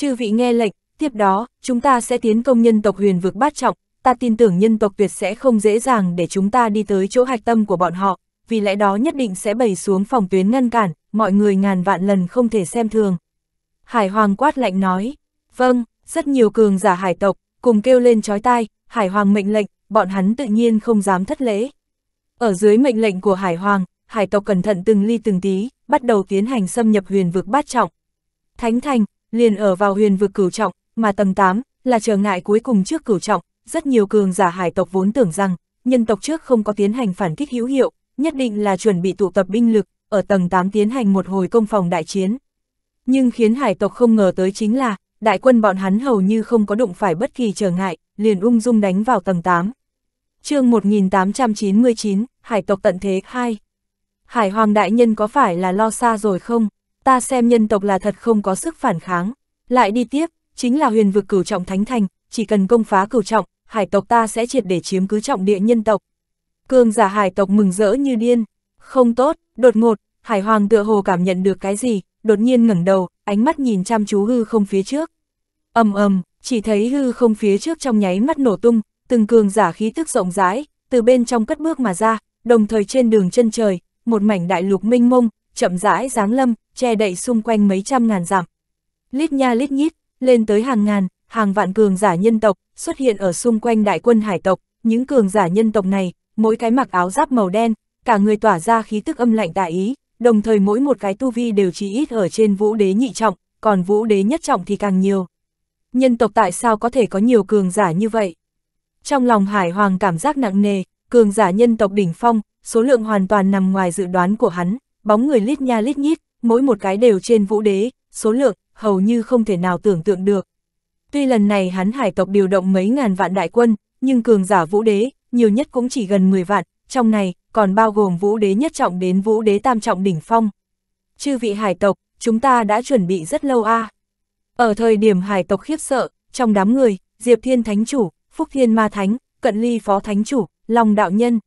chư vị nghe lệnh, tiếp đó, chúng ta sẽ tiến công nhân tộc huyền vực bát trọng, ta tin tưởng nhân tộc tuyệt sẽ không dễ dàng để chúng ta đi tới chỗ hạch tâm của bọn họ, vì lẽ đó nhất định sẽ bày xuống phòng tuyến ngăn cản, mọi người ngàn vạn lần không thể xem thường. Hải Hoàng quát lạnh nói, vâng, rất nhiều cường giả hải tộc, cùng kêu lên chói tai, Hải Hoàng mệnh lệnh, bọn hắn tự nhiên không dám thất lễ. Ở dưới mệnh lệnh của Hải Hoàng, hải tộc cẩn thận từng ly từng tí, bắt đầu tiến hành xâm nhập huyền vực bát trọng. Thánh Thành, liền ở vào huyền vực cửu trọng, mà tầng 8 là trở ngại cuối cùng trước cửu trọng, rất nhiều cường giả hải tộc vốn tưởng rằng, nhân tộc trước không có tiến hành phản kích hữu hiệu, nhất định là chuẩn bị tụ tập binh lực, ở tầng 8 tiến hành một hồi công phòng đại chiến. Nhưng khiến hải tộc không ngờ tới chính là, đại quân bọn hắn hầu như không có đụng phải bất kỳ trở ngại, liền ung dung đánh vào tầng 8. chương 1899, Hải tộc tận thế 2 Hải hoàng đại nhân có phải là lo xa rồi không? ta xem nhân tộc là thật không có sức phản kháng. Lại đi tiếp, chính là huyền vực cửu trọng thánh thành, chỉ cần công phá cửu trọng, hải tộc ta sẽ triệt để chiếm cứ trọng địa nhân tộc. Cường giả hải tộc mừng rỡ như điên. Không tốt, đột ngột, hải hoàng tựa hồ cảm nhận được cái gì, đột nhiên ngẩng đầu, ánh mắt nhìn chăm chú hư không phía trước. ầm ầm, chỉ thấy hư không phía trước trong nháy mắt nổ tung, từng cường giả khí tức rộng rãi, từ bên trong cất bước mà ra, đồng thời trên đường chân trời, một mảnh đại lục minh mông, chậm rãi giáng lâm, che đậy xung quanh mấy trăm ngàn dặm. Lít nha lít nhít, lên tới hàng ngàn, hàng vạn cường giả nhân tộc xuất hiện ở xung quanh đại quân hải tộc, những cường giả nhân tộc này, mỗi cái mặc áo giáp màu đen, cả người tỏa ra khí tức âm lạnh đại ý, đồng thời mỗi một cái tu vi đều chỉ ít ở trên vũ đế nhị trọng, còn vũ đế nhất trọng thì càng nhiều. Nhân tộc tại sao có thể có nhiều cường giả như vậy? Trong lòng Hải Hoàng cảm giác nặng nề, cường giả nhân tộc đỉnh phong, số lượng hoàn toàn nằm ngoài dự đoán của hắn, bóng người lít nha lít nhít, mỗi một cái đều trên vũ đế, số lượng, hầu như không thể nào tưởng tượng được. Tuy lần này hắn hải tộc điều động mấy ngàn vạn đại quân, nhưng cường giả vũ đế, nhiều nhất cũng chỉ gần 10 vạn, trong này, còn bao gồm vũ đế nhất trọng đến vũ đế tam trọng đỉnh phong. Chư vị hải tộc, chúng ta đã chuẩn bị rất lâu a à. Ở thời điểm hải tộc khiếp sợ, trong đám người, Diệp Thiên Thánh Chủ, Phúc Thiên Ma Thánh, Cận Ly Phó Thánh Chủ, Long Đạo Nhân.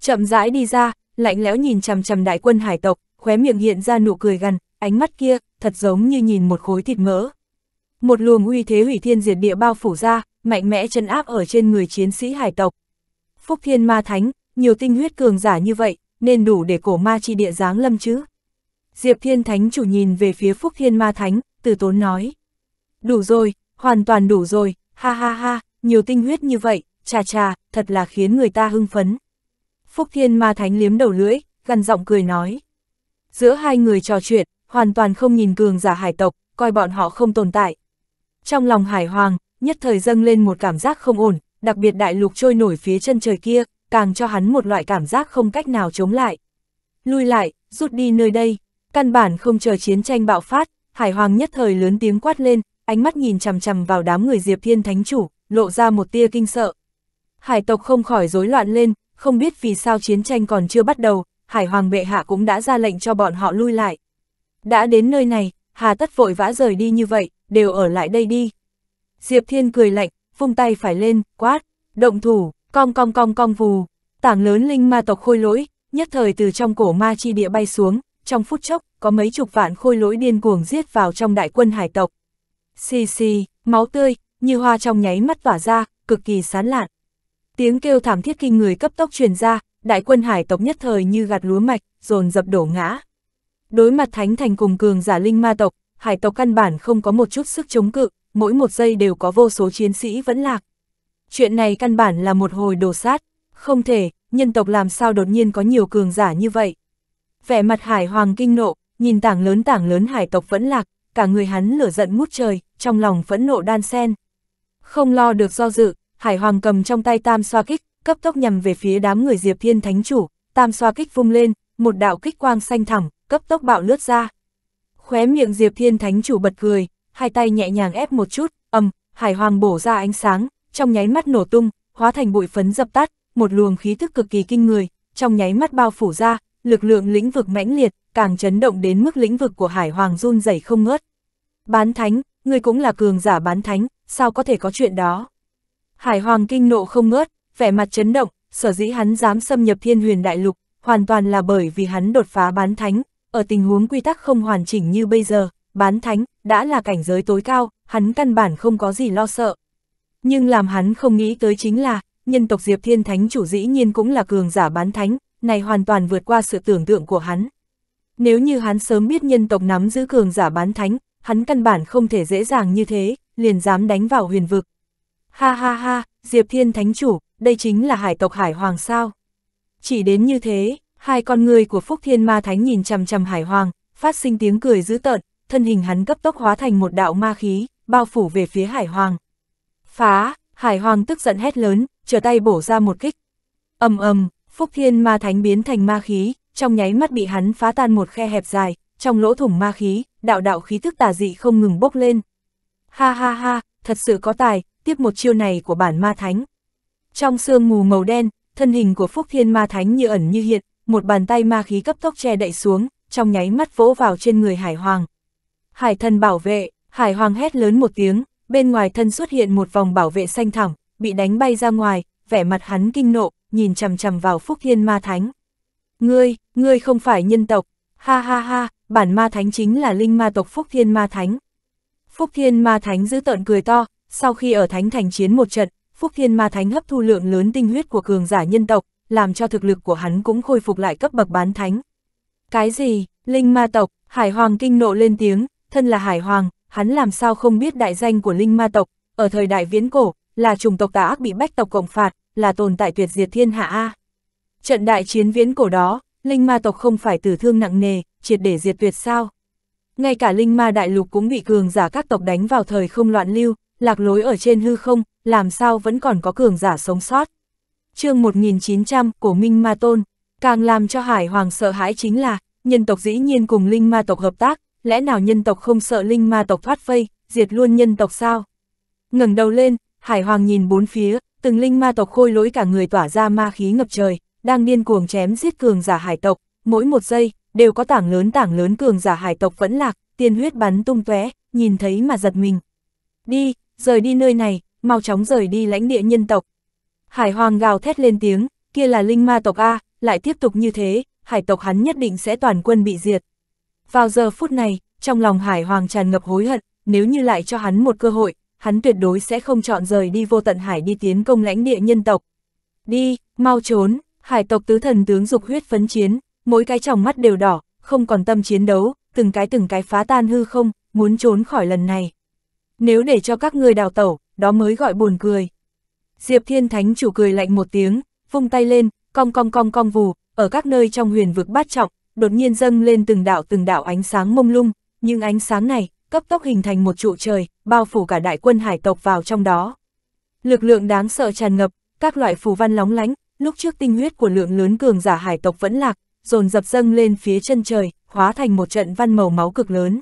Chậm rãi đi ra, lạnh lẽo nhìn chằm chằm đại quân hải tộc, khóe miệng hiện ra nụ cười gằn, ánh mắt kia, thật giống như nhìn một khối thịt mỡ. Một luồng uy thế hủy thiên diệt địa bao phủ ra, mạnh mẽ chân áp ở trên người chiến sĩ hải tộc. Phúc Thiên Ma Thánh, nhiều tinh huyết cường giả như vậy, nên đủ để cổ ma chi địa giáng lâm chứ. Diệp Thiên Thánh chủ nhìn về phía Phúc Thiên Ma Thánh, từ tốn nói. Đủ rồi, hoàn toàn đủ rồi, ha ha ha, nhiều tinh huyết như vậy, chà chà, thật là khiến người ta hưng phấn. Phúc Thiên Ma Thánh liếm đầu lưỡi, gằn giọng cười nói. Giữa hai người trò chuyện, hoàn toàn không nhìn cường giả hải tộc, coi bọn họ không tồn tại. Trong lòng hải hoàng, nhất thời dâng lên một cảm giác không ổn, đặc biệt đại lục trôi nổi phía chân trời kia, càng cho hắn một loại cảm giác không cách nào chống lại. Lui lại, rút đi nơi đây, căn bản không chờ chiến tranh bạo phát, hải hoàng nhất thời lớn tiếng quát lên, ánh mắt nhìn chằm chằm vào đám người Diệp Thiên Thánh Chủ, lộ ra một tia kinh sợ. Hải tộc không khỏi rối loạn lên, không biết vì sao chiến tranh còn chưa bắt đầu, Hải Hoàng bệ hạ cũng đã ra lệnh cho bọn họ lui lại. Đã đến nơi này, hà tất vội vã rời đi như vậy, đều ở lại đây đi. Diệp Thiên cười lạnh, vung tay phải lên, quát, động thủ, cong cong cong cong vù, tảng lớn linh ma tộc khôi lỗi, nhất thời từ trong cổ ma chi địa bay xuống, trong phút chốc, có mấy chục vạn khôi lỗi điên cuồng giết vào trong đại quân hải tộc. Xì xì, máu tươi, như hoa trong nháy mắt tỏa ra, cực kỳ sán lạn. Tiếng kêu thảm thiết kinh người cấp tốc truyền ra, đại quân hải tộc nhất thời như gạt lúa mạch, dồn dập đổ ngã. Đối mặt thánh thành cùng cường giả linh ma tộc, hải tộc căn bản không có một chút sức chống cự, mỗi một giây đều có vô số chiến sĩ vẫn lạc. Chuyện này căn bản là một hồi đồ sát, không thể, nhân tộc làm sao đột nhiên có nhiều cường giả như vậy. Vẻ mặt hải hoàng kinh nộ, nhìn tảng lớn tảng lớn hải tộc vẫn lạc, cả người hắn lửa giận ngút trời, trong lòng phẫn nộ đan sen. Không lo được do dự, Hải Hoàng cầm trong tay tam xoa kích, cấp tốc nhằm về phía đám người Diệp Thiên Thánh Chủ, tam xoa kích vung lên, một đạo kích quang xanh thẳng, cấp tốc bạo lướt ra. Khóe miệng Diệp Thiên Thánh Chủ bật cười, hai tay nhẹ nhàng ép một chút, ầm, Hải Hoàng bổ ra ánh sáng, trong nháy mắt nổ tung, hóa thành bụi phấn dập tắt, một luồng khí thức cực kỳ kinh người, trong nháy mắt bao phủ ra, lực lượng lĩnh vực mãnh liệt, càng chấn động đến mức lĩnh vực của Hải Hoàng run rẩy không ngớt. Bán Thánh, ngươi cũng là cường giả bán Thánh, sao có thể có chuyện đó? Hải Hoàng kinh nộ không ngớt, vẻ mặt chấn động, sở dĩ hắn dám xâm nhập thiên huyền đại lục, hoàn toàn là bởi vì hắn đột phá bán thánh, ở tình huống quy tắc không hoàn chỉnh như bây giờ, bán thánh, đã là cảnh giới tối cao, hắn căn bản không có gì lo sợ. Nhưng làm hắn không nghĩ tới chính là, nhân tộc Diệp Thiên Thánh chủ dĩ nhiên cũng là cường giả bán thánh, này hoàn toàn vượt qua sự tưởng tượng của hắn. Nếu như hắn sớm biết nhân tộc nắm giữ cường giả bán thánh, hắn căn bản không thể dễ dàng như thế, liền dám đánh vào huyền vực, Ha ha ha, Diệp Thiên Thánh Chủ, đây chính là hải tộc Hải Hoàng sao. Chỉ đến như thế, hai con người của Phúc Thiên Ma Thánh nhìn chằm chằm Hải Hoàng, phát sinh tiếng cười dữ tợn, thân hình hắn cấp tốc hóa thành một đạo ma khí, bao phủ về phía Hải Hoàng. Phá, Hải Hoàng tức giận hét lớn, trở tay bổ ra một kích. ầm ầm, Phúc Thiên Ma Thánh biến thành ma khí, trong nháy mắt bị hắn phá tan một khe hẹp dài, trong lỗ thủng ma khí, đạo đạo khí tức tà dị không ngừng bốc lên. Ha ha ha, thật sự có tài, tiếp một chiêu này của bản ma thánh. Trong sương mù màu đen, thân hình của Phúc Thiên ma thánh như ẩn như hiện, một bàn tay ma khí cấp tốc che đậy xuống, trong nháy mắt vỗ vào trên người Hải Hoàng. Hải thần bảo vệ, Hải Hoàng hét lớn một tiếng, bên ngoài thân xuất hiện một vòng bảo vệ xanh thẳm, bị đánh bay ra ngoài, vẻ mặt hắn kinh nộ, nhìn chằm chằm vào Phúc Thiên ma thánh. Ngươi, ngươi không phải nhân tộc, ha ha ha, bản ma thánh chính là linh ma tộc Phúc Thiên ma thánh. Phúc Thiên Ma Thánh giữ tợn cười to, sau khi ở Thánh Thành chiến một trận, Phúc Thiên Ma Thánh hấp thu lượng lớn tinh huyết của cường giả nhân tộc, làm cho thực lực của hắn cũng khôi phục lại cấp bậc bán thánh. Cái gì? Linh Ma tộc, Hải Hoàng kinh nộ lên tiếng, thân là Hải Hoàng, hắn làm sao không biết đại danh của Linh Ma tộc, ở thời đại viễn cổ, là chủng tộc tà ác bị bách tộc cộng phạt, là tồn tại tuyệt diệt thiên hạ a. Trận đại chiến viễn cổ đó, Linh Ma tộc không phải tử thương nặng nề, triệt để diệt tuyệt sao? Ngay cả linh ma đại lục cũng bị cường giả các tộc đánh vào thời không loạn lưu, lạc lối ở trên hư không, làm sao vẫn còn có cường giả sống sót. chương 1900 của Minh Ma Tôn, càng làm cho Hải Hoàng sợ hãi chính là, nhân tộc dĩ nhiên cùng linh ma tộc hợp tác, lẽ nào nhân tộc không sợ linh ma tộc thoát vây, diệt luôn nhân tộc sao? ngẩng đầu lên, Hải Hoàng nhìn bốn phía, từng linh ma tộc khôi lỗi cả người tỏa ra ma khí ngập trời, đang điên cuồng chém giết cường giả hải tộc, mỗi một giây, đều có tảng lớn tảng lớn cường giả hải tộc vẫn lạc, tiên huyết bắn tung tóe, nhìn thấy mà giật mình. Đi, rời đi nơi này, mau chóng rời đi lãnh địa nhân tộc. Hải hoàng gào thét lên tiếng, kia là linh ma tộc A, lại tiếp tục như thế, hải tộc hắn nhất định sẽ toàn quân bị diệt. Vào giờ phút này, trong lòng hải hoàng tràn ngập hối hận, nếu như lại cho hắn một cơ hội, hắn tuyệt đối sẽ không chọn rời đi vô tận hải đi tiến công lãnh địa nhân tộc. Đi, mau trốn, hải tộc tứ thần tướng dục huyết phấn chiến, mỗi cái trong mắt đều đỏ, không còn tâm chiến đấu, từng cái từng cái phá tan hư không, muốn trốn khỏi lần này. Nếu để cho các ngươi đào tẩu, đó mới gọi buồn cười. Diệp Thiên Thánh chủ cười lạnh một tiếng, vung tay lên, cong cong cong cong vù, ở các nơi trong huyền vực bát trọng, đột nhiên dâng lên từng đạo từng đạo ánh sáng mông lung, nhưng ánh sáng này, cấp tốc hình thành một trụ trời, bao phủ cả đại quân hải tộc vào trong đó. Lực lượng đáng sợ tràn ngập, các loại phù văn lóng lánh, lúc trước tinh huyết của lượng lớn cường giả hải tộc vẫn lạc, dồn dập dâng lên phía chân trời, hóa thành một trận văn màu máu cực lớn.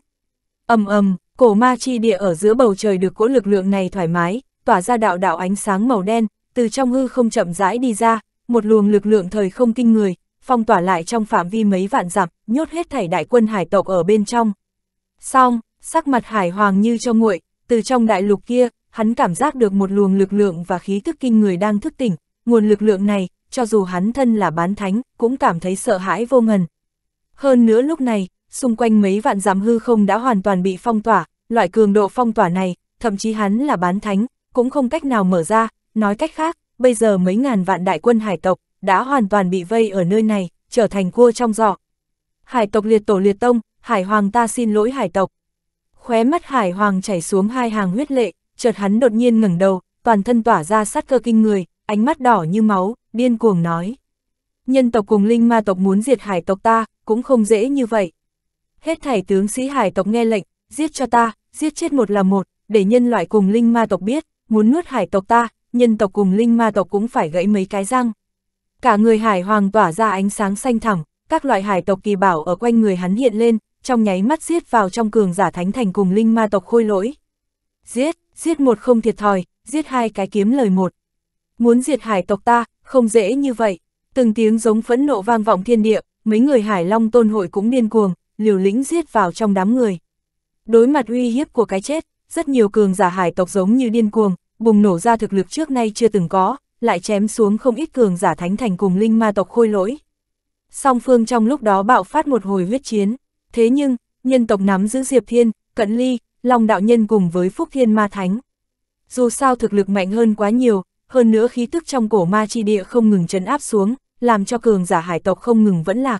ầm ầm, cổ ma chi địa ở giữa bầu trời được cỗ lực lượng này thoải mái, tỏa ra đạo đạo ánh sáng màu đen, từ trong hư không chậm rãi đi ra, một luồng lực lượng thời không kinh người, phong tỏa lại trong phạm vi mấy vạn dặm, nhốt hết thảy đại quân hải tộc ở bên trong. Xong, sắc mặt hải hoàng như cho nguội, từ trong đại lục kia, hắn cảm giác được một luồng lực lượng và khí thức kinh người đang thức tỉnh, nguồn lực lượng này, cho dù hắn thân là bán thánh, cũng cảm thấy sợ hãi vô ngần. Hơn nữa lúc này, xung quanh mấy vạn giảm hư không đã hoàn toàn bị phong tỏa, loại cường độ phong tỏa này, thậm chí hắn là bán thánh, cũng không cách nào mở ra, nói cách khác, bây giờ mấy ngàn vạn đại quân hải tộc, đã hoàn toàn bị vây ở nơi này, trở thành cua trong giỏ. Hải tộc liệt tổ liệt tông, hải hoàng ta xin lỗi hải tộc. Khóe mắt hải hoàng chảy xuống hai hàng huyết lệ, chợt hắn đột nhiên ngẩng đầu, toàn thân tỏa ra sát cơ kinh người, ánh mắt đỏ như máu, điên cuồng nói. Nhân tộc cùng linh ma tộc muốn diệt hải tộc ta, cũng không dễ như vậy. Hết thảy tướng sĩ hải tộc nghe lệnh, giết cho ta, giết chết một là một, để nhân loại cùng linh ma tộc biết, muốn nuốt hải tộc ta, nhân tộc cùng linh ma tộc cũng phải gãy mấy cái răng. Cả người hải hoàng tỏa ra ánh sáng xanh thẳm, các loại hải tộc kỳ bảo ở quanh người hắn hiện lên, trong nháy mắt giết vào trong cường giả thánh thành cùng linh ma tộc khôi lỗi. Giết, giết một không thiệt thòi, giết hai cái kiếm lời một, Muốn diệt hải tộc ta, không dễ như vậy. Từng tiếng giống phẫn nộ vang vọng thiên địa, mấy người hải long tôn hội cũng điên cuồng, liều lĩnh giết vào trong đám người. Đối mặt uy hiếp của cái chết, rất nhiều cường giả hải tộc giống như điên cuồng, bùng nổ ra thực lực trước nay chưa từng có, lại chém xuống không ít cường giả thánh thành cùng linh ma tộc khôi lỗi. Song phương trong lúc đó bạo phát một hồi huyết chiến, thế nhưng, nhân tộc nắm giữ Diệp Thiên, Cận Ly, Long Đạo Nhân cùng với Phúc Thiên Ma Thánh. Dù sao thực lực mạnh hơn quá nhiều, hơn nữa khí tức trong cổ ma chi địa không ngừng chấn áp xuống, làm cho cường giả hải tộc không ngừng vẫn lạc.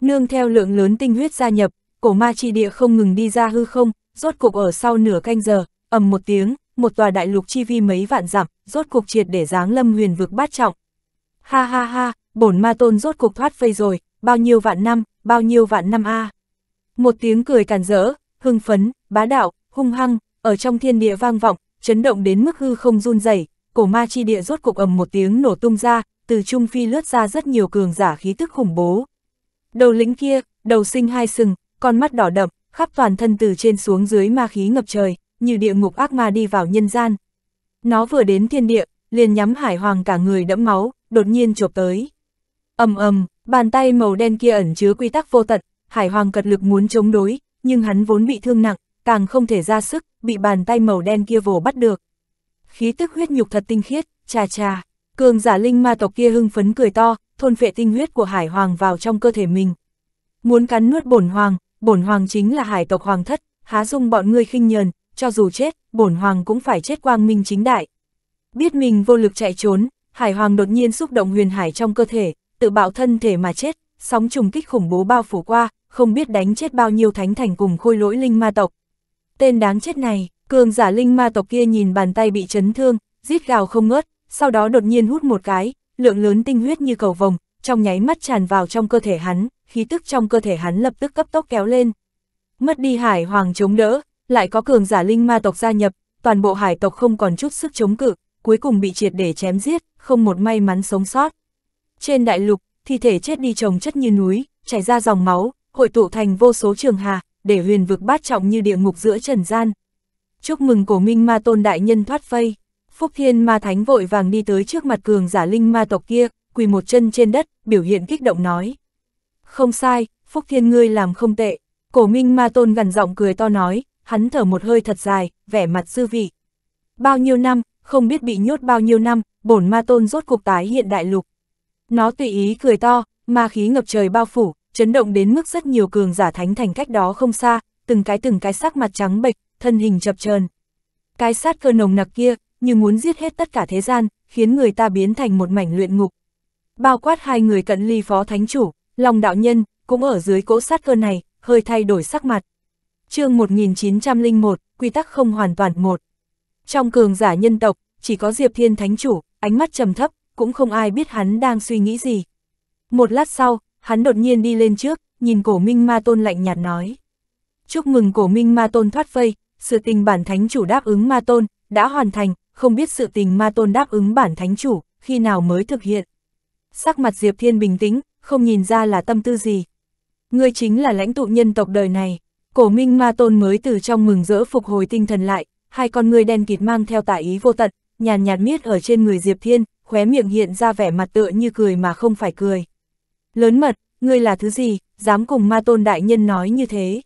Nương theo lượng lớn tinh huyết gia nhập, cổ ma chi địa không ngừng đi ra hư không, rốt cục ở sau nửa canh giờ, ầm một tiếng, một tòa đại lục chi vi mấy vạn dặm, rốt cục triệt để giáng lâm huyền vực bát trọng. Ha ha ha, bổn ma tôn rốt cục thoát vây rồi, bao nhiêu vạn năm, bao nhiêu vạn năm a. Một tiếng cười càn rỡ, hưng phấn, bá đạo, hung hăng, ở trong thiên địa vang vọng, chấn động đến mức hư không run rẩy, cổ ma chi địa rốt cục ầm một tiếng nổ tung ra, từ trung phi lướt ra rất nhiều cường giả khí tức khủng bố. Đầu lĩnh kia, đầu sinh hai sừng, con mắt đỏ đậm, khắp toàn thân từ trên xuống dưới ma khí ngập trời, như địa ngục ác ma đi vào nhân gian. Nó vừa đến thiên địa, liền nhắm hải hoàng cả người đẫm máu, đột nhiên chộp tới. ầm ầm, bàn tay màu đen kia ẩn chứa quy tắc vô tận, hải hoàng cật lực muốn chống đối, nhưng hắn vốn bị thương nặng, càng không thể ra sức, bị bàn tay màu đen kia vồ bắt được khí tức huyết nhục thật tinh khiết, cha cha cường giả linh ma tộc kia hưng phấn cười to, thôn phệ tinh huyết của hải hoàng vào trong cơ thể mình. Muốn cắn nuốt bổn hoàng, bổn hoàng chính là hải tộc hoàng thất, há dung bọn ngươi khinh nhờn, cho dù chết, bổn hoàng cũng phải chết quang minh chính đại. Biết mình vô lực chạy trốn, hải hoàng đột nhiên xúc động huyền hải trong cơ thể, tự bạo thân thể mà chết, sóng trùng kích khủng bố bao phủ qua, không biết đánh chết bao nhiêu thánh thành cùng khôi lỗi linh ma tộc. Tên đáng chết này, Cường giả linh ma tộc kia nhìn bàn tay bị chấn thương, rít gào không ngớt, sau đó đột nhiên hút một cái, lượng lớn tinh huyết như cầu vồng, trong nháy mắt tràn vào trong cơ thể hắn, khí tức trong cơ thể hắn lập tức cấp tốc kéo lên. Mất đi hải hoàng chống đỡ, lại có cường giả linh ma tộc gia nhập, toàn bộ hải tộc không còn chút sức chống cự, cuối cùng bị triệt để chém giết, không một may mắn sống sót. Trên đại lục, thi thể chết đi chồng chất như núi, chảy ra dòng máu, hội tụ thành vô số trường hà, để huyền vực bát trọng như địa ngục giữa trần gian, chúc mừng cổ minh ma tôn đại nhân thoát vây. Phúc Thiên ma thánh vội vàng đi tới trước mặt cường giả linh ma tộc kia, quỳ một chân trên đất, biểu hiện kích động nói. Không sai, Phúc Thiên ngươi làm không tệ. Cổ minh ma tôn gần giọng cười to nói, hắn thở một hơi thật dài, vẻ mặt dư vị. Bao nhiêu năm, không biết bị nhốt bao nhiêu năm, bổn ma tôn rốt cuộc tái hiện đại lục. Nó tùy ý cười to, ma khí ngập trời bao phủ, chấn động đến mức rất nhiều cường giả thánh thành cách đó không xa, từng cái từng cái sắc mặt trắng bệch, thân hình chập trờn, Cái sát cơ nồng nặc kia, như muốn giết hết tất cả thế gian, khiến người ta biến thành một mảnh luyện ngục. Bao quát hai người cận ly phó thánh chủ, lòng đạo nhân, cũng ở dưới cỗ sát cơ này, hơi thay đổi sắc mặt. chương 1901, quy tắc không hoàn toàn một. Trong cường giả nhân tộc, chỉ có Diệp Thiên Thánh Chủ, ánh mắt trầm thấp, cũng không ai biết hắn đang suy nghĩ gì. Một lát sau, hắn đột nhiên đi lên trước, nhìn cổ Minh Ma Tôn lạnh nhạt nói. Chúc mừng cổ Minh Ma Tôn thoát vây, sự tình bản thánh chủ đáp ứng ma tôn, đã hoàn thành, không biết sự tình ma tôn đáp ứng bản thánh chủ, khi nào mới thực hiện. Sắc mặt Diệp Thiên bình tĩnh, không nhìn ra là tâm tư gì. Ngươi chính là lãnh tụ nhân tộc đời này, cổ minh ma tôn mới từ trong mừng rỡ phục hồi tinh thần lại, hai con ngươi đen kịt mang theo tả ý vô tận, nhàn nhạt miết ở trên người Diệp Thiên, khóe miệng hiện ra vẻ mặt tựa như cười mà không phải cười. Lớn mật, ngươi là thứ gì, dám cùng ma tôn đại nhân nói như thế.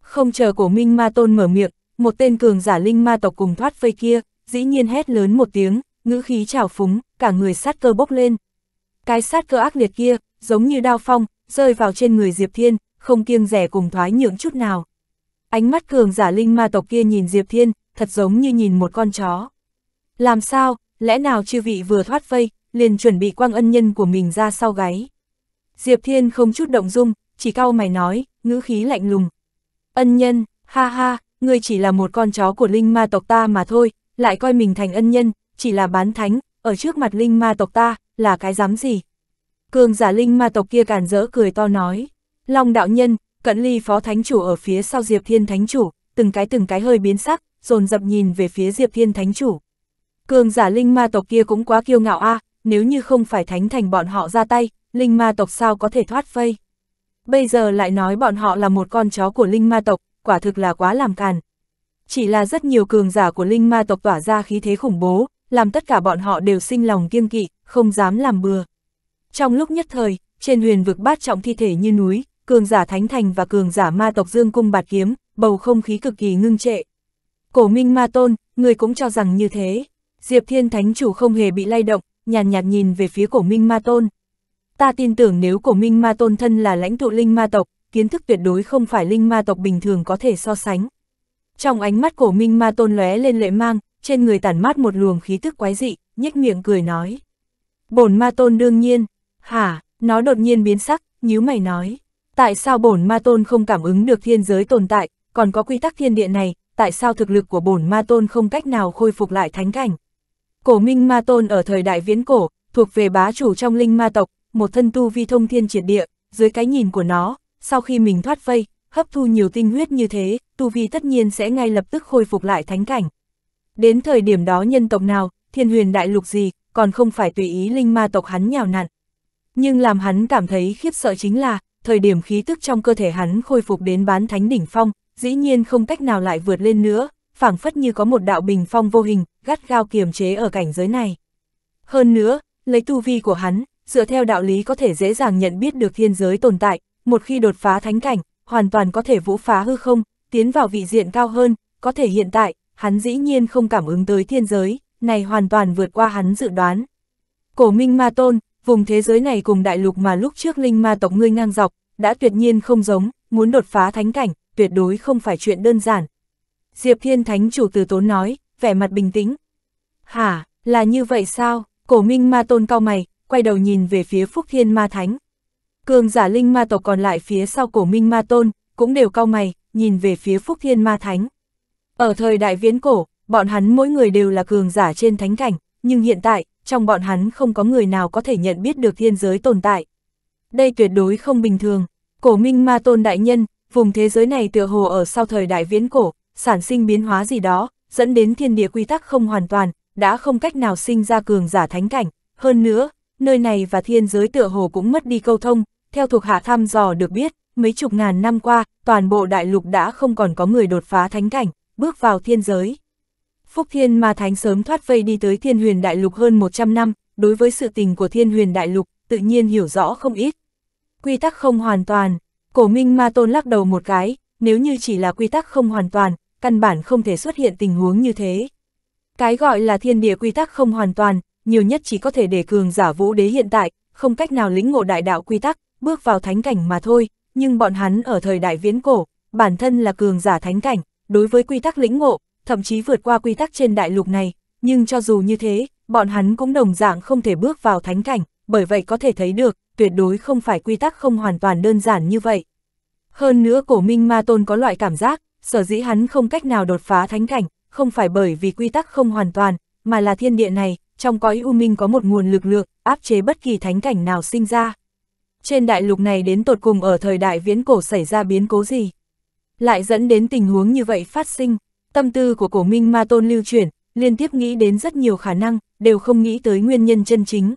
Không chờ cổ minh ma tôn mở miệng, một tên cường giả linh ma tộc cùng thoát vây kia, dĩ nhiên hét lớn một tiếng, ngữ khí trào phúng, cả người sát cơ bốc lên. Cái sát cơ ác liệt kia, giống như đao phong, rơi vào trên người Diệp Thiên, không kiêng rẻ cùng thoái nhượng chút nào. Ánh mắt cường giả linh ma tộc kia nhìn Diệp Thiên, thật giống như nhìn một con chó. Làm sao, lẽ nào chư vị vừa thoát vây, liền chuẩn bị quang ân nhân của mình ra sau gáy. Diệp Thiên không chút động dung, chỉ cau mày nói, ngữ khí lạnh lùng. Ân nhân, ha ha, ngươi chỉ là một con chó của linh ma tộc ta mà thôi, lại coi mình thành ân nhân, chỉ là bán thánh, ở trước mặt linh ma tộc ta, là cái dám gì? Cường giả linh ma tộc kia càn rỡ cười to nói, Long đạo nhân, cận ly phó thánh chủ ở phía sau Diệp Thiên Thánh chủ, từng cái từng cái hơi biến sắc, dồn dập nhìn về phía Diệp Thiên Thánh chủ. Cường giả linh ma tộc kia cũng quá kiêu ngạo a, à, nếu như không phải thánh thành bọn họ ra tay, linh ma tộc sao có thể thoát vây. Bây giờ lại nói bọn họ là một con chó của linh ma tộc, quả thực là quá làm càn. Chỉ là rất nhiều cường giả của linh ma tộc tỏa ra khí thế khủng bố, làm tất cả bọn họ đều sinh lòng kiêng kỵ, không dám làm bừa. Trong lúc nhất thời, trên huyền vực bát trọng thi thể như núi, cường giả thánh thành và cường giả ma tộc dương cung bạt kiếm, bầu không khí cực kỳ ngưng trệ. Cổ minh ma tôn, người cũng cho rằng như thế. Diệp thiên thánh chủ không hề bị lay động, nhàn nhạt, nhạt nhìn về phía cổ minh ma tôn. Ta tin tưởng nếu cổ minh ma tôn thân là lãnh tụ linh ma tộc, kiến thức tuyệt đối không phải linh ma tộc bình thường có thể so sánh. Trong ánh mắt cổ minh ma tôn lóe lên lệ mang, trên người tản mát một luồng khí tức quái dị, nhếch miệng cười nói. Bổn ma tôn đương nhiên, hả, nó đột nhiên biến sắc, nhíu mày nói. Tại sao bổn ma tôn không cảm ứng được thiên giới tồn tại, còn có quy tắc thiên địa này, tại sao thực lực của bổn ma tôn không cách nào khôi phục lại thánh cảnh? Cổ minh ma tôn ở thời đại viễn cổ, thuộc về bá chủ trong linh ma tộc, một thân tu vi thông thiên triệt địa, dưới cái nhìn của nó, sau khi mình thoát vây, hấp thu nhiều tinh huyết như thế, tu vi tất nhiên sẽ ngay lập tức khôi phục lại thánh cảnh. Đến thời điểm đó nhân tộc nào, thiên huyền đại lục gì, còn không phải tùy ý linh ma tộc hắn nhào nặn. Nhưng làm hắn cảm thấy khiếp sợ chính là, thời điểm khí tức trong cơ thể hắn khôi phục đến bán thánh đỉnh phong, dĩ nhiên không cách nào lại vượt lên nữa, phảng phất như có một đạo bình phong vô hình, gắt gao kiềm chế ở cảnh giới này. Hơn nữa, lấy tu vi của hắn, dựa theo đạo lý có thể dễ dàng nhận biết được thiên giới tồn tại, một khi đột phá thánh cảnh, hoàn toàn có thể vũ phá hư không, tiến vào vị diện cao hơn, có thể hiện tại, hắn dĩ nhiên không cảm ứng tới thiên giới, này hoàn toàn vượt qua hắn dự đoán. Cổ Minh Ma Tôn, vùng thế giới này cùng đại lục mà lúc trước linh ma tộc ngươi ngang dọc, đã tuyệt nhiên không giống, muốn đột phá thánh cảnh, tuyệt đối không phải chuyện đơn giản. Diệp Thiên Thánh chủ từ tốn nói, vẻ mặt bình tĩnh. Hả, là như vậy sao? Cổ Minh Ma Tôn cao mày, quay đầu nhìn về phía Phúc Thiên Ma Thánh. Cường giả linh ma tộc còn lại phía sau cổ minh ma tôn, cũng đều cao mày, nhìn về phía phúc thiên ma thánh. Ở thời đại viễn cổ, bọn hắn mỗi người đều là cường giả trên thánh cảnh, nhưng hiện tại, trong bọn hắn không có người nào có thể nhận biết được thiên giới tồn tại. Đây tuyệt đối không bình thường. Cổ minh ma tôn đại nhân, vùng thế giới này tựa hồ ở sau thời đại viễn cổ, sản sinh biến hóa gì đó, dẫn đến thiên địa quy tắc không hoàn toàn, đã không cách nào sinh ra cường giả thánh cảnh. Hơn nữa, nơi này và thiên giới tựa hồ cũng mất đi câu thông, theo thuộc hạ thăm dò được biết, mấy chục ngàn năm qua, toàn bộ đại lục đã không còn có người đột phá thánh cảnh, bước vào thiên giới. Phúc Thiên Ma Thánh sớm thoát vây đi tới thiên huyền đại lục hơn 100 năm, đối với sự tình của thiên huyền đại lục, tự nhiên hiểu rõ không ít. Quy tắc không hoàn toàn, cổ minh ma tôn lắc đầu một cái, nếu như chỉ là quy tắc không hoàn toàn, căn bản không thể xuất hiện tình huống như thế. Cái gọi là thiên địa quy tắc không hoàn toàn, nhiều nhất chỉ có thể để cường giả vũ đế hiện tại, không cách nào lĩnh ngộ đại đạo quy tắc, bước vào thánh cảnh mà thôi, nhưng bọn hắn ở thời đại viễn cổ, bản thân là cường giả thánh cảnh, đối với quy tắc lĩnh ngộ, thậm chí vượt qua quy tắc trên đại lục này, nhưng cho dù như thế, bọn hắn cũng đồng dạng không thể bước vào thánh cảnh, bởi vậy có thể thấy được, tuyệt đối không phải quy tắc không hoàn toàn đơn giản như vậy. Hơn nữa cổ minh ma tôn có loại cảm giác, sở dĩ hắn không cách nào đột phá thánh cảnh, không phải bởi vì quy tắc không hoàn toàn, mà là thiên địa này, trong cõi u minh có một nguồn lực lượng, áp chế bất kỳ thánh cảnh nào sinh ra trên đại lục này đến tột cùng ở thời đại viễn cổ xảy ra biến cố gì? Lại dẫn đến tình huống như vậy phát sinh, tâm tư của cổ minh ma tôn lưu chuyển, liên tiếp nghĩ đến rất nhiều khả năng, đều không nghĩ tới nguyên nhân chân chính.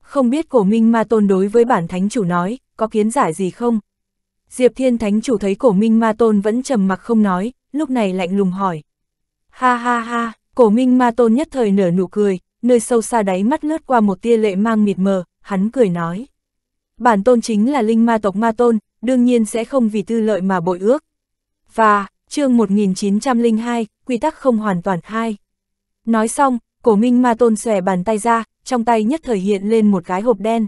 Không biết cổ minh ma tôn đối với bản thánh chủ nói, có kiến giải gì không? Diệp Thiên Thánh chủ thấy cổ minh ma tôn vẫn trầm mặc không nói, lúc này lạnh lùng hỏi. Ha ha ha, cổ minh ma tôn nhất thời nở nụ cười, nơi sâu xa đáy mắt lướt qua một tia lệ mang mịt mờ, hắn cười nói bản tôn chính là linh ma tộc ma tôn, đương nhiên sẽ không vì tư lợi mà bội ước. Và, chương 1902, quy tắc không hoàn toàn hai. Nói xong, cổ minh ma tôn xòe bàn tay ra, trong tay nhất thời hiện lên một cái hộp đen.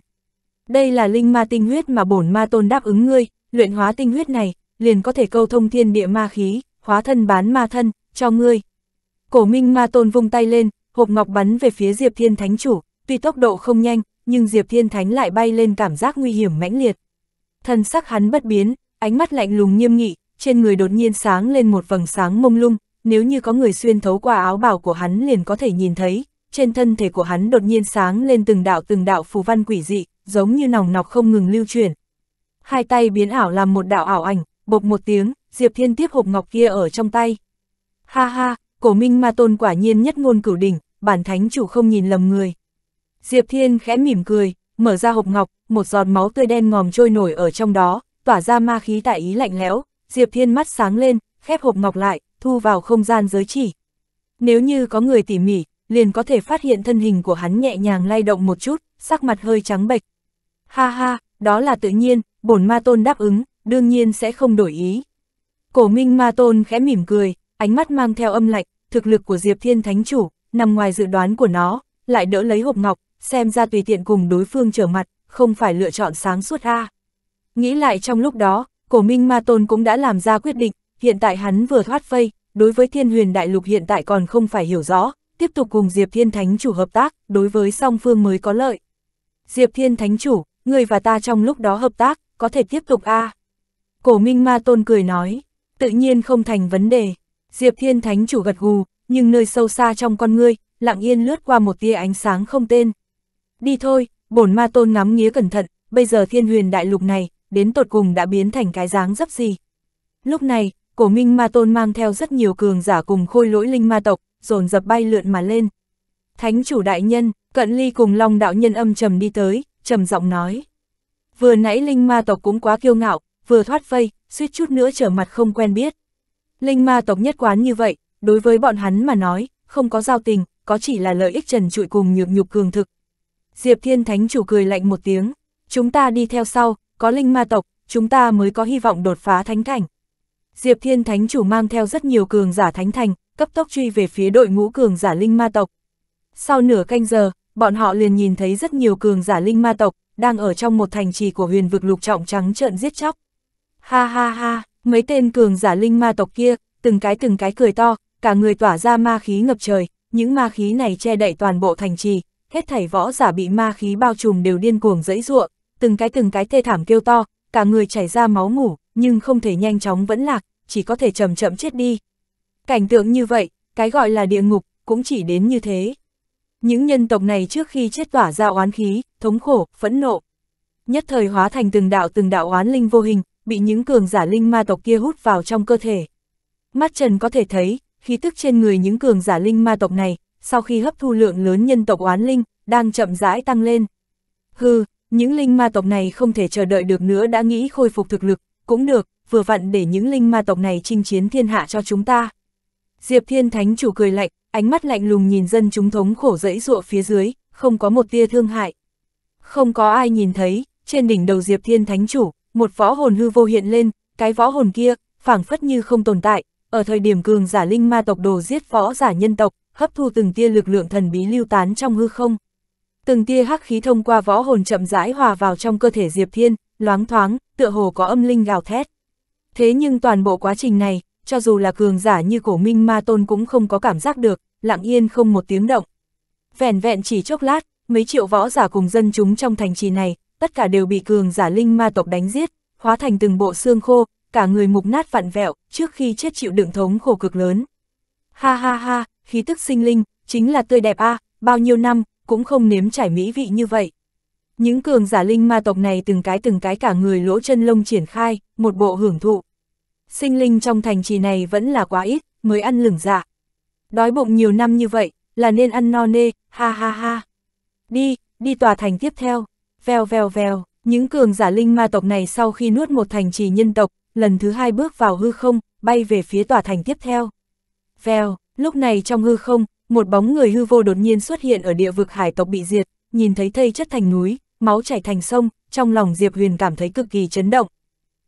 Đây là linh ma tinh huyết mà bổn ma tôn đáp ứng ngươi, luyện hóa tinh huyết này, liền có thể câu thông thiên địa ma khí, hóa thân bán ma thân, cho ngươi. Cổ minh ma tôn vung tay lên, hộp ngọc bắn về phía Diệp Thiên Thánh Chủ, tuy tốc độ không nhanh, nhưng Diệp Thiên Thánh lại bay lên cảm giác nguy hiểm mãnh liệt. Thân sắc hắn bất biến, ánh mắt lạnh lùng nghiêm nghị, trên người đột nhiên sáng lên một vầng sáng mông lung, nếu như có người xuyên thấu qua áo bào của hắn liền có thể nhìn thấy, trên thân thể của hắn đột nhiên sáng lên từng đạo từng đạo phù văn quỷ dị, giống như nòng nọc không ngừng lưu chuyển. Hai tay biến ảo làm một đạo ảo ảnh, bộc một tiếng, Diệp Thiên tiếp hộp ngọc kia ở trong tay. Ha ha, cổ minh ma tôn quả nhiên nhất ngôn cửu đỉnh, bản thánh chủ không nhìn lầm người. Diệp Thiên khẽ mỉm cười, mở ra hộp ngọc, một giọt máu tươi đen ngòm trôi nổi ở trong đó, tỏa ra ma khí tại ý lạnh lẽo, Diệp Thiên mắt sáng lên, khép hộp ngọc lại, thu vào không gian giới chỉ. Nếu như có người tỉ mỉ, liền có thể phát hiện thân hình của hắn nhẹ nhàng lay động một chút, sắc mặt hơi trắng bệch. Ha ha, đó là tự nhiên, bổn ma tôn đáp ứng, đương nhiên sẽ không đổi ý. Cổ minh ma tôn khẽ mỉm cười, ánh mắt mang theo âm lạnh, thực lực của Diệp Thiên Thánh Chủ, nằm ngoài dự đoán của nó, lại đỡ lấy hộp ngọc, xem ra tùy tiện cùng đối phương trở mặt, không phải lựa chọn sáng suốt a. Nghĩ lại trong lúc đó, cổ minh ma tôn cũng đã làm ra quyết định, hiện tại hắn vừa thoát vây, đối với thiên huyền đại lục hiện tại còn không phải hiểu rõ, tiếp tục cùng Diệp Thiên Thánh Chủ hợp tác, đối với song phương mới có lợi. Diệp Thiên Thánh Chủ, người và ta trong lúc đó hợp tác, có thể tiếp tục a Cổ minh ma tôn cười nói, tự nhiên không thành vấn đề. Diệp Thiên Thánh Chủ gật gù, nhưng nơi sâu xa trong con ngươi, lặng yên lướt qua một tia ánh sáng không tên, đi thôi, bổn ma tôn ngắm nghía cẩn thận, bây giờ thiên huyền đại lục này, đến tột cùng đã biến thành cái dáng dấp gì. Lúc này, cổ minh ma tôn mang theo rất nhiều cường giả cùng khôi lỗi linh ma tộc, dồn dập bay lượn mà lên. Thánh chủ đại nhân, cận ly cùng long đạo nhân âm trầm đi tới, trầm giọng nói. Vừa nãy linh ma tộc cũng quá kiêu ngạo, vừa thoát vây, suýt chút nữa trở mặt không quen biết. Linh ma tộc nhất quán như vậy, đối với bọn hắn mà nói, không có giao tình, có chỉ là lợi ích trần trụi cùng nhược nhục cường thực, Diệp Thiên Thánh chủ cười lạnh một tiếng, chúng ta đi theo sau, có linh ma tộc, chúng ta mới có hy vọng đột phá thánh thành. Diệp Thiên Thánh chủ mang theo rất nhiều cường giả thánh thành, cấp tốc truy về phía đội ngũ cường giả linh ma tộc. Sau nửa canh giờ, bọn họ liền nhìn thấy rất nhiều cường giả linh ma tộc, đang ở trong một thành trì của huyền vực lục trọng trắng trợn giết chóc. Ha ha ha, mấy tên cường giả linh ma tộc kia, từng cái từng cái cười to, cả người tỏa ra ma khí ngập trời, những ma khí này che đậy toàn bộ thành trì, hết thảy võ giả bị ma khí bao trùm đều điên cuồng dẫy ruộng, từng cái từng cái thê thảm kêu to, cả người chảy ra máu ngủ, nhưng không thể nhanh chóng vẫn lạc, chỉ có thể chậm chậm chết đi. Cảnh tượng như vậy, cái gọi là địa ngục, cũng chỉ đến như thế. Những nhân tộc này trước khi chết tỏa ra oán khí, thống khổ, phẫn nộ. Nhất thời hóa thành từng đạo từng đạo oán linh vô hình, bị những cường giả linh ma tộc kia hút vào trong cơ thể. Mắt Trần có thể thấy, khí tức trên người những cường giả linh ma tộc này, sau khi hấp thu lượng lớn nhân tộc oán linh, đang chậm rãi tăng lên. Hừ, những linh ma tộc này không thể chờ đợi được nữa đã nghĩ khôi phục thực lực, cũng được, vừa vặn để những linh ma tộc này chinh chiến thiên hạ cho chúng ta. Diệp Thiên Thánh chủ cười lạnh, ánh mắt lạnh lùng nhìn dân chúng thống khổ dẫy dụa phía dưới, không có một tia thương hại. Không có ai nhìn thấy, trên đỉnh đầu Diệp Thiên Thánh chủ, một võ hồn hư vô hiện lên, cái võ hồn kia, phảng phất như không tồn tại, ở thời điểm cường giả linh ma tộc đồ giết võ giả nhân tộc, hấp thu từng tia lực lượng thần bí lưu tán trong hư không. Từng tia hắc khí thông qua võ hồn chậm rãi hòa vào trong cơ thể Diệp Thiên, loáng thoáng, tựa hồ có âm linh gào thét. Thế nhưng toàn bộ quá trình này, cho dù là cường giả như cổ minh ma tôn cũng không có cảm giác được, lặng yên không một tiếng động. vẹn vẹn chỉ chốc lát, mấy triệu võ giả cùng dân chúng trong thành trì này, tất cả đều bị cường giả linh ma tộc đánh giết, hóa thành từng bộ xương khô, cả người mục nát vặn vẹo, trước khi chết chịu đựng thống khổ cực lớn. Ha ha ha, khí tức sinh linh, chính là tươi đẹp a à, bao nhiêu năm, cũng không nếm trải mỹ vị như vậy. Những cường giả linh ma tộc này từng cái từng cái cả người lỗ chân lông triển khai, một bộ hưởng thụ. Sinh linh trong thành trì này vẫn là quá ít, mới ăn lửng dạ. Đói bụng nhiều năm như vậy, là nên ăn no nê, ha ha ha. Đi, đi tòa thành tiếp theo, vèo vèo vèo những cường giả linh ma tộc này sau khi nuốt một thành trì nhân tộc, lần thứ hai bước vào hư không, bay về phía tòa thành tiếp theo. Vèo, Lúc này trong hư không, một bóng người hư vô đột nhiên xuất hiện ở địa vực hải tộc bị diệt, nhìn thấy thây chất thành núi, máu chảy thành sông, trong lòng Diệp Huyền cảm thấy cực kỳ chấn động.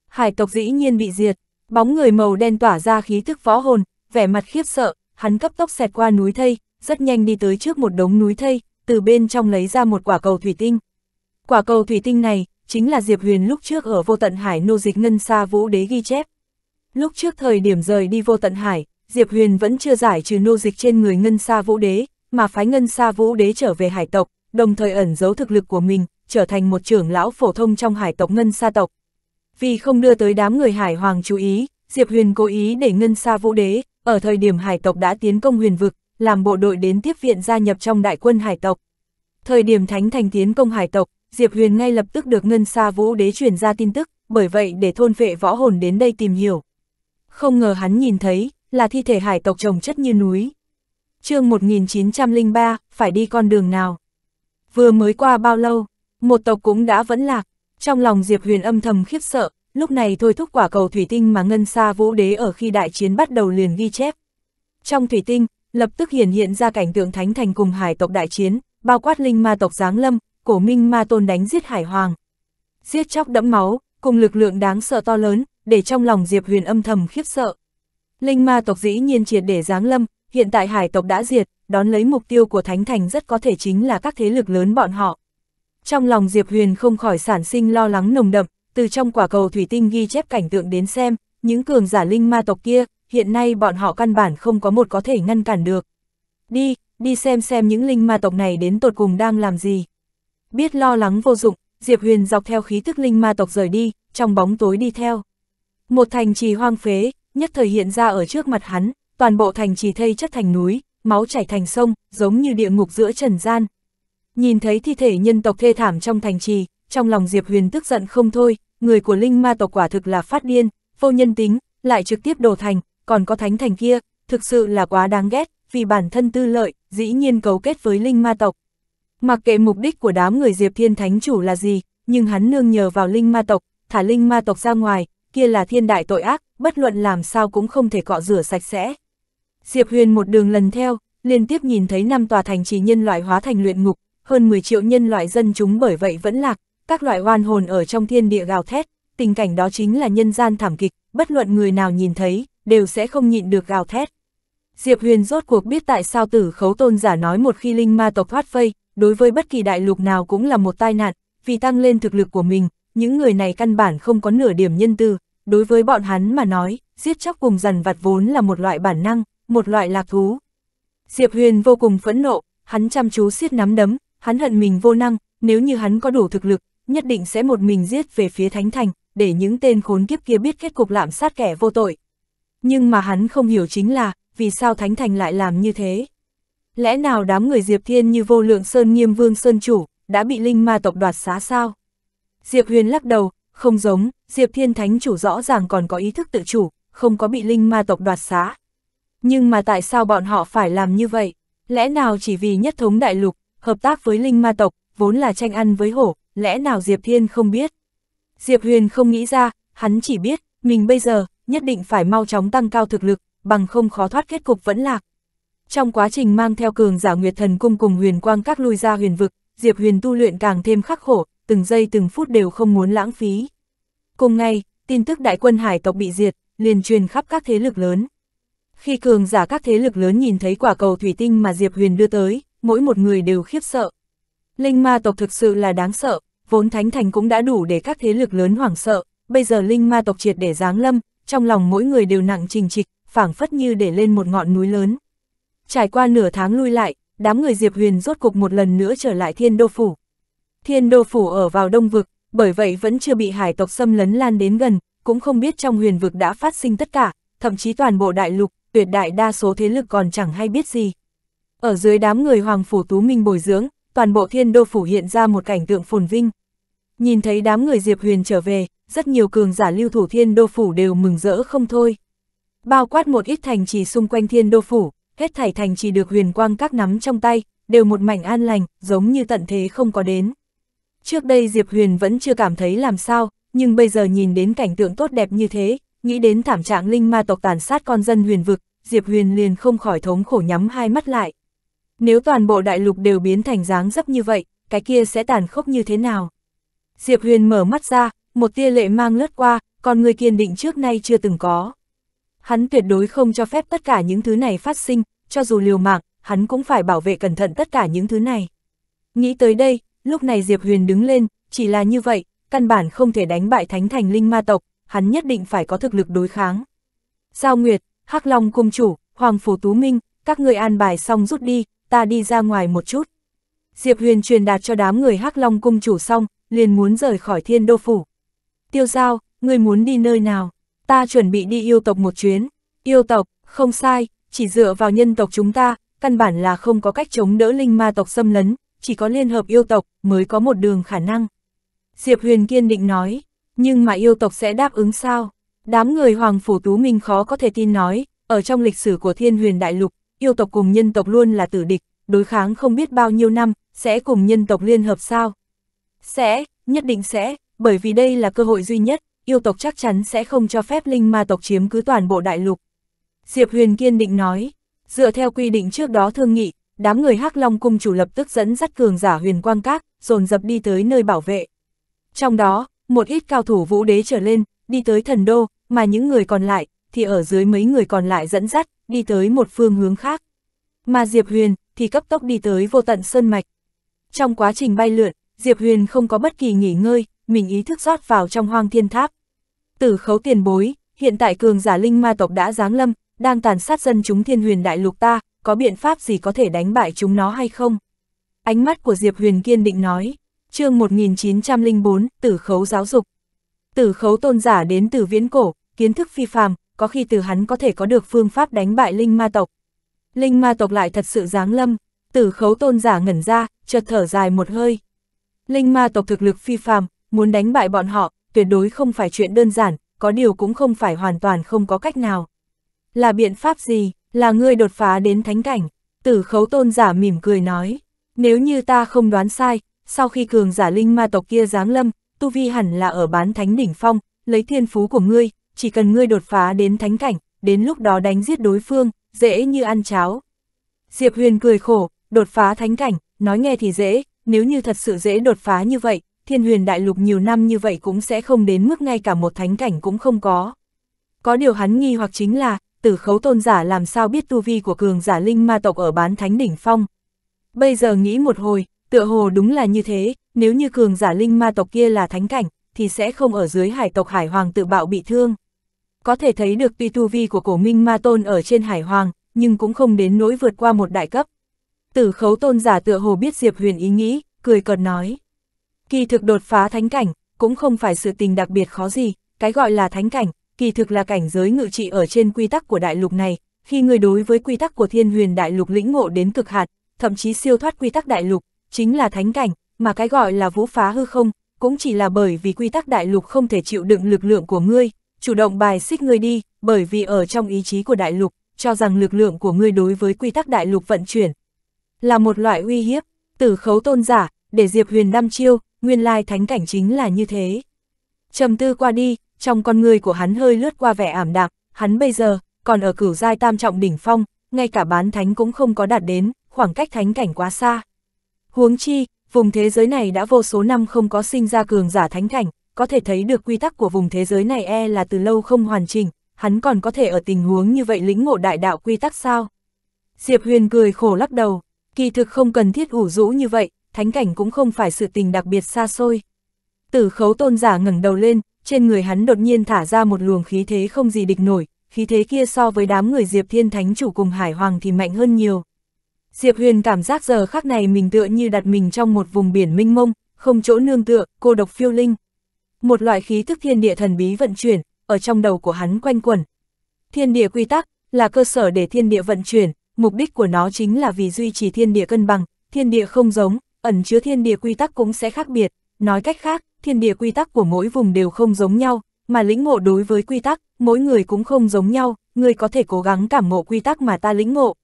Hải tộc dĩ nhiên bị diệt, bóng người màu đen tỏa ra khí thức võ hồn, vẻ mặt khiếp sợ, hắn cấp tốc xẹt qua núi thây, rất nhanh đi tới trước một đống núi thây, từ bên trong lấy ra một quả cầu thủy tinh. Quả cầu thủy tinh này, chính là Diệp Huyền lúc trước ở vô tận hải nô dịch ngân xa vũ đế ghi chép. Lúc trước thời điểm rời đi vô tận hải, Diệp Huyền vẫn chưa giải trừ nô dịch trên người Ngân Sa Vũ Đế, mà phái Ngân Sa Vũ Đế trở về hải tộc, đồng thời ẩn giấu thực lực của mình, trở thành một trưởng lão phổ thông trong hải tộc Ngân Sa tộc. Vì không đưa tới đám người hải hoàng chú ý, Diệp Huyền cố ý để Ngân Sa Vũ Đế, ở thời điểm hải tộc đã tiến công huyền vực, làm bộ đội đến tiếp viện gia nhập trong đại quân hải tộc. Thời điểm Thánh Thành tiến công hải tộc, Diệp Huyền ngay lập tức được Ngân Sa Vũ Đế truyền ra tin tức, bởi vậy để thôn vệ võ hồn đến đây tìm hiểu. Không ngờ hắn nhìn thấy, là thi thể hải tộc trồng chất như núi. chương 1903, phải đi con đường nào? Vừa mới qua bao lâu, một tộc cũng đã vẫn lạc, trong lòng Diệp Huyền âm thầm khiếp sợ, lúc này thôi thúc quả cầu thủy tinh mà Ngân Sa Vũ Đế ở khi đại chiến bắt đầu liền ghi chép. Trong thủy tinh, lập tức hiện hiện ra cảnh tượng thánh thành cùng hải tộc đại chiến, bao quát linh ma tộc giáng lâm, cổ minh ma tôn đánh giết hải hoàng. Giết chóc đẫm máu, cùng lực lượng đáng sợ to lớn, để trong lòng Diệp Huyền âm thầm khiếp sợ. Linh ma tộc dĩ nhiên triệt để giáng lâm, hiện tại hải tộc đã diệt, đón lấy mục tiêu của Thánh Thành rất có thể chính là các thế lực lớn bọn họ. Trong lòng Diệp Huyền không khỏi sản sinh lo lắng nồng đậm, từ trong quả cầu thủy tinh ghi chép cảnh tượng đến xem, những cường giả linh ma tộc kia, hiện nay bọn họ căn bản không có một có thể ngăn cản được. Đi, đi xem xem những linh ma tộc này đến tột cùng đang làm gì. Biết lo lắng vô dụng, Diệp Huyền dọc theo khí thức linh ma tộc rời đi, trong bóng tối đi theo. Một thành trì hoang phế, nhất thời hiện ra ở trước mặt hắn, toàn bộ thành trì thây chất thành núi, máu chảy thành sông, giống như địa ngục giữa trần gian. Nhìn thấy thi thể nhân tộc thê thảm trong thành trì, trong lòng Diệp Huyền tức giận không thôi, người của linh ma tộc quả thực là phát điên, vô nhân tính, lại trực tiếp đổ thành, còn có thánh thành kia, thực sự là quá đáng ghét, vì bản thân tư lợi, dĩ nhiên cấu kết với linh ma tộc. Mặc kệ mục đích của đám người Diệp Thiên Thánh chủ là gì, nhưng hắn nương nhờ vào linh ma tộc, thả linh ma tộc ra ngoài, kia là thiên đại tội ác, bất luận làm sao cũng không thể cọ rửa sạch sẽ. Diệp Huyền một đường lần theo, liên tiếp nhìn thấy năm tòa thành trì nhân loại hóa thành luyện ngục, hơn 10 triệu nhân loại dân chúng bởi vậy vẫn lạc, các loại oan hồn ở trong thiên địa gào thét, tình cảnh đó chính là nhân gian thảm kịch, bất luận người nào nhìn thấy, đều sẽ không nhịn được gào thét. Diệp Huyền rốt cuộc biết tại sao tử khấu tôn giả nói một khi linh ma tộc thoát phây, đối với bất kỳ đại lục nào cũng là một tai nạn, vì tăng lên thực lực của mình, những người này căn bản không có nửa điểm nhân tư, đối với bọn hắn mà nói, giết chóc cùng dần vặt vốn là một loại bản năng, một loại lạc thú. Diệp Huyền vô cùng phẫn nộ, hắn chăm chú siết nắm đấm, hắn hận mình vô năng, nếu như hắn có đủ thực lực, nhất định sẽ một mình giết về phía Thánh Thành, để những tên khốn kiếp kia biết kết cục lạm sát kẻ vô tội. Nhưng mà hắn không hiểu chính là, vì sao Thánh Thành lại làm như thế? Lẽ nào đám người Diệp Thiên như vô lượng Sơn Nghiêm Vương Sơn Chủ, đã bị Linh Ma tộc đoạt xá sao? Diệp Huyền lắc đầu, không giống, Diệp Thiên Thánh chủ rõ ràng còn có ý thức tự chủ, không có bị linh ma tộc đoạt xá. Nhưng mà tại sao bọn họ phải làm như vậy? Lẽ nào chỉ vì nhất thống đại lục, hợp tác với linh ma tộc, vốn là tranh ăn với hổ, lẽ nào Diệp Thiên không biết? Diệp Huyền không nghĩ ra, hắn chỉ biết, mình bây giờ, nhất định phải mau chóng tăng cao thực lực, bằng không khó thoát kết cục vẫn lạc. Trong quá trình mang theo cường giả Nguyệt Thần Cung cùng huyền quang các lui ra huyền vực, Diệp Huyền tu luyện càng thêm khắc khổ, từng giây từng phút đều không muốn lãng phí. Cùng ngay, tin tức đại quân hải tộc bị diệt, liền truyền khắp các thế lực lớn. Khi cường giả các thế lực lớn nhìn thấy quả cầu thủy tinh mà Diệp Huyền đưa tới, mỗi một người đều khiếp sợ. Linh ma tộc thực sự là đáng sợ, vốn thánh thành cũng đã đủ để các thế lực lớn hoảng sợ, bây giờ linh ma tộc triệt để giáng lâm, trong lòng mỗi người đều nặng trình trịch, phảng phất như để lên một ngọn núi lớn. Trải qua nửa tháng lui lại, đám người Diệp Huyền rốt cục một lần nữa trở lại thiên đô phủ, thiên đô phủ ở vào đông vực, bởi vậy vẫn chưa bị hải tộc xâm lấn lan đến gần, cũng không biết trong huyền vực đã phát sinh tất cả, thậm chí toàn bộ đại lục, tuyệt đại đa số thế lực còn chẳng hay biết gì. Ở dưới đám người hoàng phủ tú minh bồi dưỡng, toàn bộ thiên đô phủ hiện ra một cảnh tượng phồn vinh. Nhìn thấy đám người Diệp Huyền trở về, rất nhiều cường giả lưu thủ thiên đô phủ đều mừng rỡ không thôi. Bao quát một ít thành trì xung quanh thiên đô phủ, hết thảy thành trì được huyền quang các nắm trong tay, đều một mảnh an lành, giống như tận thế không có đến. Trước đây Diệp Huyền vẫn chưa cảm thấy làm sao, nhưng bây giờ nhìn đến cảnh tượng tốt đẹp như thế, nghĩ đến thảm trạng linh ma tộc tàn sát con dân huyền vực, Diệp Huyền liền không khỏi thống khổ nhắm hai mắt lại. Nếu toàn bộ đại lục đều biến thành dáng dấp như vậy, cái kia sẽ tàn khốc như thế nào? Diệp Huyền mở mắt ra, một tia lệ mang lướt qua, còn người kiên định trước nay chưa từng có. Hắn tuyệt đối không cho phép tất cả những thứ này phát sinh, cho dù liều mạng, hắn cũng phải bảo vệ cẩn thận tất cả những thứ này. Nghĩ tới đây, Lúc này Diệp Huyền đứng lên, chỉ là như vậy, căn bản không thể đánh bại thánh thành linh ma tộc, hắn nhất định phải có thực lực đối kháng. Giao Nguyệt, Hắc Long Cung Chủ, Hoàng Phủ Tú Minh, các người an bài xong rút đi, ta đi ra ngoài một chút. Diệp Huyền truyền đạt cho đám người Hắc Long Cung Chủ xong, liền muốn rời khỏi thiên đô phủ. Tiêu Giao, người muốn đi nơi nào? Ta chuẩn bị đi yêu tộc một chuyến. Yêu tộc, không sai, chỉ dựa vào nhân tộc chúng ta, căn bản là không có cách chống đỡ linh ma tộc xâm lấn, chỉ có liên hợp yêu tộc mới có một đường khả năng. Diệp Huyền kiên định nói, nhưng mà yêu tộc sẽ đáp ứng sao? Đám người Hoàng Phủ Tú Minh khó có thể tin nói, ở trong lịch sử của thiên huyền đại lục, yêu tộc cùng nhân tộc luôn là tử địch, đối kháng không biết bao nhiêu năm, sẽ cùng nhân tộc liên hợp sao? Sẽ, nhất định sẽ, bởi vì đây là cơ hội duy nhất, yêu tộc chắc chắn sẽ không cho phép linh ma tộc chiếm cứ toàn bộ đại lục. Diệp Huyền kiên định nói, dựa theo quy định trước đó thương nghị, đám người hắc Long cung chủ lập tức dẫn dắt cường giả huyền quang các, dồn dập đi tới nơi bảo vệ. Trong đó, một ít cao thủ vũ đế trở lên, đi tới thần đô, mà những người còn lại, thì ở dưới mấy người còn lại dẫn dắt, đi tới một phương hướng khác. Mà Diệp Huyền, thì cấp tốc đi tới vô tận sơn mạch. Trong quá trình bay lượn, Diệp Huyền không có bất kỳ nghỉ ngơi, mình ý thức rót vào trong hoang thiên tháp. Tử khấu tiền bối, hiện tại cường giả linh ma tộc đã giáng lâm, đang tàn sát dân chúng thiên huyền đại lục ta, có biện pháp gì có thể đánh bại chúng nó hay không? Ánh mắt của Diệp Huyền kiên định nói, chương 1904, tử khấu giáo dục. Tử khấu tôn giả đến từ viễn cổ, kiến thức phi phàm, có khi từ hắn có thể có được phương pháp đánh bại linh ma tộc. Linh ma tộc lại thật sự giáng lâm, tử khấu tôn giả ngẩn ra, chợt thở dài một hơi. Linh ma tộc thực lực phi phàm, muốn đánh bại bọn họ, tuyệt đối không phải chuyện đơn giản, có điều cũng không phải hoàn toàn không có cách nào. Là biện pháp gì? Là ngươi đột phá đến thánh cảnh, tử khấu tôn giả mỉm cười nói. Nếu như ta không đoán sai, sau khi cường giả linh ma tộc kia giáng lâm, tu vi hẳn là ở bán thánh đỉnh phong, lấy thiên phú của ngươi, chỉ cần ngươi đột phá đến thánh cảnh, đến lúc đó đánh giết đối phương, dễ như ăn cháo. Diệp Huyền cười khổ, đột phá thánh cảnh, nói nghe thì dễ, nếu như thật sự dễ đột phá như vậy, thiên huyền đại lục nhiều năm như vậy cũng sẽ không đến mức ngay cả một thánh cảnh cũng không có. Có điều hắn nghi hoặc chính là, tử khấu tôn giả làm sao biết tu vi của cường giả linh ma tộc ở bán thánh đỉnh phong. Bây giờ nghĩ một hồi, tựa hồ đúng là như thế, nếu như cường giả linh ma tộc kia là thánh cảnh, thì sẽ không ở dưới hải tộc hải hoàng tự bạo bị thương. Có thể thấy được tuy tu vi của cổ minh ma tôn ở trên hải hoàng, nhưng cũng không đến nỗi vượt qua một đại cấp. Tử khấu tôn giả tựa hồ biết Diệp Huyền ý nghĩ, cười cợt nói. Kỳ thực đột phá thánh cảnh, cũng không phải sự tình đặc biệt khó gì, cái gọi là thánh cảnh, kỳ thực là cảnh giới ngự trị ở trên quy tắc của đại lục này, khi người đối với quy tắc của thiên huyền đại lục lĩnh ngộ đến cực hạt, thậm chí siêu thoát quy tắc đại lục, chính là thánh cảnh, mà cái gọi là vũ phá hư không, cũng chỉ là bởi vì quy tắc đại lục không thể chịu đựng lực lượng của ngươi, chủ động bài xích ngươi đi, bởi vì ở trong ý chí của đại lục, cho rằng lực lượng của ngươi đối với quy tắc đại lục vận chuyển là một loại uy hiếp, tử khấu tôn giả, để Diệp Huyền đăm chiêu, nguyên lai thánh cảnh chính là như thế. Trầm tư qua đi, trong con người của hắn hơi lướt qua vẻ ảm đạm, hắn bây giờ, còn ở cửu giai tam trọng đỉnh phong, ngay cả bán thánh cũng không có đạt đến, khoảng cách thánh cảnh quá xa. Huống chi, vùng thế giới này đã vô số năm không có sinh ra cường giả thánh cảnh, có thể thấy được quy tắc của vùng thế giới này e là từ lâu không hoàn chỉnh, hắn còn có thể ở tình huống như vậy lĩnh ngộ đại đạo quy tắc sao? Diệp Huyền cười khổ lắc đầu, kỳ thực không cần thiết ủ rũ như vậy, thánh cảnh cũng không phải sự tình đặc biệt xa xôi. Tử khấu tôn giả ngẩng đầu lên, trên người hắn đột nhiên thả ra một luồng khí thế không gì địch nổi, khí thế kia so với đám người Diệp Thiên Thánh chủ cùng Hải Hoàng thì mạnh hơn nhiều. Diệp Huyền cảm giác giờ khắc này mình tựa như đặt mình trong một vùng biển minh mông, không chỗ nương tựa, cô độc phiêu linh. Một loại khí thức thiên địa thần bí vận chuyển, ở trong đầu của hắn quanh quẩn. Thiên địa quy tắc là cơ sở để thiên địa vận chuyển, mục đích của nó chính là vì duy trì thiên địa cân bằng, thiên địa không giống, ẩn chứa thiên địa quy tắc cũng sẽ khác biệt, Nói cách khác, thiên địa quy tắc của mỗi vùng đều không giống nhau, mà lĩnh ngộ đối với quy tắc, mỗi người cũng không giống nhau, người có thể cố gắng cảm ngộ quy tắc mà ta lĩnh ngộ.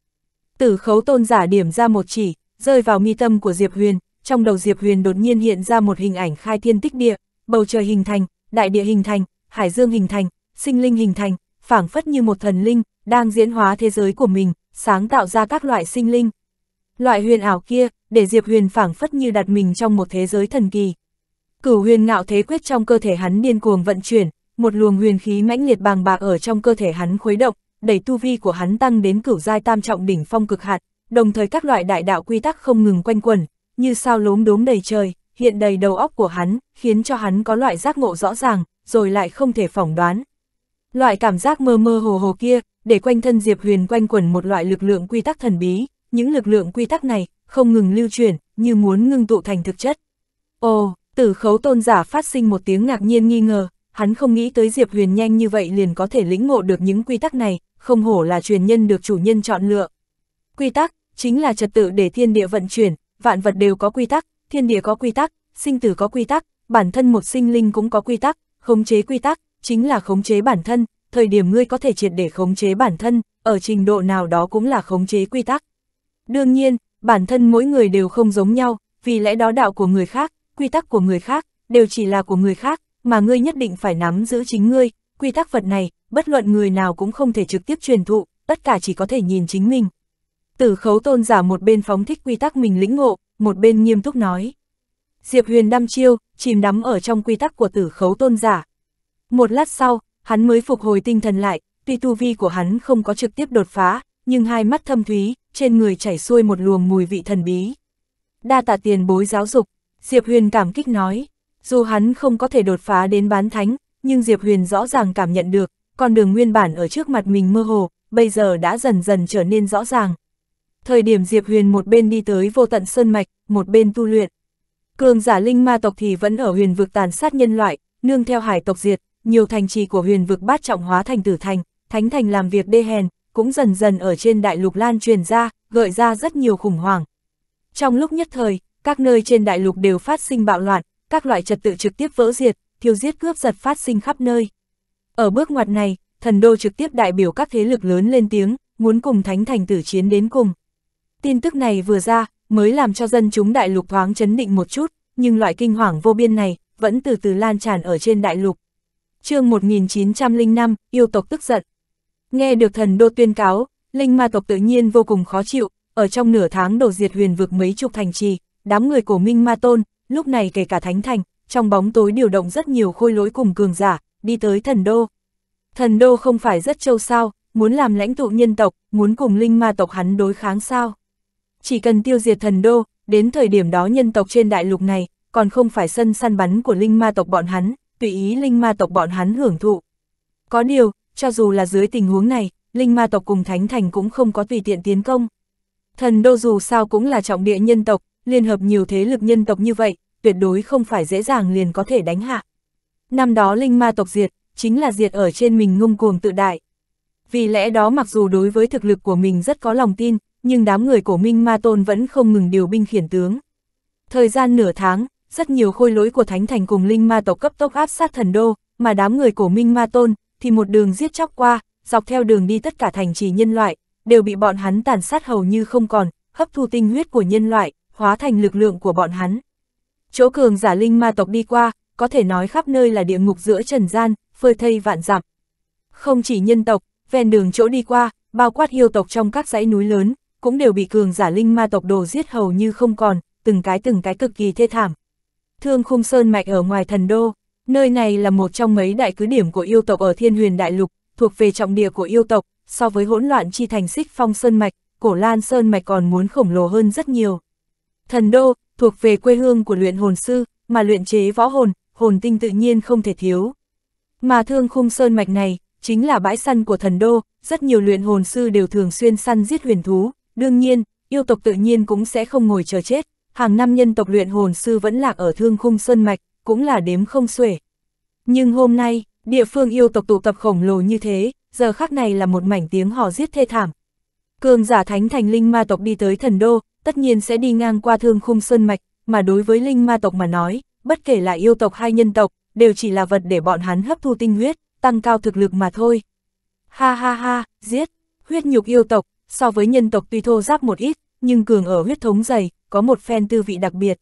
Tử khấu tôn giả điểm ra một chỉ, rơi vào mi tâm của Diệp Huyền, trong đầu Diệp Huyền đột nhiên hiện ra một hình ảnh khai thiên tích địa, bầu trời hình thành, đại địa hình thành, hải dương hình thành, sinh linh hình thành, phảng phất như một thần linh, đang diễn hóa thế giới của mình, sáng tạo ra các loại sinh linh. Loại huyền ảo kia, để Diệp Huyền phảng phất như đặt mình trong một thế giới thần kỳ. Cửu huyền ngạo thế quyết trong cơ thể hắn điên cuồng vận chuyển, một luồng huyền khí mãnh liệt bàng bạc ở trong cơ thể hắn khuấy động, đẩy tu vi của hắn tăng đến cửu giai tam trọng đỉnh phong cực hạn, đồng thời các loại đại đạo quy tắc không ngừng quanh quẩn, như sao lốm đốm đầy trời, hiện đầy đầu óc của hắn, khiến cho hắn có loại giác ngộ rõ ràng, rồi lại không thể phỏng đoán. Loại cảm giác mơ mơ hồ hồ kia, để quanh thân Diệp Huyền quanh quẩn một loại lực lượng quy tắc thần bí, những lực lượng quy tắc này không ngừng lưu chuyển, như muốn ngưng tụ thành thực chất. Ồ, Tử khấu tôn giả phát sinh một tiếng ngạc nhiên nghi ngờ, hắn không nghĩ tới Diệp Huyền nhanh như vậy liền có thể lĩnh ngộ được những quy tắc này, không hổ là truyền nhân được chủ nhân chọn lựa. Quy tắc, chính là trật tự để thiên địa vận chuyển, vạn vật đều có quy tắc, thiên địa có quy tắc, sinh tử có quy tắc, bản thân một sinh linh cũng có quy tắc, khống chế quy tắc, chính là khống chế bản thân, thời điểm ngươi có thể triệt để khống chế bản thân, ở trình độ nào đó cũng là khống chế quy tắc. Đương nhiên, bản thân mỗi người đều không giống nhau, vì lẽ đó đạo của người khác, quy tắc của người khác, đều chỉ là của người khác, mà ngươi nhất định phải nắm giữ chính ngươi, quy tắc vật này, bất luận người nào cũng không thể trực tiếp truyền thụ, tất cả chỉ có thể nhìn chính mình. Tử khấu tôn giả một bên phóng thích quy tắc mình lĩnh ngộ, một bên nghiêm túc nói. Diệp huyền đăm chiêu, chìm đắm ở trong quy tắc của tử khấu tôn giả. Một lát sau, hắn mới phục hồi tinh thần lại, tuy tu vi của hắn không có trực tiếp đột phá, nhưng hai mắt thâm thúy, trên người chảy xuôi một luồng mùi vị thần bí. Đa tạ tiền bối giáo dục, Diệp Huyền cảm kích nói, dù hắn không có thể đột phá đến bán thánh, nhưng Diệp Huyền rõ ràng cảm nhận được, con đường nguyên bản ở trước mặt mình mơ hồ, bây giờ đã dần dần trở nên rõ ràng. Thời điểm Diệp Huyền một bên đi tới vô tận sơn mạch, một bên tu luyện. Cường giả linh ma tộc thì vẫn ở huyền vực tàn sát nhân loại, nương theo hải tộc diệt, nhiều thành trì của huyền vực bát trọng hóa thành tử thành, thánh thành làm việc đê hèn, cũng dần dần ở trên đại lục lan truyền ra, gợi ra rất nhiều khủng hoảng. Trong lúc nhất thời, các nơi trên đại lục đều phát sinh bạo loạn, các loại trật tự trực tiếp vỡ diệt, thiêu giết cướp giật phát sinh khắp nơi. Ở bước ngoặt này, thần đô trực tiếp đại biểu các thế lực lớn lên tiếng, muốn cùng thánh thành tử chiến đến cùng. Tin tức này vừa ra, mới làm cho dân chúng đại lục thoáng chấn định một chút, nhưng loại kinh hoàng vô biên này, vẫn từ từ lan tràn ở trên đại lục. chương 1905, yêu tộc tức giận. Nghe được thần đô tuyên cáo, linh ma tộc tự nhiên vô cùng khó chịu, ở trong nửa tháng đổ diệt huyền vực mấy chục thành trì, đám người của Minh Ma Tôn, lúc này kể cả Thánh Thành, trong bóng tối điều động rất nhiều khôi lỗi cùng cường giả, đi tới thần đô. Thần đô không phải rất châu sao, muốn làm lãnh tụ nhân tộc, muốn cùng linh ma tộc hắn đối kháng sao. Chỉ cần tiêu diệt thần đô, đến thời điểm đó nhân tộc trên đại lục này, còn không phải sân săn bắn của linh ma tộc bọn hắn, tùy ý linh ma tộc bọn hắn hưởng thụ. Có điều, cho dù là dưới tình huống này, linh ma tộc cùng thánh thành cũng không có tùy tiện tiến công. Thần đô dù sao cũng là trọng địa nhân tộc, liên hợp nhiều thế lực nhân tộc như vậy, tuyệt đối không phải dễ dàng liền có thể đánh hạ. Năm đó linh ma tộc diệt, chính là diệt ở trên mình ngung cuồng tự đại. Vì lẽ đó mặc dù đối với thực lực của mình rất có lòng tin, nhưng đám người của Minh Ma Tôn vẫn không ngừng điều binh khiển tướng. Thời gian nửa tháng, rất nhiều khôi lỗi của Thánh Thành cùng Linh Ma tộc cấp tốc áp sát thần đô, mà đám người của Minh Ma Tôn thì một đường giết chóc qua, dọc theo đường đi tất cả thành trì nhân loại, đều bị bọn hắn tàn sát hầu như không còn, hấp thu tinh huyết của nhân loại, hóa thành lực lượng của bọn hắn. Chỗ cường giả linh ma tộc đi qua, có thể nói khắp nơi là địa ngục giữa trần gian, phơi thây vạn dặm. Không chỉ nhân tộc, ven đường chỗ đi qua, bao quát yêu tộc trong các dãy núi lớn, cũng đều bị cường giả linh ma tộc đồ giết hầu như không còn, từng cái từng cái cực kỳ thê thảm. Thương khung sơn mạch ở ngoài thần đô, nơi này là một trong mấy đại cứ điểm của yêu tộc ở thiên huyền đại lục, thuộc về trọng địa của yêu tộc, so với hỗn loạn chi thành xích phong sơn mạch, cổ lan sơn mạch còn muốn khổng lồ hơn rất nhiều thần đô, thuộc về quê hương của luyện hồn sư, mà luyện chế võ hồn, hồn tinh tự nhiên không thể thiếu. Mà thương khung sơn mạch này, chính là bãi săn của thần đô, rất nhiều luyện hồn sư đều thường xuyên săn giết huyền thú, đương nhiên, yêu tộc tự nhiên cũng sẽ không ngồi chờ chết, hàng năm nhân tộc luyện hồn sư vẫn lạc ở thương khung sơn mạch, cũng là đếm không xuể. Nhưng hôm nay, địa phương yêu tộc tụ tập khổng lồ như thế, giờ khắc này là một mảnh tiếng hò giết thê thảm. Cường giả thánh thành linh ma tộc đi tới thần đô, tất nhiên sẽ đi ngang qua thương khung sơn mạch, mà đối với linh ma tộc mà nói, bất kể là yêu tộc hay nhân tộc, đều chỉ là vật để bọn hắn hấp thu tinh huyết, tăng cao thực lực mà thôi. Ha ha ha, giết, huyết nhục yêu tộc, so với nhân tộc tuy thô giáp một ít, nhưng cường ở huyết thống dày, có một phen tư vị đặc biệt.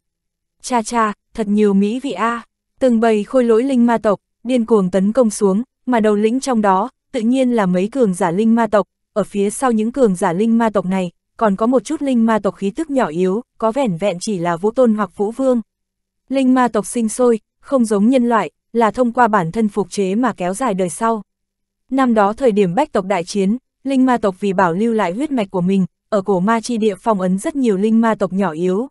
Cha cha, thật nhiều mỹ vị a. À. Từng bầy khôi lỗi linh ma tộc, điên cuồng tấn công xuống, mà đầu lĩnh trong đó, tự nhiên là mấy cường giả linh ma tộc, ở phía sau những cường giả linh ma tộc này, còn có một chút linh ma tộc khí tức nhỏ yếu, có vẻn vẹn chỉ là vũ tôn hoặc vũ vương. Linh ma tộc sinh sôi, không giống nhân loại, là thông qua bản thân phục chế mà kéo dài đời sau. Năm đó thời điểm bách tộc đại chiến, linh ma tộc vì bảo lưu lại huyết mạch của mình, ở cổ ma chi địa phong ấn rất nhiều linh ma tộc nhỏ yếu.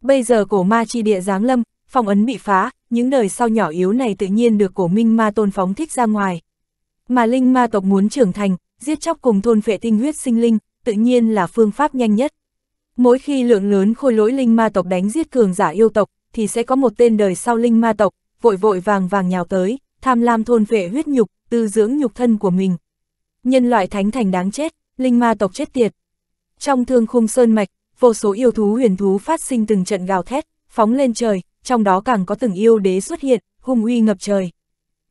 Bây giờ cổ ma chi địa giáng lâm, phong ấn bị phá, những đời sau nhỏ yếu này tự nhiên được cổ minh ma tôn phóng thích ra ngoài. Mà linh ma tộc muốn trưởng thành, giết chóc cùng thôn phệ tinh huyết sinh linh, tự nhiên là phương pháp nhanh nhất. Mỗi khi lượng lớn khôi lỗi linh ma tộc đánh giết cường giả yêu tộc, thì sẽ có một tên đời sau linh ma tộc, vội vội vàng vàng nhào tới, tham lam thôn vệ huyết nhục, tư dưỡng nhục thân của mình. Nhân loại thánh thành đáng chết, linh ma tộc chết tiệt. Trong thương khung sơn mạch, vô số yêu thú huyền thú phát sinh từng trận gào thét, phóng lên trời, trong đó càng có từng yêu đế xuất hiện, hung uy ngập trời.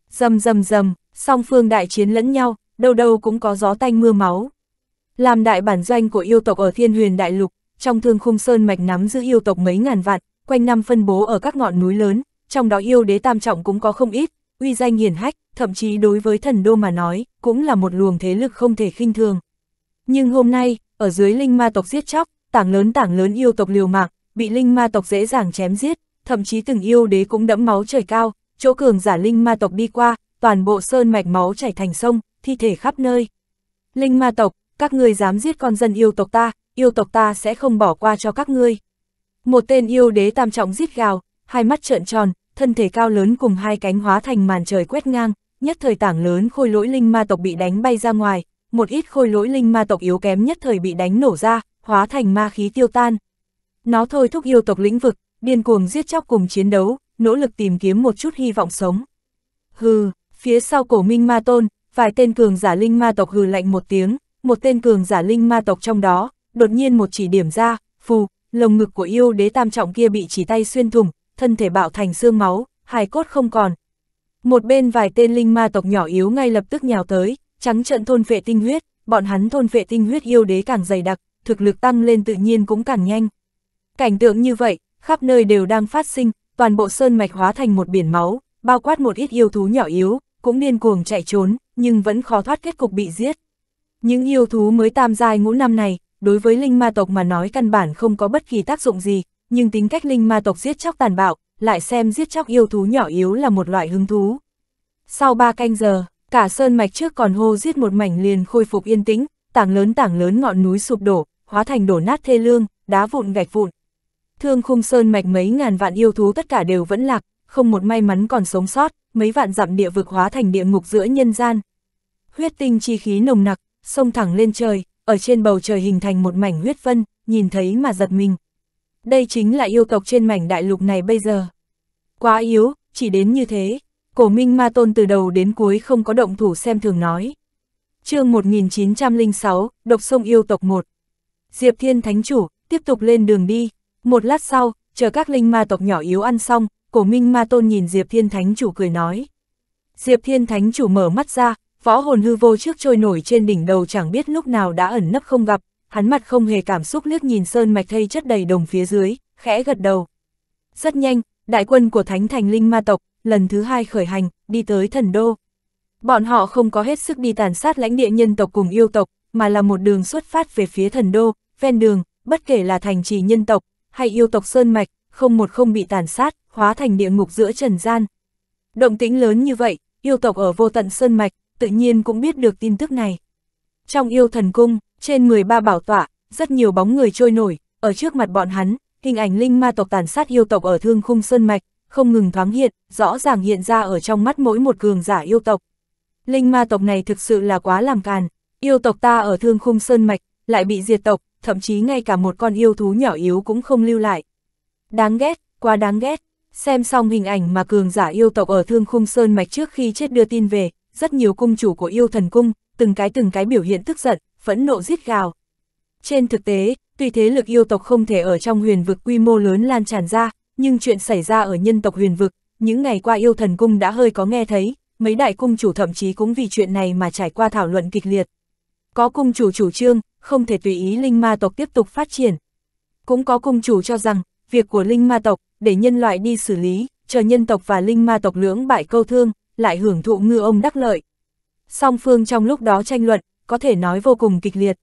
Dầm dầm dầm, song phương đại chiến lẫn nhau, đâu đâu cũng có gió tanh mưa máu. Làm đại bản doanh của yêu tộc ở thiên huyền đại lục, trong thương khung sơn mạch nắm giữ yêu tộc mấy ngàn vạn, quanh năm phân bố ở các ngọn núi lớn, trong đó yêu đế tam trọng cũng có không ít, uy danh hiển hách, thậm chí đối với thần đô mà nói, cũng là một luồng thế lực không thể khinh thường. Nhưng hôm nay, ở dưới linh ma tộc giết chóc, tảng lớn tảng lớn yêu tộc liều mạng, bị linh ma tộc dễ dàng chém giết, thậm chí từng yêu đế cũng đẫm máu trời cao, chỗ cường giả linh ma tộc đi qua, toàn bộ sơn mạch máu chảy thành sông, thi thể khắp nơi. Linh ma tộc, các ngươi dám giết con dân yêu tộc ta, yêu tộc ta sẽ không bỏ qua cho các ngươi. Một tên yêu đế tam trọng giết gào, hai mắt trợn tròn, thân thể cao lớn cùng hai cánh hóa thành màn trời quét ngang, nhất thời tảng lớn khôi lỗi linh ma tộc bị đánh bay ra ngoài, một ít khôi lỗi linh ma tộc yếu kém nhất thời bị đánh nổ ra, hóa thành ma khí tiêu tan. Nó thôi thúc yêu tộc lĩnh vực, điên cuồng giết chóc cùng chiến đấu, nỗ lực tìm kiếm một chút hy vọng sống. Hừ, phía sau cổ minh ma tôn, vài tên cường giả linh ma tộc hừ lạnh một tiếng, một tên cường giả linh ma tộc trong đó, đột nhiên một chỉ điểm ra, phù, lồng ngực của yêu đế tam trọng kia bị chỉ tay xuyên thủng, thân thể bạo thành xương máu, hài cốt không còn. Một bên vài tên linh ma tộc nhỏ yếu ngay lập tức nhào tới, trắng trận thôn vệ tinh huyết, bọn hắn thôn vệ tinh huyết yêu đế càng dày đặc, thực lực tăng lên tự nhiên cũng càng nhanh. Cảnh tượng như vậy, khắp nơi đều đang phát sinh, toàn bộ sơn mạch hóa thành một biển máu, bao quát một ít yêu thú nhỏ yếu, cũng điên cuồng chạy trốn, nhưng vẫn khó thoát kết cục bị giết. Những yêu thú mới tam giai ngũ năm này, đối với linh ma tộc mà nói căn bản không có bất kỳ tác dụng gì, nhưng tính cách linh ma tộc giết chóc tàn bạo, lại xem giết chóc yêu thú nhỏ yếu là một loại hứng thú. Sau ba canh giờ, cả sơn mạch trước còn hô giết một mảnh liền khôi phục yên tĩnh, tảng lớn tảng lớn ngọn núi sụp đổ, hóa thành đổ nát thê lương, đá vụn gạch vụn. Thương khung sơn mạch mấy ngàn vạn yêu thú tất cả đều vẫn lạc, không một may mắn còn sống sót, mấy vạn dặm địa vực hóa thành địa ngục giữa nhân gian. Huyết tinh chi khí nồng nặc, xông thẳng lên trời, ở trên bầu trời hình thành một mảnh huyết vân, nhìn thấy mà giật mình. Đây chính là yêu tộc trên mảnh đại lục này bây giờ. Quá yếu, chỉ đến như thế, cổ minh ma tôn từ đầu đến cuối không có động thủ xem thường nói. chương 1906, độc sông yêu tộc 1. Diệp Thiên Thánh Chủ, tiếp tục lên đường đi. Một lát sau, chờ các linh ma tộc nhỏ yếu ăn xong, cổ minh ma tôn nhìn Diệp Thiên Thánh Chủ cười nói. Diệp Thiên Thánh Chủ mở mắt ra, võ hồn hư vô trước trôi nổi trên đỉnh đầu chẳng biết lúc nào đã ẩn nấp không gặp, hắn mặt không hề cảm xúc liếc nhìn sơn mạch thây chất đầy đồng phía dưới, khẽ gật đầu. Rất nhanh, đại quân của Thánh Thành Linh Ma Tộc, lần thứ hai khởi hành, đi tới thần đô. Bọn họ không có hết sức đi tàn sát lãnh địa nhân tộc cùng yêu tộc, mà là một đường xuất phát về phía thần đô, ven đường, bất kể là thành trì nhân tộc, hay yêu tộc sơn mạch, không một không bị tàn sát, hóa thành địa ngục giữa trần gian. Động tĩnh lớn như vậy, yêu tộc ở vô tận sơn mạch, tự nhiên cũng biết được tin tức này. Trong yêu thần cung, trên 13 bảo tọa, rất nhiều bóng người trôi nổi, ở trước mặt bọn hắn, hình ảnh linh ma tộc tàn sát yêu tộc ở thương khung sơn mạch, không ngừng thoáng hiện, rõ ràng hiện ra ở trong mắt mỗi một cường giả yêu tộc. Linh ma tộc này thực sự là quá làm càn, yêu tộc ta ở thương khung sơn mạch, lại bị diệt tộc, thậm chí ngay cả một con yêu thú nhỏ yếu cũng không lưu lại. Đáng ghét, quá đáng ghét, xem xong hình ảnh mà cường giả yêu tộc ở thương khung sơn mạch trước khi chết đưa tin về, rất nhiều cung chủ của yêu thần cung, từng cái từng cái biểu hiện tức giận, phẫn nộ giết gào. Trên thực tế, tuy thế lực yêu tộc không thể ở trong huyền vực quy mô lớn lan tràn ra, nhưng chuyện xảy ra ở nhân tộc huyền vực, những ngày qua yêu thần cung đã hơi có nghe thấy, mấy đại cung chủ thậm chí cũng vì chuyện này mà trải qua thảo luận kịch liệt. Có cung chủ chủ trương, không thể tùy ý linh ma tộc tiếp tục phát triển. Cũng có cung chủ cho rằng, việc của linh ma tộc, để nhân loại đi xử lý, chờ nhân tộc và linh ma tộc lưỡng bại câu thương, lại hưởng thụ ngư ông đắc lợi. Song phương trong lúc đó tranh luận, có thể nói vô cùng kịch liệt.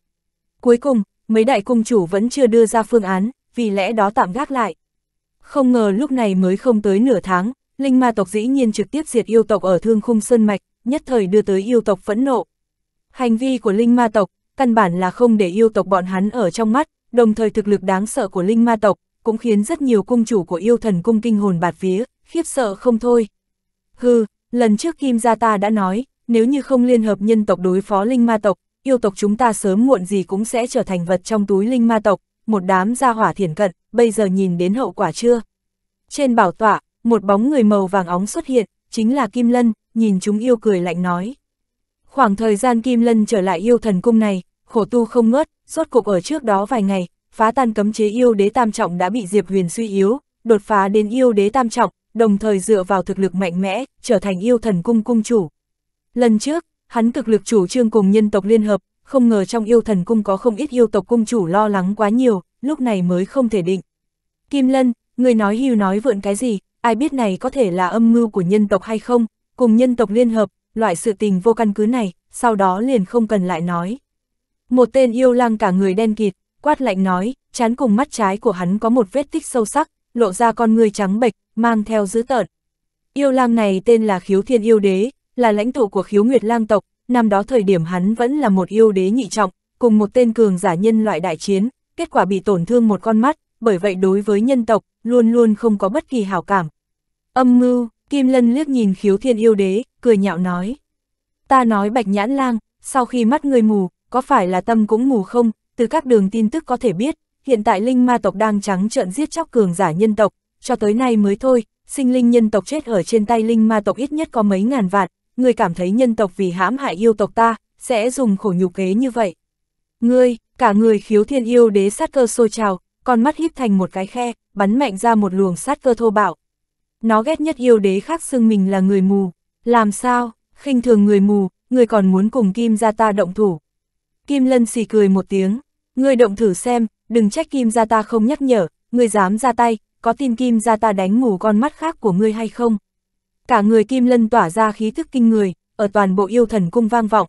Cuối cùng, mấy đại cung chủ vẫn chưa đưa ra phương án, vì lẽ đó tạm gác lại. Không ngờ lúc này mới không tới nửa tháng, Linh ma tộc dĩ nhiên trực tiếp diệt yêu tộc ở thương khung sơn mạch, nhất thời đưa tới yêu tộc phẫn nộ. Hành vi của Linh ma tộc, căn bản là không để yêu tộc bọn hắn ở trong mắt, đồng thời thực lực đáng sợ của Linh ma tộc, cũng khiến rất nhiều cung chủ của yêu thần cung kinh hồn bạt vía, khiếp sợ không thôi. Hừ, Lần trước Kim Gia ta đã nói, nếu như không liên hợp nhân tộc đối phó linh ma tộc, yêu tộc chúng ta sớm muộn gì cũng sẽ trở thành vật trong túi linh ma tộc, một đám gia hỏa thiển cận, bây giờ nhìn đến hậu quả chưa? Trên bảo tọa, một bóng người màu vàng óng xuất hiện, chính là Kim Lân, nhìn chúng yêu cười lạnh nói. Khoảng thời gian Kim Lân trở lại yêu thần cung này, khổ tu không ngớt, rốt cục ở trước đó vài ngày, phá tan cấm chế yêu đế tam trọng đã bị Diệp Huyền suy yếu, đột phá đến yêu đế tam trọng, đồng thời dựa vào thực lực mạnh mẽ, trở thành yêu thần cung cung chủ. Lần trước, hắn cực lực chủ trương cùng nhân tộc liên hợp, không ngờ trong yêu thần cung có không ít yêu tộc cung chủ lo lắng quá nhiều, lúc này mới không thể định. Kim Lân, người nói hưu nói vượn cái gì, ai biết này có thể là âm mưu của nhân tộc hay không, cùng nhân tộc liên hợp, loại sự tình vô căn cứ này, sau đó liền không cần lại nói. Một tên yêu lang cả người đen kịt, quát lạnh nói, chán cùng mắt trái của hắn có một vết tích sâu sắc, lộ ra con người trắng bệch, mang theo dữ tợn. Yêu lang này tên là Khiếu Thiên Yêu Đế, là lãnh tụ của Khiếu Nguyệt lang tộc, năm đó thời điểm hắn vẫn là một yêu đế nhị trọng, cùng một tên cường giả nhân loại đại chiến, kết quả bị tổn thương một con mắt, bởi vậy đối với nhân tộc, luôn luôn không có bất kỳ hảo cảm. Âm mưu, Kim Lân liếc nhìn Khiếu Thiên Yêu Đế, cười nhạo nói. Ta nói bạch nhãn lang, sau khi mắt người mù, có phải là tâm cũng mù không, từ các đường tin tức có thể biết, hiện tại linh ma tộc đang trắng trợn giết chóc cường giả nhân tộc, cho tới nay mới thôi, sinh linh nhân tộc chết ở trên tay linh ma tộc ít nhất có mấy ngàn vạn, người cảm thấy nhân tộc vì hãm hại yêu tộc ta, sẽ dùng khổ nhục kế như vậy. Ngươi, cả người khiếu thiên yêu đế sát cơ sôi trào, con mắt híp thành một cái khe, bắn mạnh ra một luồng sát cơ thô bạo. Nó ghét nhất yêu đế khác xưng mình là người mù, làm sao, khinh thường người mù, người còn muốn cùng kim ra ta động thủ. Kim lân xì cười một tiếng, ngươi động thử xem, đừng trách Kim gia ta không nhắc nhở, ngươi dám ra tay, có tin Kim gia ta đánh ngủ con mắt khác của ngươi hay không? Cả người Kim Lân tỏa ra khí thức kinh người, ở toàn bộ yêu thần cung vang vọng.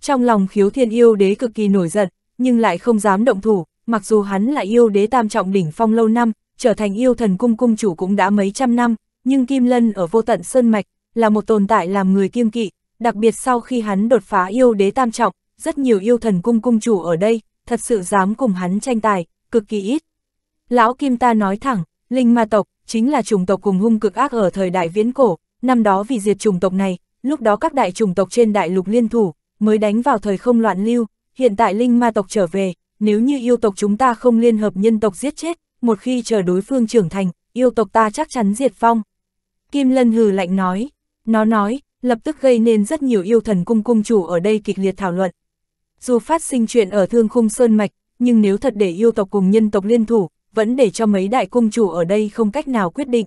Trong lòng khiếu thiên yêu đế cực kỳ nổi giận, nhưng lại không dám động thủ, mặc dù hắn là yêu đế tam trọng đỉnh phong lâu năm, trở thành yêu thần cung cung chủ cũng đã mấy trăm năm, nhưng Kim Lân ở vô tận Sơn Mạch là một tồn tại làm người kiêng kỵ, đặc biệt sau khi hắn đột phá yêu đế tam trọng, rất nhiều yêu thần cung cung chủ ở đây thật sự dám cùng hắn tranh tài, cực kỳ ít. Lão Kim ta nói thẳng, linh ma tộc, chính là chủng tộc cùng hung cực ác ở thời đại viễn cổ, năm đó vì diệt chủng tộc này, lúc đó các đại chủng tộc trên đại lục liên thủ, mới đánh vào thời không loạn lưu, hiện tại linh ma tộc trở về, nếu như yêu tộc chúng ta không liên hợp nhân tộc giết chết, một khi chờ đối phương trưởng thành, yêu tộc ta chắc chắn diệt phong. Kim Lân hừ lạnh nói, nó nói, lập tức gây nên rất nhiều yêu thần cung cung chủ ở đây kịch liệt thảo luận dù phát sinh chuyện ở thương khung sơn mạch, nhưng nếu thật để yêu tộc cùng nhân tộc liên thủ, vẫn để cho mấy đại cung chủ ở đây không cách nào quyết định.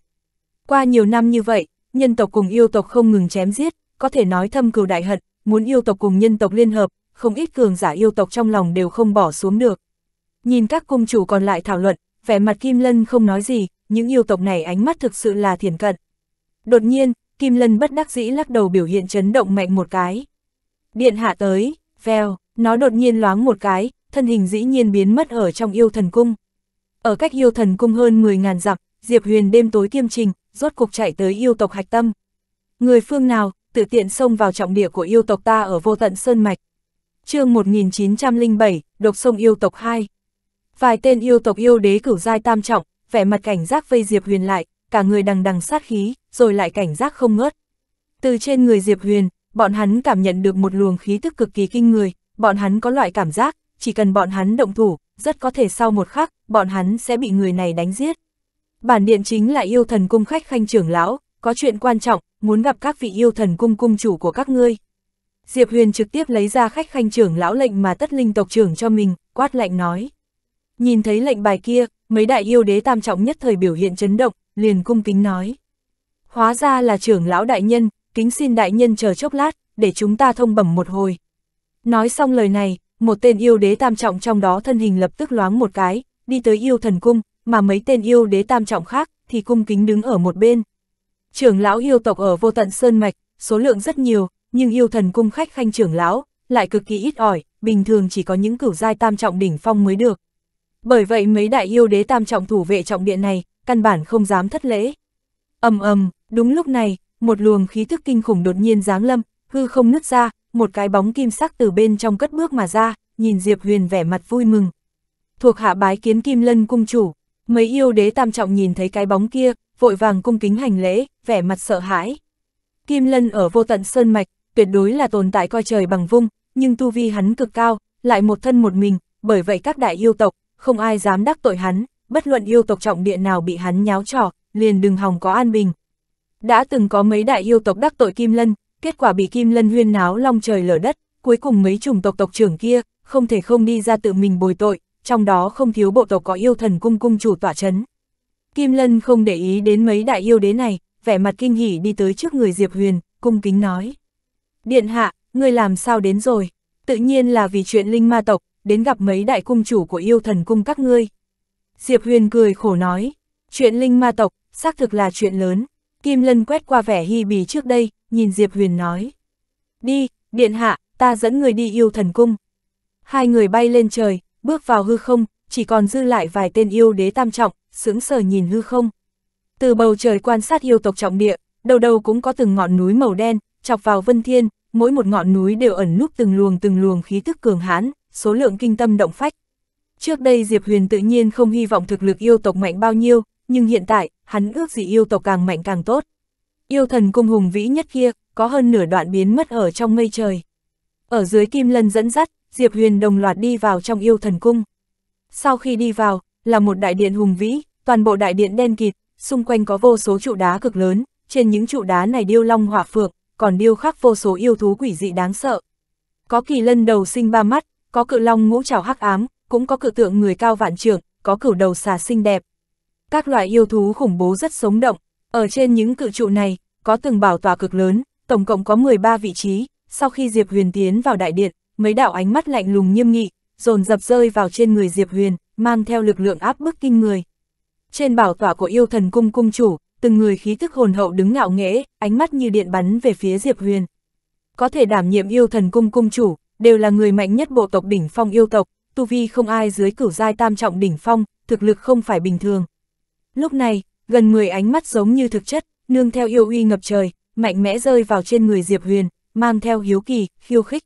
Qua nhiều năm như vậy, nhân tộc cùng yêu tộc không ngừng chém giết, có thể nói thâm cừu đại hận, muốn yêu tộc cùng nhân tộc liên hợp, không ít cường giả yêu tộc trong lòng đều không bỏ xuống được. Nhìn các cung chủ còn lại thảo luận, vẻ mặt Kim Lân không nói gì, những yêu tộc này ánh mắt thực sự là thiền cận. Đột nhiên, Kim Lân bất đắc dĩ lắc đầu biểu hiện chấn động mạnh một cái. Điện hạ tới, veo, nó đột nhiên loáng một cái, thân hình dĩ nhiên biến mất ở trong yêu thần cung. Ở cách yêu thần cung hơn 10.000 dặm, Diệp Huyền đêm tối kiêm trình, rốt cục chạy tới yêu tộc hạch tâm. Người phương nào, tự tiện xông vào trọng địa của yêu tộc ta ở vô tận Sơn Mạch. chương 1907, độc sông yêu tộc 2. Vài tên yêu tộc yêu đế cửu giai tam trọng, vẻ mặt cảnh giác vây Diệp Huyền lại, cả người đằng đằng sát khí, rồi lại cảnh giác không ngớt. Từ trên người Diệp Huyền, bọn hắn cảm nhận được một luồng khí tức cực kỳ kinh người, bọn hắn có loại cảm giác, chỉ cần bọn hắn động thủ, rất có thể sau một khắc, bọn hắn sẽ bị người này đánh giết. Bản điện chính là yêu thần cung khách khanh trưởng lão, có chuyện quan trọng, muốn gặp các vị yêu thần cung cung chủ của các ngươi. Diệp Huyền trực tiếp lấy ra khách khanh trưởng lão lệnh mà tất linh tộc trưởng cho mình, quát lạnh nói. Nhìn thấy lệnh bài kia, mấy đại yêu đế tam trọng nhất thời biểu hiện chấn động, liền cung kính nói. Hóa ra là trưởng lão đại nhân, kính xin đại nhân chờ chốc lát, để chúng ta thông bẩm một hồi, Nói xong lời này, một tên yêu đế tam trọng trong đó thân hình lập tức loáng một cái, đi tới yêu thần cung, mà mấy tên yêu đế tam trọng khác thì cung kính đứng ở một bên. Trưởng lão yêu tộc ở vô tận Sơn Mạch, số lượng rất nhiều, nhưng yêu thần cung khách khanh trưởng lão lại cực kỳ ít ỏi, bình thường chỉ có những cửu giai tam trọng đỉnh phong mới được. Bởi vậy mấy đại yêu đế tam trọng thủ vệ trọng điện này, căn bản không dám thất lễ. Ầm ầm, đúng lúc này, một luồng khí thức kinh khủng đột nhiên giáng lâm, hư không nứt ra, một cái bóng kim sắc từ bên trong cất bước mà ra, nhìn Diệp Huyền vẻ mặt vui mừng. Thuộc hạ bái kiến Kim Lân cung chủ, mấy yêu đế tam trọng nhìn thấy cái bóng kia, vội vàng cung kính hành lễ, vẻ mặt sợ hãi. Kim Lân ở vô tận sơn mạch, tuyệt đối là tồn tại coi trời bằng vung, nhưng tu vi hắn cực cao, lại một thân một mình, bởi vậy các đại yêu tộc, không ai dám đắc tội hắn, bất luận yêu tộc trọng địa nào bị hắn nháo trò, liền đừng hòng có an bình. Đã từng có mấy đại yêu tộc đắc tội Kim Lân, kết quả bị Kim Lân huyên náo long trời lở đất, cuối cùng mấy chủng tộc tộc trưởng kia, không thể không đi ra tự mình bồi tội, trong đó không thiếu bộ tộc có yêu thần cung cung chủ tỏa chấn. Kim Lân không để ý đến mấy đại yêu đế này, vẻ mặt kinh hỉ đi tới trước người Diệp Huyền, cung kính nói. Điện hạ, người làm sao đến rồi? Tự nhiên là vì chuyện linh ma tộc, đến gặp mấy đại cung chủ của yêu thần cung các ngươi. Diệp Huyền cười khổ nói, chuyện linh ma tộc, xác thực là chuyện lớn, Kim Lân quét qua vẻ hy bì trước đây, nhìn Diệp Huyền nói. Đi, điện hạ, ta dẫn người đi yêu thần cung. Hai người bay lên trời, bước vào hư không, chỉ còn dư lại vài tên yêu đế tam trọng, sững sờ nhìn hư không. Từ bầu trời quan sát yêu tộc trọng địa, đầu đầu cũng có từng ngọn núi màu đen, chọc vào vân thiên, mỗi một ngọn núi đều ẩn núp từng luồng từng luồng khí tức cường hãn, số lượng kinh tâm động phách. Trước đây Diệp Huyền tự nhiên không hy vọng thực lực yêu tộc mạnh bao nhiêu, nhưng hiện tại, hắn ước gì yêu tộc càng mạnh càng tốt. Yêu thần cung hùng vĩ nhất kia, có hơn nửa đoạn biến mất ở trong mây trời. Ở dưới kim lân dẫn dắt, Diệp Huyền đồng loạt đi vào trong yêu thần cung. Sau khi đi vào, là một đại điện hùng vĩ, toàn bộ đại điện đen kịt, xung quanh có vô số trụ đá cực lớn, trên những trụ đá này điêu long hỏa phượng, còn điêu khắc vô số yêu thú quỷ dị đáng sợ. Có kỳ lân đầu sinh ba mắt, có cự long ngũ trảo hắc ám, cũng có cự tượng người cao vạn trưởng, có cửu đầu xà xinh đẹp, các loại yêu thú khủng bố rất sống động. Ở trên những cự trụ này, có từng bảo tòa cực lớn, tổng cộng có 13 vị trí, sau khi Diệp Huyền tiến vào đại điện, mấy đạo ánh mắt lạnh lùng nghiêm nghị, dồn dập rơi vào trên người Diệp Huyền, mang theo lực lượng áp bức kinh người. Trên bảo tỏa của yêu thần cung cung chủ, từng người khí thức hồn hậu đứng ngạo nghễ, ánh mắt như điện bắn về phía Diệp Huyền. Có thể đảm nhiệm yêu thần cung cung chủ, đều là người mạnh nhất bộ tộc đỉnh phong yêu tộc, tu vi không ai dưới cửu giai tam trọng đỉnh phong, thực lực không phải bình thường. Lúc này, gần 10 ánh mắt giống như thực chất, nương theo yêu uy ngập trời, mạnh mẽ rơi vào trên người Diệp Huyền, mang theo hiếu kỳ, khiêu khích.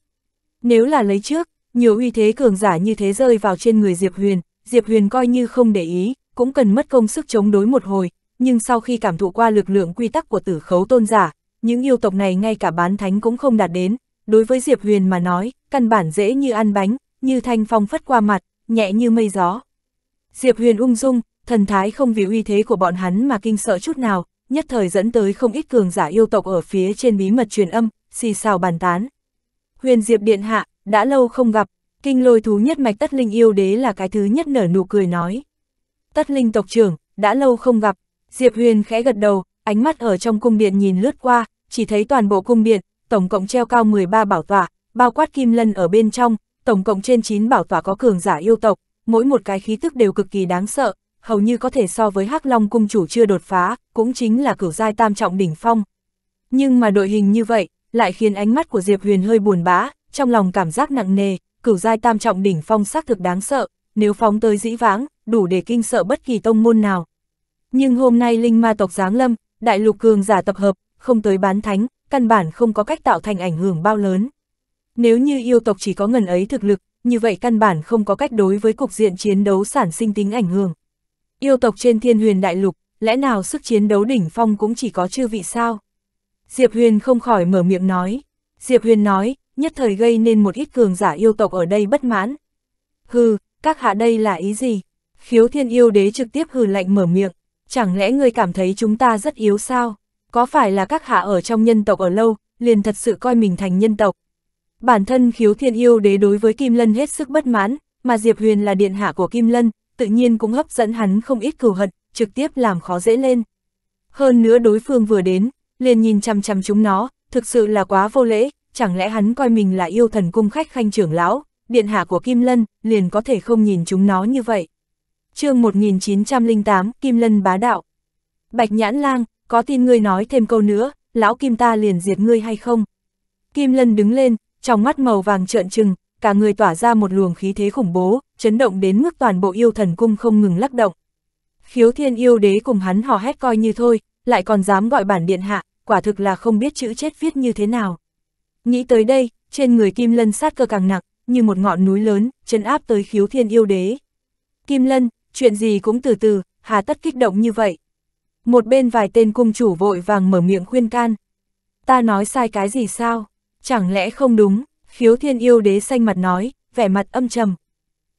Nếu là lấy trước, nhiều uy thế cường giả như thế rơi vào trên người Diệp Huyền, Diệp Huyền coi như không để ý, cũng cần mất công sức chống đối một hồi, nhưng sau khi cảm thụ qua lực lượng quy tắc của tử khấu tôn giả, những yêu tộc này ngay cả bán thánh cũng không đạt đến, đối với Diệp Huyền mà nói, căn bản dễ như ăn bánh, như thanh phong phất qua mặt, nhẹ như mây gió. Diệp Huyền ung dung, thần thái không vì uy thế của bọn hắn mà kinh sợ chút nào, nhất thời dẫn tới không ít cường giả yêu tộc ở phía trên bí mật truyền âm, xì xào bàn tán. Huyền Diệp Điện Hạ, đã lâu không gặp, kinh lôi thú nhất mạch tất linh yêu đế là cái thứ nhất nở nụ cười nói. Tất linh tộc trưởng, đã lâu không gặp, Diệp Huyền khẽ gật đầu, ánh mắt ở trong cung điện nhìn lướt qua, chỉ thấy toàn bộ cung điện, tổng cộng treo cao 13 bảo tọa, bao quát kim lân ở bên trong, tổng cộng trên 9 bảo tọa có cường giả yêu tộc, mỗi một cái khí tức đều cực kỳ đáng sợ, hầu như có thể so với Hắc Long cung chủ chưa đột phá, cũng chính là cửu giai tam trọng đỉnh phong. Nhưng mà đội hình như vậy, lại khiến ánh mắt của Diệp Huyền hơi buồn bã, trong lòng cảm giác nặng nề, cửu giai tam trọng đỉnh phong xác thực đáng sợ, nếu phóng tới dĩ vãng, đủ để kinh sợ bất kỳ tông môn nào. Nhưng hôm nay linh ma tộc giáng lâm, đại lục cường giả tập hợp, không tới bán thánh, căn bản không có cách tạo thành ảnh hưởng bao lớn. Nếu như yêu tộc chỉ có ngần ấy thực lực, như vậy căn bản không có cách đối với cục diện chiến đấu sản sinh tính ảnh hưởng, Yêu tộc trên thiên huyền đại lục, lẽ nào sức chiến đấu đỉnh phong cũng chỉ có chư vị sao? Diệp Huyền không khỏi mở miệng nói. Diệp Huyền nói, nhất thời gây nên một ít cường giả yêu tộc ở đây bất mãn. Hừ, các hạ đây là ý gì? Khiếu thiên yêu đế trực tiếp hừ lạnh mở miệng. Chẳng lẽ người cảm thấy chúng ta rất yếu sao? Có phải là các hạ ở trong nhân tộc ở lâu, liền thật sự coi mình thành nhân tộc? Bản thân khiếu thiên yêu đế đối với Kim Lân hết sức bất mãn, mà Diệp Huyền là điện hạ của Kim Lân, tự nhiên cũng hấp dẫn hắn không ít cừu hận, trực tiếp làm khó dễ lên. Hơn nữa đối phương vừa đến, liền nhìn chằm chằm chúng nó, thực sự là quá vô lễ, chẳng lẽ hắn coi mình là yêu thần cung khách khanh trưởng lão, điện hạ của Kim Lân, liền có thể không nhìn chúng nó như vậy. chương 1908, Kim Lân bá đạo. Bạch nhãn lang, có tin ngươi nói thêm câu nữa, lão Kim ta liền diệt ngươi hay không? Kim Lân đứng lên, trong mắt màu vàng trợn trừng, cả người tỏa ra một luồng khí thế khủng bố, chấn động đến mức toàn bộ yêu thần cung không ngừng lắc động. Khiếu thiên yêu đế cùng hắn hò hét coi như thôi, lại còn dám gọi bản điện hạ, quả thực là không biết chữ chết viết như thế nào. Nghĩ tới đây, trên người kim lân sát cơ càng nặng, như một ngọn núi lớn, chấn áp tới khiếu thiên yêu đế. Kim lân, chuyện gì cũng từ từ, hà tất kích động như vậy. Một bên vài tên cung chủ vội vàng mở miệng khuyên can. Ta nói sai cái gì sao? Chẳng lẽ không đúng, khiếu thiên yêu đế xanh mặt nói, vẻ mặt âm trầm.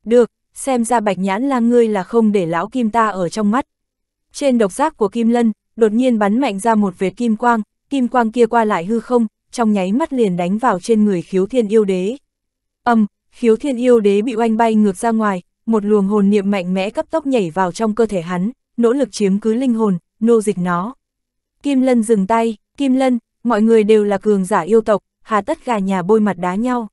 Được, xem ra bạch nhãn lang ngươi là không để lão kim ta ở trong mắt. Trên độc giác của kim lân, đột nhiên bắn mạnh ra một vệt kim quang, kim quang kia qua lại hư không, trong nháy mắt liền đánh vào trên người khiếu thiên yêu đế. Âm, um, khiếu thiên yêu đế bị oanh bay ngược ra ngoài, một luồng hồn niệm mạnh mẽ cấp tốc nhảy vào trong cơ thể hắn, nỗ lực chiếm cứ linh hồn, nô dịch nó. Kim lân dừng tay, kim lân, mọi người đều là cường giả yêu tộc, hà tất gà nhà bôi mặt đá nhau.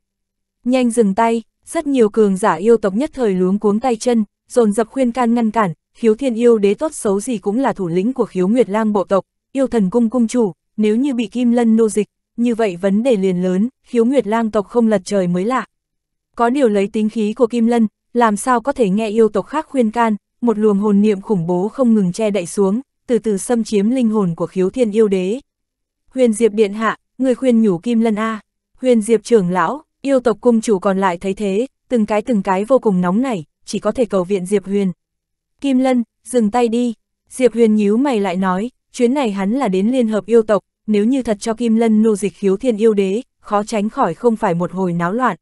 Nhanh dừng tay, rất nhiều cường giả yêu tộc nhất thời luống cuống tay chân, dồn dập khuyên can ngăn cản, khiếu thiên yêu đế tốt xấu gì cũng là thủ lĩnh của khiếu nguyệt lang bộ tộc, yêu thần cung cung chủ, nếu như bị kim lân nô dịch, như vậy vấn đề liền lớn, khiếu nguyệt lang tộc không lật trời mới lạ. Có điều lấy tính khí của kim lân, làm sao có thể nghe yêu tộc khác khuyên can, một luồng hồn niệm khủng bố không ngừng che đậy xuống, từ từ xâm chiếm linh hồn của khiếu thiên yêu đế. Huyền Diệp Điện Hạ, người khuyên nhủ Kim Lân A, huyền diệp trưởng lão, yêu tộc cung chủ còn lại thấy thế, từng cái từng cái vô cùng nóng nảy, chỉ có thể cầu viện Diệp Huyền. Kim Lân, dừng tay đi, Diệp Huyền nhíu mày lại nói, chuyến này hắn là đến Liên Hợp yêu tộc, nếu như thật cho Kim Lân nô dịch khiếu thiên yêu đế, khó tránh khỏi không phải một hồi náo loạn.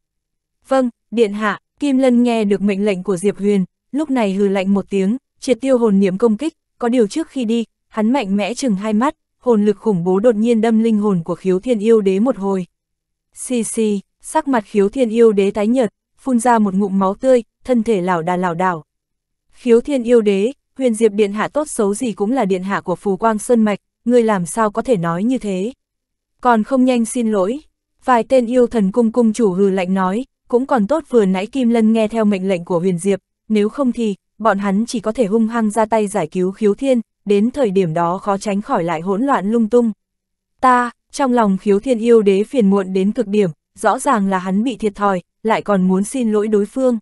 Vâng, Điện Hạ, Kim Lân nghe được mệnh lệnh của Diệp Huyền, lúc này hừ lạnh một tiếng, triệt tiêu hồn niệm công kích, có điều trước khi đi, hắn mạnh mẽ chừng hai mắt, hồn lực khủng bố đột nhiên đâm linh hồn của khiếu thiên yêu đế một hồi. Xì xì, sắc mặt khiếu thiên yêu đế tái nhợt, phun ra một ngụm máu tươi, thân thể lảo đà lảo đảo. Khiếu thiên yêu đế, huyền diệp điện hạ tốt xấu gì cũng là điện hạ của phù quang sơn mạch, ngươi làm sao có thể nói như thế. Còn không nhanh xin lỗi, vài tên yêu thần cung cung chủ hừ lạnh nói, cũng còn tốt vừa nãy Kim Lân nghe theo mệnh lệnh của huyền diệp, nếu không thì, bọn hắn chỉ có thể hung hăng ra tay giải cứu khiếu thiên, đến thời điểm đó khó tránh khỏi lại hỗn loạn lung tung. Ta, trong lòng khiếu thiên yêu đế phiền muộn đến cực điểm, rõ ràng là hắn bị thiệt thòi, lại còn muốn xin lỗi đối phương.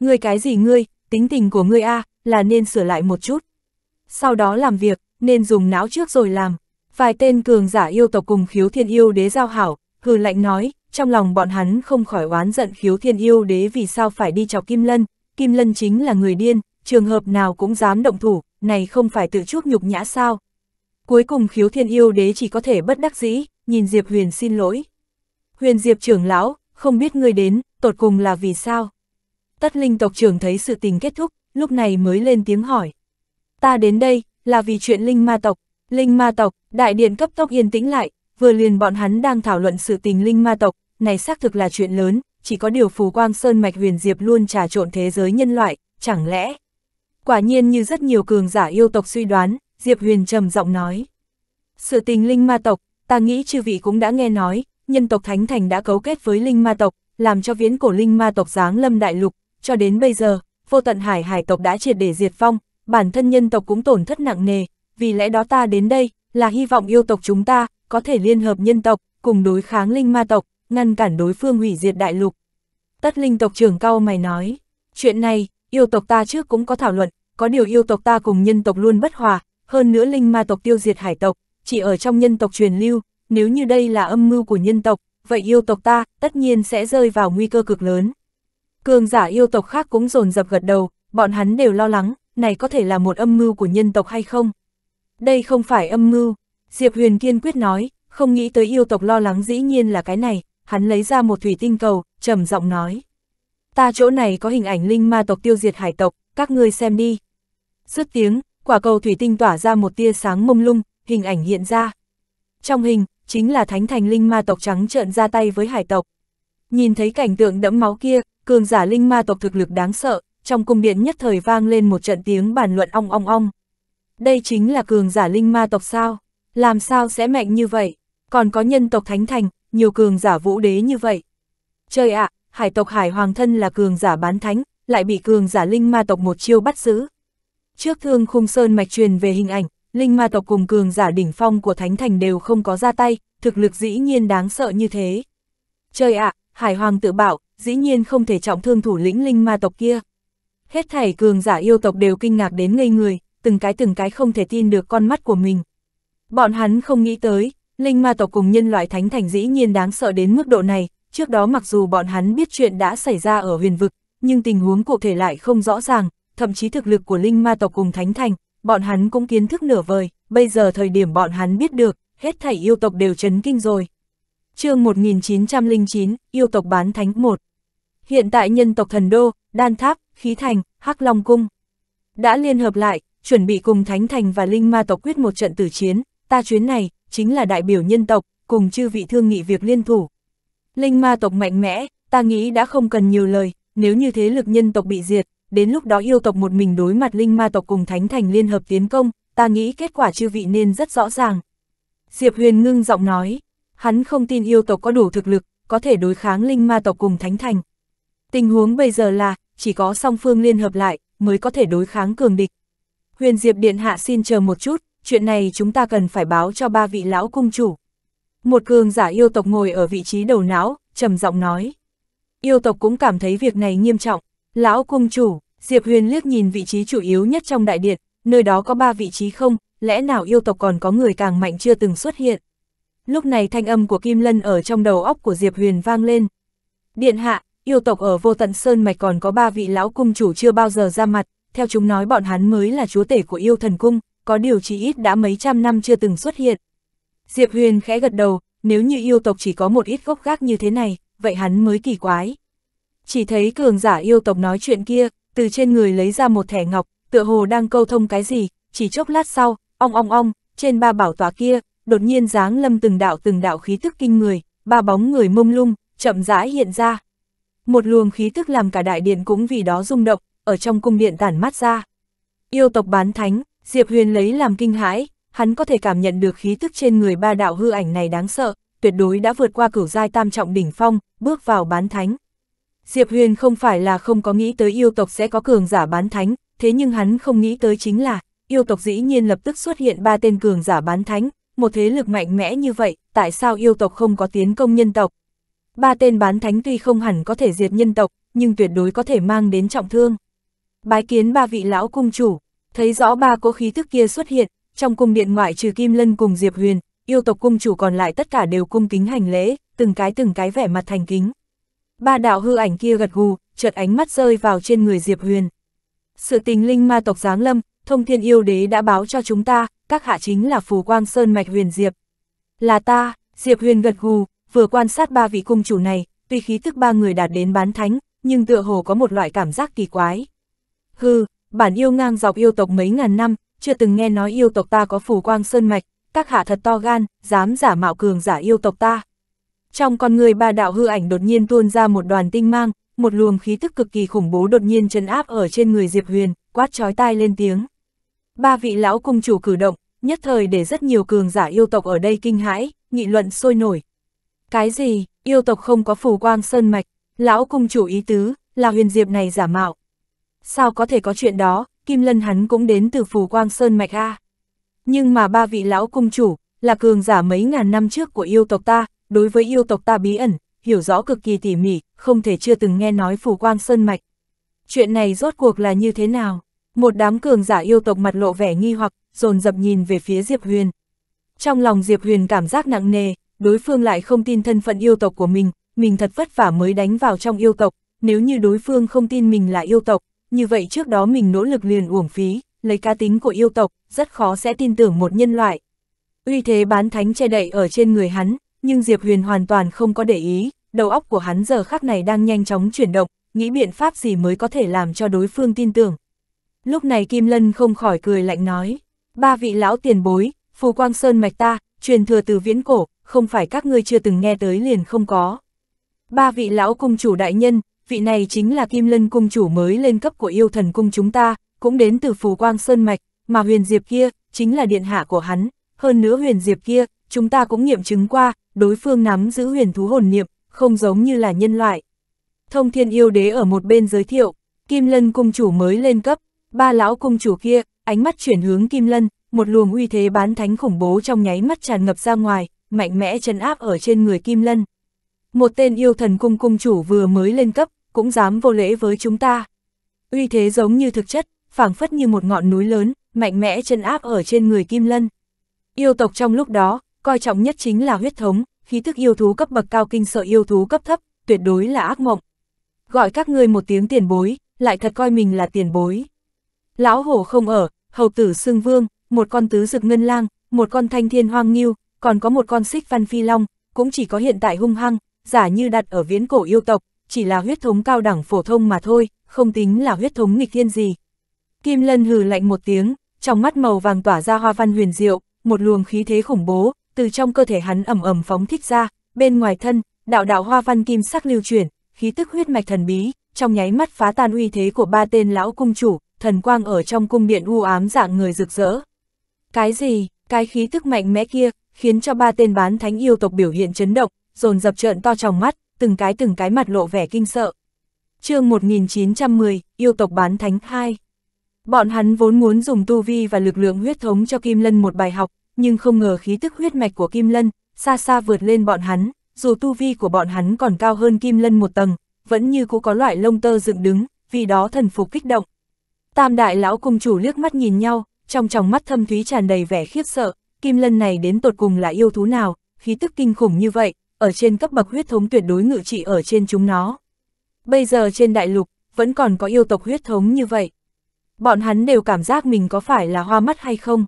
Ngươi cái gì ngươi, tính tình của ngươi a là nên sửa lại một chút. Sau đó làm việc, nên dùng não trước rồi làm. Vài tên cường giả yêu tộc cùng khiếu thiên yêu đế giao hảo, hừ lạnh nói, trong lòng bọn hắn không khỏi oán giận khiếu thiên yêu đế vì sao phải đi chọc Kim Lân, Kim Lân chính là người điên, trường hợp nào cũng dám động thủ, này không phải tự chuốc nhục nhã sao. Cuối cùng khiếu thiên yêu đế chỉ có thể bất đắc dĩ, nhìn Diệp Huyền xin lỗi. Huyền Diệp trưởng lão, không biết ngươi đến, tột cùng là vì sao? Tất linh tộc trưởng thấy sự tình kết thúc, lúc này mới lên tiếng hỏi. Ta đến đây, là vì chuyện linh ma tộc. Linh ma tộc, đại điện cấp tốc yên tĩnh lại, vừa liền bọn hắn đang thảo luận sự tình linh ma tộc, này xác thực là chuyện lớn, chỉ có điều phù quang sơn mạch huyền diệp luôn trà trộn thế giới nhân loại, chẳng lẽ... Quả nhiên như rất nhiều cường giả yêu tộc suy đoán, Diệp Huyền trầm giọng nói. Sự tình linh ma tộc, ta nghĩ chư vị cũng đã nghe nói, nhân tộc Thánh Thành đã cấu kết với linh ma tộc, làm cho viễn cổ linh ma tộc giáng lâm đại lục, cho đến bây giờ, vô tận hải hải tộc đã triệt để diệt phong, bản thân nhân tộc cũng tổn thất nặng nề, vì lẽ đó ta đến đây, là hy vọng yêu tộc chúng ta, có thể liên hợp nhân tộc, cùng đối kháng linh ma tộc, ngăn cản đối phương hủy diệt đại lục. Tất linh tộc trưởng cao mày nói, chuyện này, yêu tộc ta trước cũng có thảo luận, có điều yêu tộc ta cùng nhân tộc luôn bất hòa, hơn nữa linh ma tộc tiêu diệt hải tộc, chỉ ở trong nhân tộc truyền lưu, nếu như đây là âm mưu của nhân tộc, vậy yêu tộc ta tất nhiên sẽ rơi vào nguy cơ cực lớn. Cường giả yêu tộc khác cũng rồn dập gật đầu, bọn hắn đều lo lắng, này có thể là một âm mưu của nhân tộc hay không? Đây không phải âm mưu, Diệp Huyền kiên quyết nói, không nghĩ tới yêu tộc lo lắng dĩ nhiên là cái này, hắn lấy ra một thủy tinh cầu, trầm giọng nói. Ta chỗ này có hình ảnh linh ma tộc tiêu diệt hải tộc, các ngươi xem đi. Dứt tiếng, quả cầu thủy tinh tỏa ra một tia sáng mông lung, hình ảnh hiện ra. Trong hình, chính là thánh thành linh ma tộc trắng trợn ra tay với hải tộc. Nhìn thấy cảnh tượng đẫm máu kia, cường giả linh ma tộc thực lực đáng sợ, trong cung điện nhất thời vang lên một trận tiếng bàn luận ong ong ong. Đây chính là cường giả linh ma tộc sao? Làm sao sẽ mạnh như vậy? Còn có nhân tộc thánh thành, nhiều cường giả vũ đế như vậy. Trời ạ, à, hải tộc hải hoàng thân là cường giả bán thánh, lại bị cường giả linh ma tộc một chiêu bắt giữ. Trước thương khung sơn mạch truyền về hình ảnh, linh ma tộc cùng cường giả đỉnh phong của thánh thành đều không có ra tay, thực lực dĩ nhiên đáng sợ như thế. Trời ạ, hải hoàng tự bảo, dĩ nhiên không thể trọng thương thủ lĩnh linh ma tộc kia. Hết thảy cường giả yêu tộc đều kinh ngạc đến ngây người, từng cái từng cái không thể tin được con mắt của mình. Bọn hắn không nghĩ tới, linh ma tộc cùng nhân loại thánh thành dĩ nhiên đáng sợ đến mức độ này, trước đó mặc dù bọn hắn biết chuyện đã xảy ra ở huyền vực, nhưng tình huống cụ thể lại không rõ ràng, thậm chí thực lực của linh ma tộc cùng thánh thành, bọn hắn cũng kiến thức nửa vời, bây giờ thời điểm bọn hắn biết được, hết thảy yêu tộc đều chấn kinh rồi. chương 1909, yêu tộc bán thánh 1. Hiện tại nhân tộc thần đô, đan tháp, khí thành, hắc long cung. Đã liên hợp lại, chuẩn bị cùng thánh thành và linh ma tộc quyết một trận tử chiến, ta chuyến này, chính là đại biểu nhân tộc, cùng chư vị thương nghị việc liên thủ. Linh ma tộc mạnh mẽ, ta nghĩ đã không cần nhiều lời, nếu như thế lực nhân tộc bị diệt, đến lúc đó yêu tộc một mình đối mặt linh ma tộc cùng thánh thành liên hợp tiến công, ta nghĩ kết quả chư vị nên rất rõ ràng. Diệp Huyền ngưng giọng nói, hắn không tin yêu tộc có đủ thực lực, có thể đối kháng linh ma tộc cùng thánh thành. Tình huống bây giờ là, chỉ có song phương liên hợp lại, mới có thể đối kháng cường địch. Huyền Diệp Điện Hạ xin chờ một chút, chuyện này chúng ta cần phải báo cho ba vị lão cung chủ. Một cường giả yêu tộc ngồi ở vị trí đầu não, trầm giọng nói. Yêu tộc cũng cảm thấy việc này nghiêm trọng. Lão cung chủ, Diệp Huyền liếc nhìn vị trí chủ yếu nhất trong đại điện, nơi đó có ba vị trí không, lẽ nào yêu tộc còn có người càng mạnh chưa từng xuất hiện. Lúc này thanh âm của Kim Lân ở trong đầu óc của Diệp Huyền vang lên. Điện hạ, yêu tộc ở vô tận Sơn Mạch còn có ba vị lão cung chủ chưa bao giờ ra mặt, theo chúng nói bọn hắn mới là chúa tể của yêu thần cung, có điều chỉ ít đã mấy trăm năm chưa từng xuất hiện. Diệp Huyền khẽ gật đầu, nếu như yêu tộc chỉ có một ít gốc gác như thế này, vậy hắn mới kỳ quái chỉ thấy cường giả yêu tộc nói chuyện kia, từ trên người lấy ra một thẻ ngọc, tựa hồ đang câu thông cái gì, chỉ chốc lát sau, ong ong ong, trên ba bảo tòa kia, đột nhiên dáng lâm từng đạo từng đạo khí tức kinh người, ba bóng người mông lung, chậm rãi hiện ra. Một luồng khí tức làm cả đại điện cũng vì đó rung động, ở trong cung điện tản mát ra. Yêu tộc bán thánh, Diệp Huyền lấy làm kinh hãi, hắn có thể cảm nhận được khí tức trên người ba đạo hư ảnh này đáng sợ, tuyệt đối đã vượt qua cửu giai tam trọng đỉnh phong, bước vào bán thánh. Diệp Huyền không phải là không có nghĩ tới yêu tộc sẽ có cường giả bán thánh, thế nhưng hắn không nghĩ tới chính là, yêu tộc dĩ nhiên lập tức xuất hiện ba tên cường giả bán thánh, một thế lực mạnh mẽ như vậy, tại sao yêu tộc không có tiến công nhân tộc? Ba tên bán thánh tuy không hẳn có thể diệt nhân tộc, nhưng tuyệt đối có thể mang đến trọng thương. Bái kiến ba vị lão cung chủ, thấy rõ ba cỗ khí thức kia xuất hiện, trong cung điện ngoại trừ Kim Lân cùng Diệp Huyền, yêu tộc cung chủ còn lại tất cả đều cung kính hành lễ, từng cái từng cái vẻ mặt thành kính. Ba đạo hư ảnh kia gật gù, chợt ánh mắt rơi vào trên người Diệp Huyền. Sự tình linh ma tộc giáng lâm, thông thiên yêu đế đã báo cho chúng ta, các hạ chính là phù quang sơn mạch huyền Diệp. Là ta, Diệp Huyền gật gù, vừa quan sát ba vị cung chủ này, tuy khí tức ba người đạt đến bán thánh, nhưng tựa hồ có một loại cảm giác kỳ quái. Hừ, bản yêu ngang dọc yêu tộc mấy ngàn năm, chưa từng nghe nói yêu tộc ta có phù quang sơn mạch, các hạ thật to gan, dám giả mạo cường giả yêu tộc ta. Trong con người ba đạo hư ảnh đột nhiên tuôn ra một đoàn tinh mang, một luồng khí tức cực kỳ khủng bố đột nhiên chấn áp ở trên người Diệp Huyền, quát chói tai lên tiếng. Ba vị lão cung chủ cử động, nhất thời để rất nhiều cường giả yêu tộc ở đây kinh hãi, nghị luận sôi nổi. Cái gì, yêu tộc không có phù quang sơn mạch, lão cung chủ ý tứ, là huyền diệp này giả mạo. Sao có thể có chuyện đó, Kim Lân hắn cũng đến từ phù quang sơn mạch A. Nhưng mà ba vị lão cung chủ, là cường giả mấy ngàn năm trước của yêu tộc ta, đối với yêu tộc ta bí ẩn, hiểu rõ cực kỳ tỉ mỉ, không thể chưa từng nghe nói phủ quang sơn mạch. Chuyện này rốt cuộc là như thế nào? Một đám cường giả yêu tộc mặt lộ vẻ nghi hoặc, dồn dập nhìn về phía Diệp Huyền. Trong lòng Diệp Huyền cảm giác nặng nề, đối phương lại không tin thân phận yêu tộc của mình, mình thật vất vả mới đánh vào trong yêu tộc, nếu như đối phương không tin mình là yêu tộc, như vậy trước đó mình nỗ lực liền uổng phí, lấy cá tính của yêu tộc, rất khó sẽ tin tưởng một nhân loại. Uy thế bán thánh che đậy ở trên người hắn, nhưng Diệp Huyền hoàn toàn không có để ý, đầu óc của hắn giờ khắc này đang nhanh chóng chuyển động, nghĩ biện pháp gì mới có thể làm cho đối phương tin tưởng. Lúc này Kim Lân không khỏi cười lạnh nói, ba vị lão tiền bối, phù quang sơn mạch ta, truyền thừa từ viễn cổ, không phải các ngươi chưa từng nghe tới liền không có. Ba vị lão cung chủ đại nhân, vị này chính là Kim Lân cung chủ mới lên cấp của yêu thần cung chúng ta, cũng đến từ phù quang sơn mạch, mà huyền diệp kia, chính là điện hạ của hắn, hơn nữa huyền diệp kia, chúng ta cũng nghiệm chứng qua, đối phương nắm giữ huyền thú hồn niệm, không giống như là nhân loại. Thông thiên yêu đế ở một bên giới thiệu, Kim Lân cung chủ mới lên cấp, ba lão cung chủ kia, ánh mắt chuyển hướng Kim Lân, một luồng uy thế bán thánh khủng bố trong nháy mắt tràn ngập ra ngoài, mạnh mẽ chân áp ở trên người Kim Lân. Một tên yêu thần cung cung chủ vừa mới lên cấp, cũng dám vô lễ với chúng ta. Uy thế giống như thực chất, phảng phất như một ngọn núi lớn, mạnh mẽ chân áp ở trên người Kim Lân. Yêu tộc trong lúc đó, Coi trọng nhất chính là huyết thống, khí thức yêu thú cấp bậc cao kinh sợ yêu thú cấp thấp, tuyệt đối là ác mộng. Gọi các ngươi một tiếng tiền bối, lại thật coi mình là tiền bối. Lão hổ không ở, hầu tử xương vương, một con tứ dực ngân lang, một con thanh thiên hoang nghiêu, còn có một con xích văn phi long, cũng chỉ có hiện tại hung hăng, giả như đặt ở viễn cổ yêu tộc, chỉ là huyết thống cao đẳng phổ thông mà thôi, không tính là huyết thống nghịch thiên gì. Kim Lân hừ lạnh một tiếng, trong mắt màu vàng tỏa ra hoa văn huyền diệu, một luồng khí thế khủng bố, từ trong cơ thể hắn ẩm ẩm phóng thích ra, bên ngoài thân, đạo đạo hoa văn kim sắc lưu chuyển, khí tức huyết mạch thần bí, trong nháy mắt phá tan uy thế của ba tên lão cung chủ, thần quang ở trong cung điện u ám dạng người rực rỡ. Cái gì, cái khí tức mạnh mẽ kia, khiến cho ba tên bán thánh yêu tộc biểu hiện chấn động, dồn dập trợn to trong mắt, từng cái từng cái mặt lộ vẻ kinh sợ. chương 1910, yêu tộc bán thánh 2 Bọn hắn vốn muốn dùng tu vi và lực lượng huyết thống cho Kim Lân một bài học, nhưng không ngờ khí tức huyết mạch của Kim Lân, xa xa vượt lên bọn hắn, dù tu vi của bọn hắn còn cao hơn Kim Lân một tầng, vẫn như cũng có loại lông tơ dựng đứng, vì đó thần phục kích động. Tam đại lão cung chủ liếc mắt nhìn nhau, trong tròng mắt thâm thúy tràn đầy vẻ khiếp sợ, Kim Lân này đến tột cùng là yêu thú nào, khí tức kinh khủng như vậy, ở trên cấp bậc huyết thống tuyệt đối ngự trị ở trên chúng nó. Bây giờ trên đại lục, vẫn còn có yêu tộc huyết thống như vậy. Bọn hắn đều cảm giác mình có phải là hoa mắt hay không.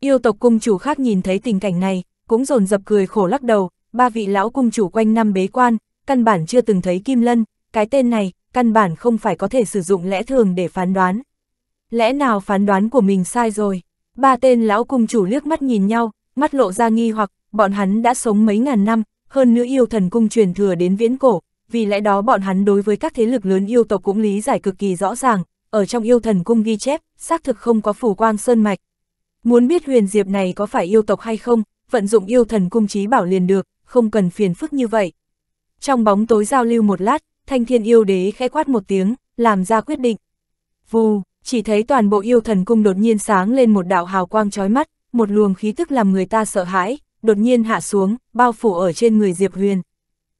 Yêu tộc cung chủ khác nhìn thấy tình cảnh này, cũng rồn dập cười khổ lắc đầu, ba vị lão cung chủ quanh năm bế quan, căn bản chưa từng thấy Kim Lân, cái tên này, căn bản không phải có thể sử dụng lẽ thường để phán đoán. Lẽ nào phán đoán của mình sai rồi? Ba tên lão cung chủ liếc mắt nhìn nhau, mắt lộ ra nghi hoặc, bọn hắn đã sống mấy ngàn năm, hơn nữa yêu thần cung truyền thừa đến viễn cổ, vì lẽ đó bọn hắn đối với các thế lực lớn yêu tộc cũng lý giải cực kỳ rõ ràng, ở trong yêu thần cung ghi chép, xác thực không có phủ quang sơn mạch, Muốn biết huyền diệp này có phải yêu tộc hay không, vận dụng yêu thần cung trí bảo liền được, không cần phiền phức như vậy. Trong bóng tối giao lưu một lát, thanh thiên yêu đế khẽ quát một tiếng, làm ra quyết định. Vù, chỉ thấy toàn bộ yêu thần cung đột nhiên sáng lên một đạo hào quang chói mắt, một luồng khí tức làm người ta sợ hãi, đột nhiên hạ xuống, bao phủ ở trên người Diệp Huyền.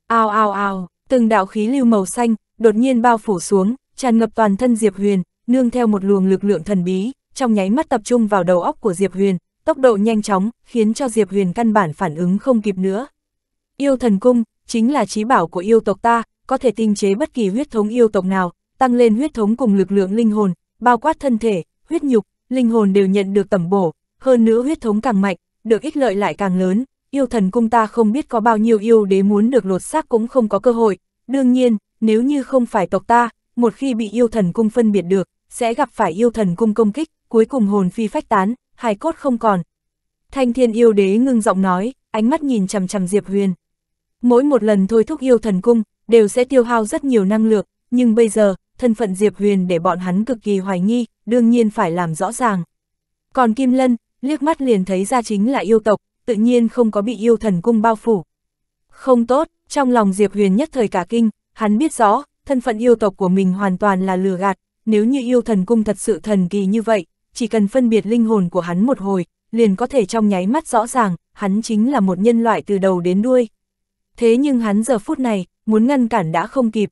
Ao ao ao, từng đạo khí lưu màu xanh, đột nhiên bao phủ xuống, tràn ngập toàn thân Diệp Huyền, nương theo một luồng lực lượng thần bí, trong nháy mắt tập trung vào đầu óc của Diệp Huyền, tốc độ nhanh chóng, khiến cho Diệp Huyền căn bản phản ứng không kịp nữa. Yêu thần cung, chính là trí bảo của yêu tộc ta, có thể tinh chế bất kỳ huyết thống yêu tộc nào, tăng lên huyết thống cùng lực lượng linh hồn, bao quát thân thể, huyết nhục, linh hồn đều nhận được tầm bổ, hơn nữa huyết thống càng mạnh, được ích lợi lại càng lớn, yêu thần cung ta không biết có bao nhiêu yêu đế muốn được lột xác cũng không có cơ hội, đương nhiên, nếu như không phải tộc ta, một khi bị yêu thần cung phân biệt được, sẽ gặp phải yêu thần cung công kích, cuối cùng hồn phi phách tán, hài cốt không còn. Thanh thiên yêu đế ngưng giọng nói, ánh mắt nhìn chằm chằm Diệp Huyền. Mỗi một lần thôi thúc yêu thần cung, đều sẽ tiêu hao rất nhiều năng lượng, nhưng bây giờ, thân phận Diệp Huyền để bọn hắn cực kỳ hoài nghi, đương nhiên phải làm rõ ràng. Còn Kim Lân, liếc mắt liền thấy ra chính là yêu tộc, tự nhiên không có bị yêu thần cung bao phủ. Không tốt, trong lòng Diệp Huyền nhất thời cả kinh, hắn biết rõ, thân phận yêu tộc của mình hoàn toàn là lừa gạt, nếu như yêu thần cung thật sự thần kỳ như vậy, chỉ cần phân biệt linh hồn của hắn một hồi, liền có thể trong nháy mắt rõ ràng, hắn chính là một nhân loại từ đầu đến đuôi. Thế nhưng hắn giờ phút này, muốn ngăn cản đã không kịp.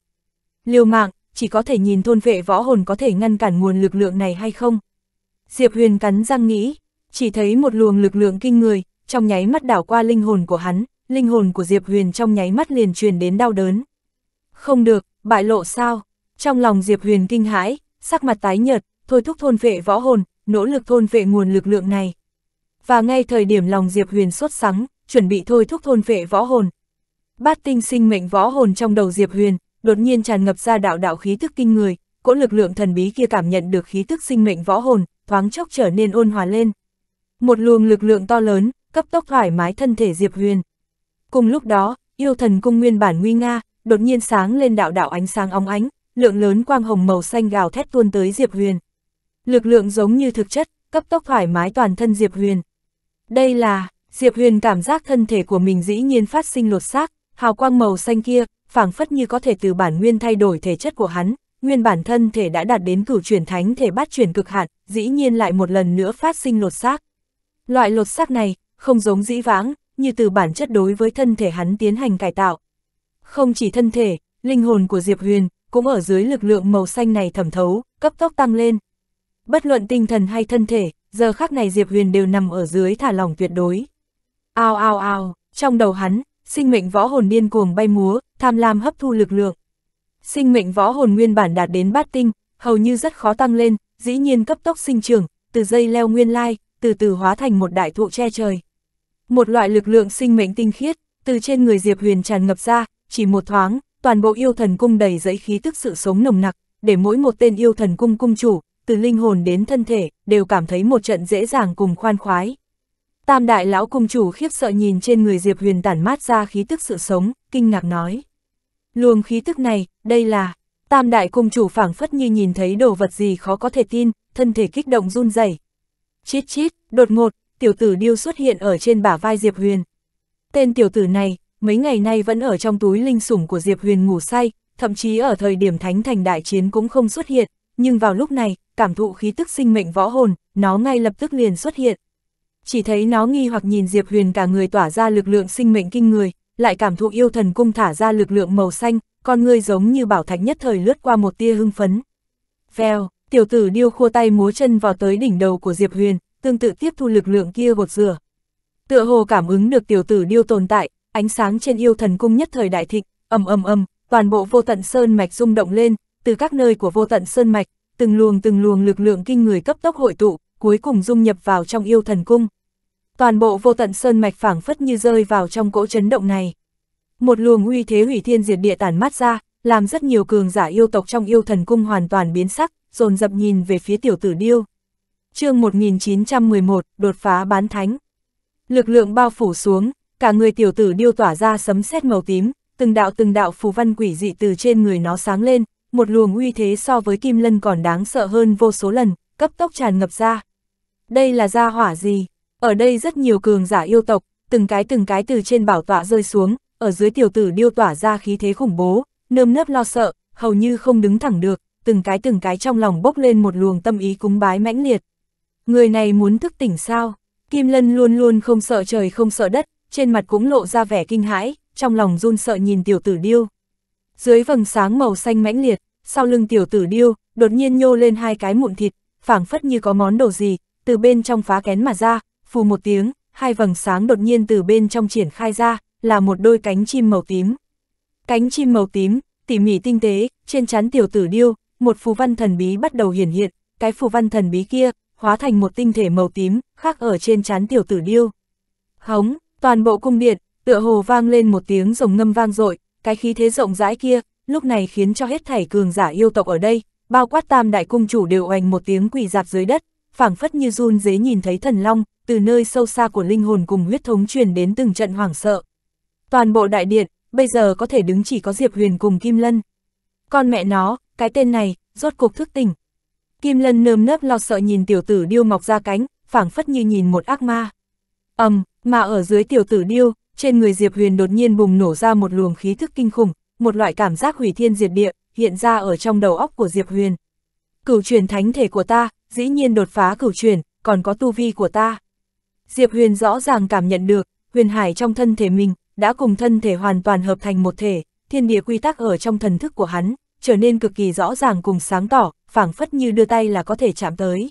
Liều mạng, chỉ có thể nhìn thôn vệ võ hồn có thể ngăn cản nguồn lực lượng này hay không. Diệp Huyền cắn răng nghĩ, chỉ thấy một luồng lực lượng kinh người, trong nháy mắt đảo qua linh hồn của hắn, linh hồn của Diệp Huyền trong nháy mắt liền truyền đến đau đớn. Không được, bại lộ sao? Trong lòng Diệp Huyền kinh hãi, sắc mặt tái nhợt, thôi thúc thôn vệ võ hồn, nỗ lực thôn vệ nguồn lực lượng này. Và ngay thời điểm lòng Diệp Huyền sốt sắng, chuẩn bị thôi thúc thôn vệ võ hồn. Bát tinh sinh mệnh võ hồn trong đầu Diệp Huyền, đột nhiên tràn ngập ra đạo đạo khí tức kinh người, cỗ lực lượng thần bí kia cảm nhận được khí tức sinh mệnh võ hồn, thoáng chốc trở nên ôn hòa lên. Một luồng lực lượng to lớn, cấp tốc thoải mái thân thể Diệp Huyền. Cùng lúc đó, yêu thần cung nguyên bản nguy nga, đột nhiên sáng lên đạo đạo ánh sáng óng ánh, lượng lớn quang hồng màu xanh gào thét tuôn tới Diệp Huyền lực lượng giống như thực chất, cấp tốc thoải mái toàn thân Diệp Huyền. Đây là, Diệp Huyền cảm giác thân thể của mình dĩ nhiên phát sinh lột xác, hào quang màu xanh kia, phảng phất như có thể từ bản nguyên thay đổi thể chất của hắn, nguyên bản thân thể đã đạt đến cửu chuyển thánh thể bát chuyển cực hạn, dĩ nhiên lại một lần nữa phát sinh lột xác. Loại lột xác này, không giống dĩ vãng, như từ bản chất đối với thân thể hắn tiến hành cải tạo. Không chỉ thân thể, linh hồn của Diệp Huyền, cũng ở dưới lực lượng màu xanh này thẩm thấu, cấp tốc tăng lên, bất luận tinh thần hay thân thể, giờ khắc này Diệp Huyền đều nằm ở dưới thả lỏng tuyệt đối. Ao ao ao, trong đầu hắn, sinh mệnh võ hồn điên cuồng bay múa, tham lam hấp thu lực lượng. Sinh mệnh võ hồn nguyên bản đạt đến bát tinh, hầu như rất khó tăng lên, dĩ nhiên cấp tốc sinh trưởng, từ dây leo nguyên lai, từ từ hóa thành một đại thụ che trời. Một loại lực lượng sinh mệnh tinh khiết, từ trên người Diệp Huyền tràn ngập ra, chỉ một thoáng, toàn bộ yêu thần cung đầy dẫy khí tức sự sống nồng nặc, để mỗi một tên yêu thần cung cung chủ, từ linh hồn đến thân thể, đều cảm thấy một trận dễ dàng cùng khoan khoái. Tam đại lão cung chủ khiếp sợ nhìn trên người Diệp Huyền tản mát ra khí tức sự sống, kinh ngạc nói. Luồng khí tức này, đây là... Tam đại cung chủ phảng phất như nhìn thấy đồ vật gì khó có thể tin, thân thể kích động run rẩy. Chít chít, đột ngột, tiểu tử điêu xuất hiện ở trên bả vai Diệp Huyền. Tên tiểu tử này, mấy ngày nay vẫn ở trong túi linh sủng của Diệp Huyền ngủ say, thậm chí ở thời điểm thánh thành đại chiến cũng không xuất hiện, nhưng vào lúc này, cảm thụ khí tức sinh mệnh võ hồn, nó ngay lập tức liền xuất hiện. Chỉ thấy nó nghi hoặc nhìn Diệp Huyền cả người tỏa ra lực lượng sinh mệnh kinh người, lại cảm thụ yêu thần cung thả ra lực lượng màu xanh, con người giống như bảo thạch nhất thời lướt qua một tia hưng phấn. Vèo, tiểu tử điêu khua tay múa chân vào tới đỉnh đầu của Diệp Huyền, tương tự tiếp thu lực lượng kia gột rửa. Tựa hồ cảm ứng được tiểu tử điêu tồn tại, ánh sáng trên yêu thần cung nhất thời đại thịnh, ầm ầm ầm, toàn bộ vô tận sơn mạch rung động lên, từ các nơi của vô tận sơn mạch, từng luồng từng luồng lực lượng kinh người cấp tốc hội tụ, cuối cùng dung nhập vào trong yêu thần cung. Toàn bộ vô tận sơn mạch phảng phất như rơi vào trong cỗ chấn động này. Một luồng uy thế hủy thiên diệt địa tản mát ra, làm rất nhiều cường giả yêu tộc trong yêu thần cung hoàn toàn biến sắc, dồn dập nhìn về phía tiểu tử điêu. chương 1911, đột phá bán thánh. Lực lượng bao phủ xuống, cả người tiểu tử điêu tỏa ra sấm sét màu tím, từng đạo từng đạo phù văn quỷ dị từ trên người nó sáng lên, một luồng uy thế so với Kim Lân còn đáng sợ hơn vô số lần, cấp tốc tràn ngập ra. Đây là gia hỏa gì? Ở đây rất nhiều cường giả yêu tộc, từng cái từng cái từ trên bảo tọa rơi xuống, ở dưới tiểu tử điêu tỏa ra khí thế khủng bố, nơm nớp lo sợ, hầu như không đứng thẳng được, từng cái từng cái trong lòng bốc lên một luồng tâm ý cúng bái mãnh liệt. Người này muốn thức tỉnh sao? Kim Lân luôn luôn không sợ trời không sợ đất, trên mặt cũng lộ ra vẻ kinh hãi, trong lòng run sợ nhìn tiểu tử điêu. Dưới vầng sáng màu xanh mãnh liệt, sau lưng tiểu tử điêu, đột nhiên nhô lên hai cái mụn thịt, phảng phất như có món đồ gì, từ bên trong phá kén mà ra, phù một tiếng, hai vầng sáng đột nhiên từ bên trong triển khai ra, là một đôi cánh chim màu tím. Cánh chim màu tím, tỉ mỉ tinh tế, trên trán tiểu tử điêu, một phù văn thần bí bắt đầu hiển hiện, cái phù văn thần bí kia, hóa thành một tinh thể màu tím, khác ở trên trán tiểu tử điêu. Hống, toàn bộ cung điện, tựa hồ vang lên một tiếng rồng ngâm vang dội cái khí thế rộng rãi kia, lúc này khiến cho hết thảy cường giả yêu tộc ở đây, bao quát tam đại cung chủ đều oành một tiếng quỳ dạp dưới đất, phảng phất như run dế nhìn thấy thần long, từ nơi sâu xa của linh hồn cùng huyết thống truyền đến từng trận hoảng sợ. Toàn bộ đại điện, bây giờ có thể đứng chỉ có Diệp Huyền cùng Kim Lân. Con mẹ nó, cái tên này, rốt cuộc thức tỉnh. Kim Lân nơm nớp lo sợ nhìn tiểu tử điêu mọc ra cánh, phảng phất như nhìn một ác ma. ầm, um, mà ở dưới tiểu tử điêu, trên người Diệp Huyền đột nhiên bùng nổ ra một luồng khí thức kinh khủng, một loại cảm giác hủy thiên diệt địa, hiện ra ở trong đầu óc của Diệp Huyền. Cửu truyền thánh thể của ta, dĩ nhiên đột phá cửu truyền, còn có tu vi của ta. Diệp Huyền rõ ràng cảm nhận được, huyền hải trong thân thể mình, đã cùng thân thể hoàn toàn hợp thành một thể, thiên địa quy tắc ở trong thần thức của hắn, trở nên cực kỳ rõ ràng cùng sáng tỏ, phảng phất như đưa tay là có thể chạm tới.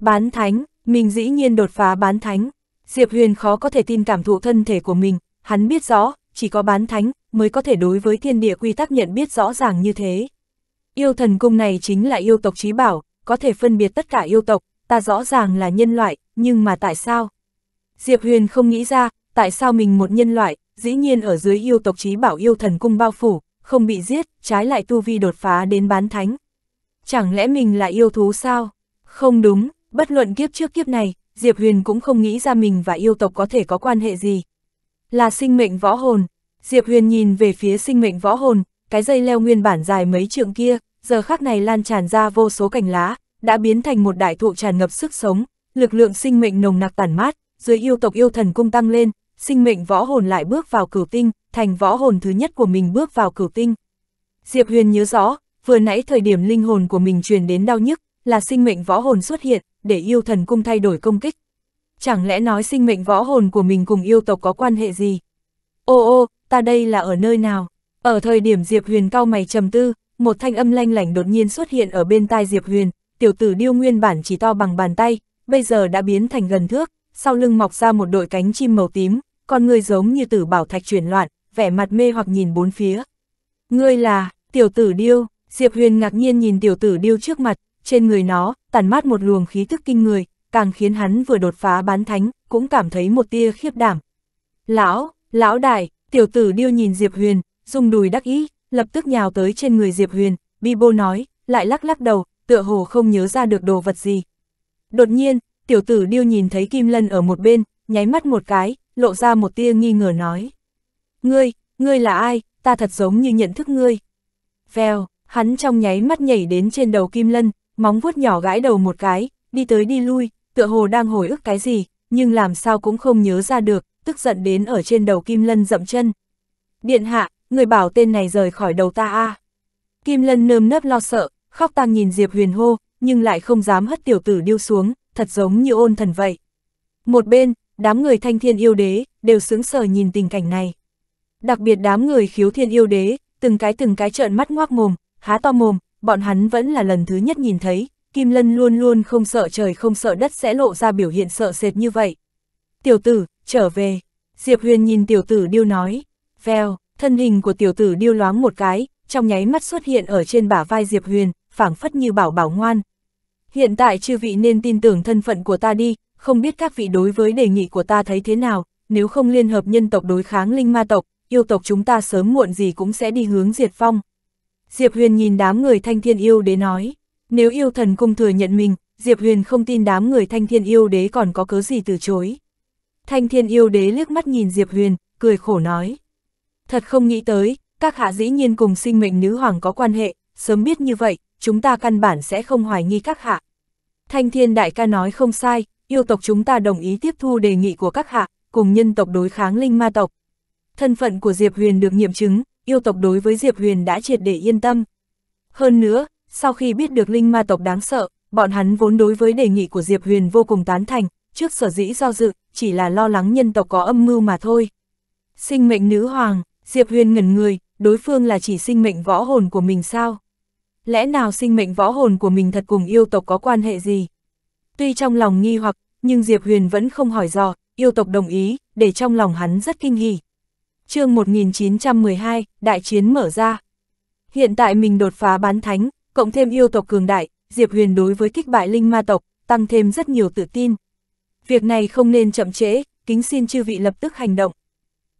Bán thánh, mình dĩ nhiên đột phá bán thánh. Diệp Huyền khó có thể tin cảm thụ thân thể của mình, hắn biết rõ, chỉ có bán thánh, mới có thể đối với thiên địa quy tắc nhận biết rõ ràng như thế. Yêu thần cung này chính là yêu tộc trí bảo, có thể phân biệt tất cả yêu tộc, ta rõ ràng là nhân loại, nhưng mà tại sao? Diệp Huyền không nghĩ ra, tại sao mình một nhân loại, dĩ nhiên ở dưới yêu tộc trí bảo yêu thần cung bao phủ, không bị giết, trái lại tu vi đột phá đến bán thánh. Chẳng lẽ mình là yêu thú sao? Không đúng, bất luận kiếp trước kiếp này, Diệp Huyền cũng không nghĩ ra mình và yêu tộc có thể có quan hệ gì. Là sinh mệnh võ hồn, Diệp Huyền nhìn về phía sinh mệnh võ hồn, cái dây leo nguyên bản dài mấy trượng kia, giờ khắc này lan tràn ra vô số cành lá, đã biến thành một đại thụ tràn ngập sức sống, lực lượng sinh mệnh nồng nặc tản mát, dưới yêu tộc yêu thần cung tăng lên, sinh mệnh võ hồn lại bước vào cửu tinh, thành võ hồn thứ nhất của mình bước vào cửu tinh. Diệp Huyền nhớ rõ, vừa nãy thời điểm linh hồn của mình truyền đến đau nhức, là sinh mệnh võ hồn xuất hiện, để yêu thần cung thay đổi công kích. Chẳng lẽ nói sinh mệnh võ hồn của mình cùng yêu tộc có quan hệ gì? Ô ô, ta đây là ở nơi nào? Ở thời điểm Diệp Huyền cao mày trầm tư, một thanh âm lanh lảnh đột nhiên xuất hiện ở bên tai Diệp Huyền, tiểu tử điêu nguyên bản chỉ to bằng bàn tay, bây giờ đã biến thành gần thước, sau lưng mọc ra một đội cánh chim màu tím, con người giống như tử bảo thạch chuyển loạn, vẻ mặt mê hoặc nhìn bốn phía. Ngươi là, tiểu tử điêu, Diệp Huyền ngạc nhiên nhìn tiểu tử điêu trước mặt, trên người nó, tản mát một luồng khí thức kinh người, càng khiến hắn vừa đột phá bán thánh, cũng cảm thấy một tia khiếp đảm. Lão, lão đại, Tiểu tử điêu nhìn Diệp Huyền, dùng đùi đắc ý, lập tức nhào tới trên người Diệp Huyền, bi bô nói, lại lắc lắc đầu, tựa hồ không nhớ ra được đồ vật gì. Đột nhiên, tiểu tử điêu nhìn thấy Kim Lân ở một bên, nháy mắt một cái, lộ ra một tia nghi ngờ nói. Ngươi, ngươi là ai, ta thật giống như nhận thức ngươi. Vèo, hắn trong nháy mắt nhảy đến trên đầu Kim Lân, móng vuốt nhỏ gãi đầu một cái, đi tới đi lui, tựa hồ đang hồi ức cái gì, nhưng làm sao cũng không nhớ ra được, tức giận đến ở trên đầu Kim Lân dậm chân. Điện hạ, người bảo tên này rời khỏi đầu ta a Kim Lân nơm nớp lo sợ, khóc tang nhìn Diệp huyền hô, nhưng lại không dám hất tiểu tử điêu xuống, thật giống như ôn thần vậy. Một bên, đám người thanh thiên yêu đế, đều sướng sờ nhìn tình cảnh này. Đặc biệt đám người khiếu thiên yêu đế, từng cái từng cái trợn mắt ngoác mồm, há to mồm, bọn hắn vẫn là lần thứ nhất nhìn thấy, Kim Lân luôn luôn không sợ trời không sợ đất sẽ lộ ra biểu hiện sợ sệt như vậy. Tiểu tử, trở về. Diệp Huyền nhìn tiểu tử điêu nói, veo, thân hình của tiểu tử điêu loáng một cái, trong nháy mắt xuất hiện ở trên bả vai Diệp Huyền, phảng phất như bảo bảo ngoan. Hiện tại chư vị nên tin tưởng thân phận của ta đi, không biết các vị đối với đề nghị của ta thấy thế nào, nếu không liên hợp nhân tộc đối kháng linh ma tộc, yêu tộc chúng ta sớm muộn gì cũng sẽ đi hướng diệt vong. Diệp Huyền nhìn đám người thanh thiên yêu đế nói, nếu yêu thần cung thừa nhận mình, Diệp Huyền không tin đám người thanh thiên yêu đế còn có cớ gì từ chối. Thanh thiên yêu đế liếc mắt nhìn Diệp Huyền, cười khổ nói. Thật không nghĩ tới, các hạ dĩ nhiên cùng sinh mệnh nữ hoàng có quan hệ, sớm biết như vậy, chúng ta căn bản sẽ không hoài nghi các hạ. Thanh thiên đại ca nói không sai, yêu tộc chúng ta đồng ý tiếp thu đề nghị của các hạ, cùng nhân tộc đối kháng linh ma tộc. Thân phận của Diệp Huyền được nghiệm chứng, yêu tộc đối với Diệp Huyền đã triệt để yên tâm. Hơn nữa, sau khi biết được linh ma tộc đáng sợ, bọn hắn vốn đối với đề nghị của Diệp Huyền vô cùng tán thành, trước sở dĩ do dự, chỉ là lo lắng nhân tộc có âm mưu mà thôi. Sinh mệnh nữ hoàng, Diệp Huyền ngẩn người, đối phương là chỉ sinh mệnh võ hồn của mình sao? Lẽ nào sinh mệnh võ hồn của mình thật cùng yêu tộc có quan hệ gì? Tuy trong lòng nghi hoặc, nhưng Diệp Huyền vẫn không hỏi dò, yêu tộc đồng ý, để trong lòng hắn rất kinh hỉ. chương 1912, đại chiến mở ra. Hiện tại mình đột phá bán thánh, cộng thêm yêu tộc cường đại, Diệp Huyền đối với kích bại linh ma tộc, tăng thêm rất nhiều tự tin. Việc này không nên chậm trễ, kính xin chư vị lập tức hành động.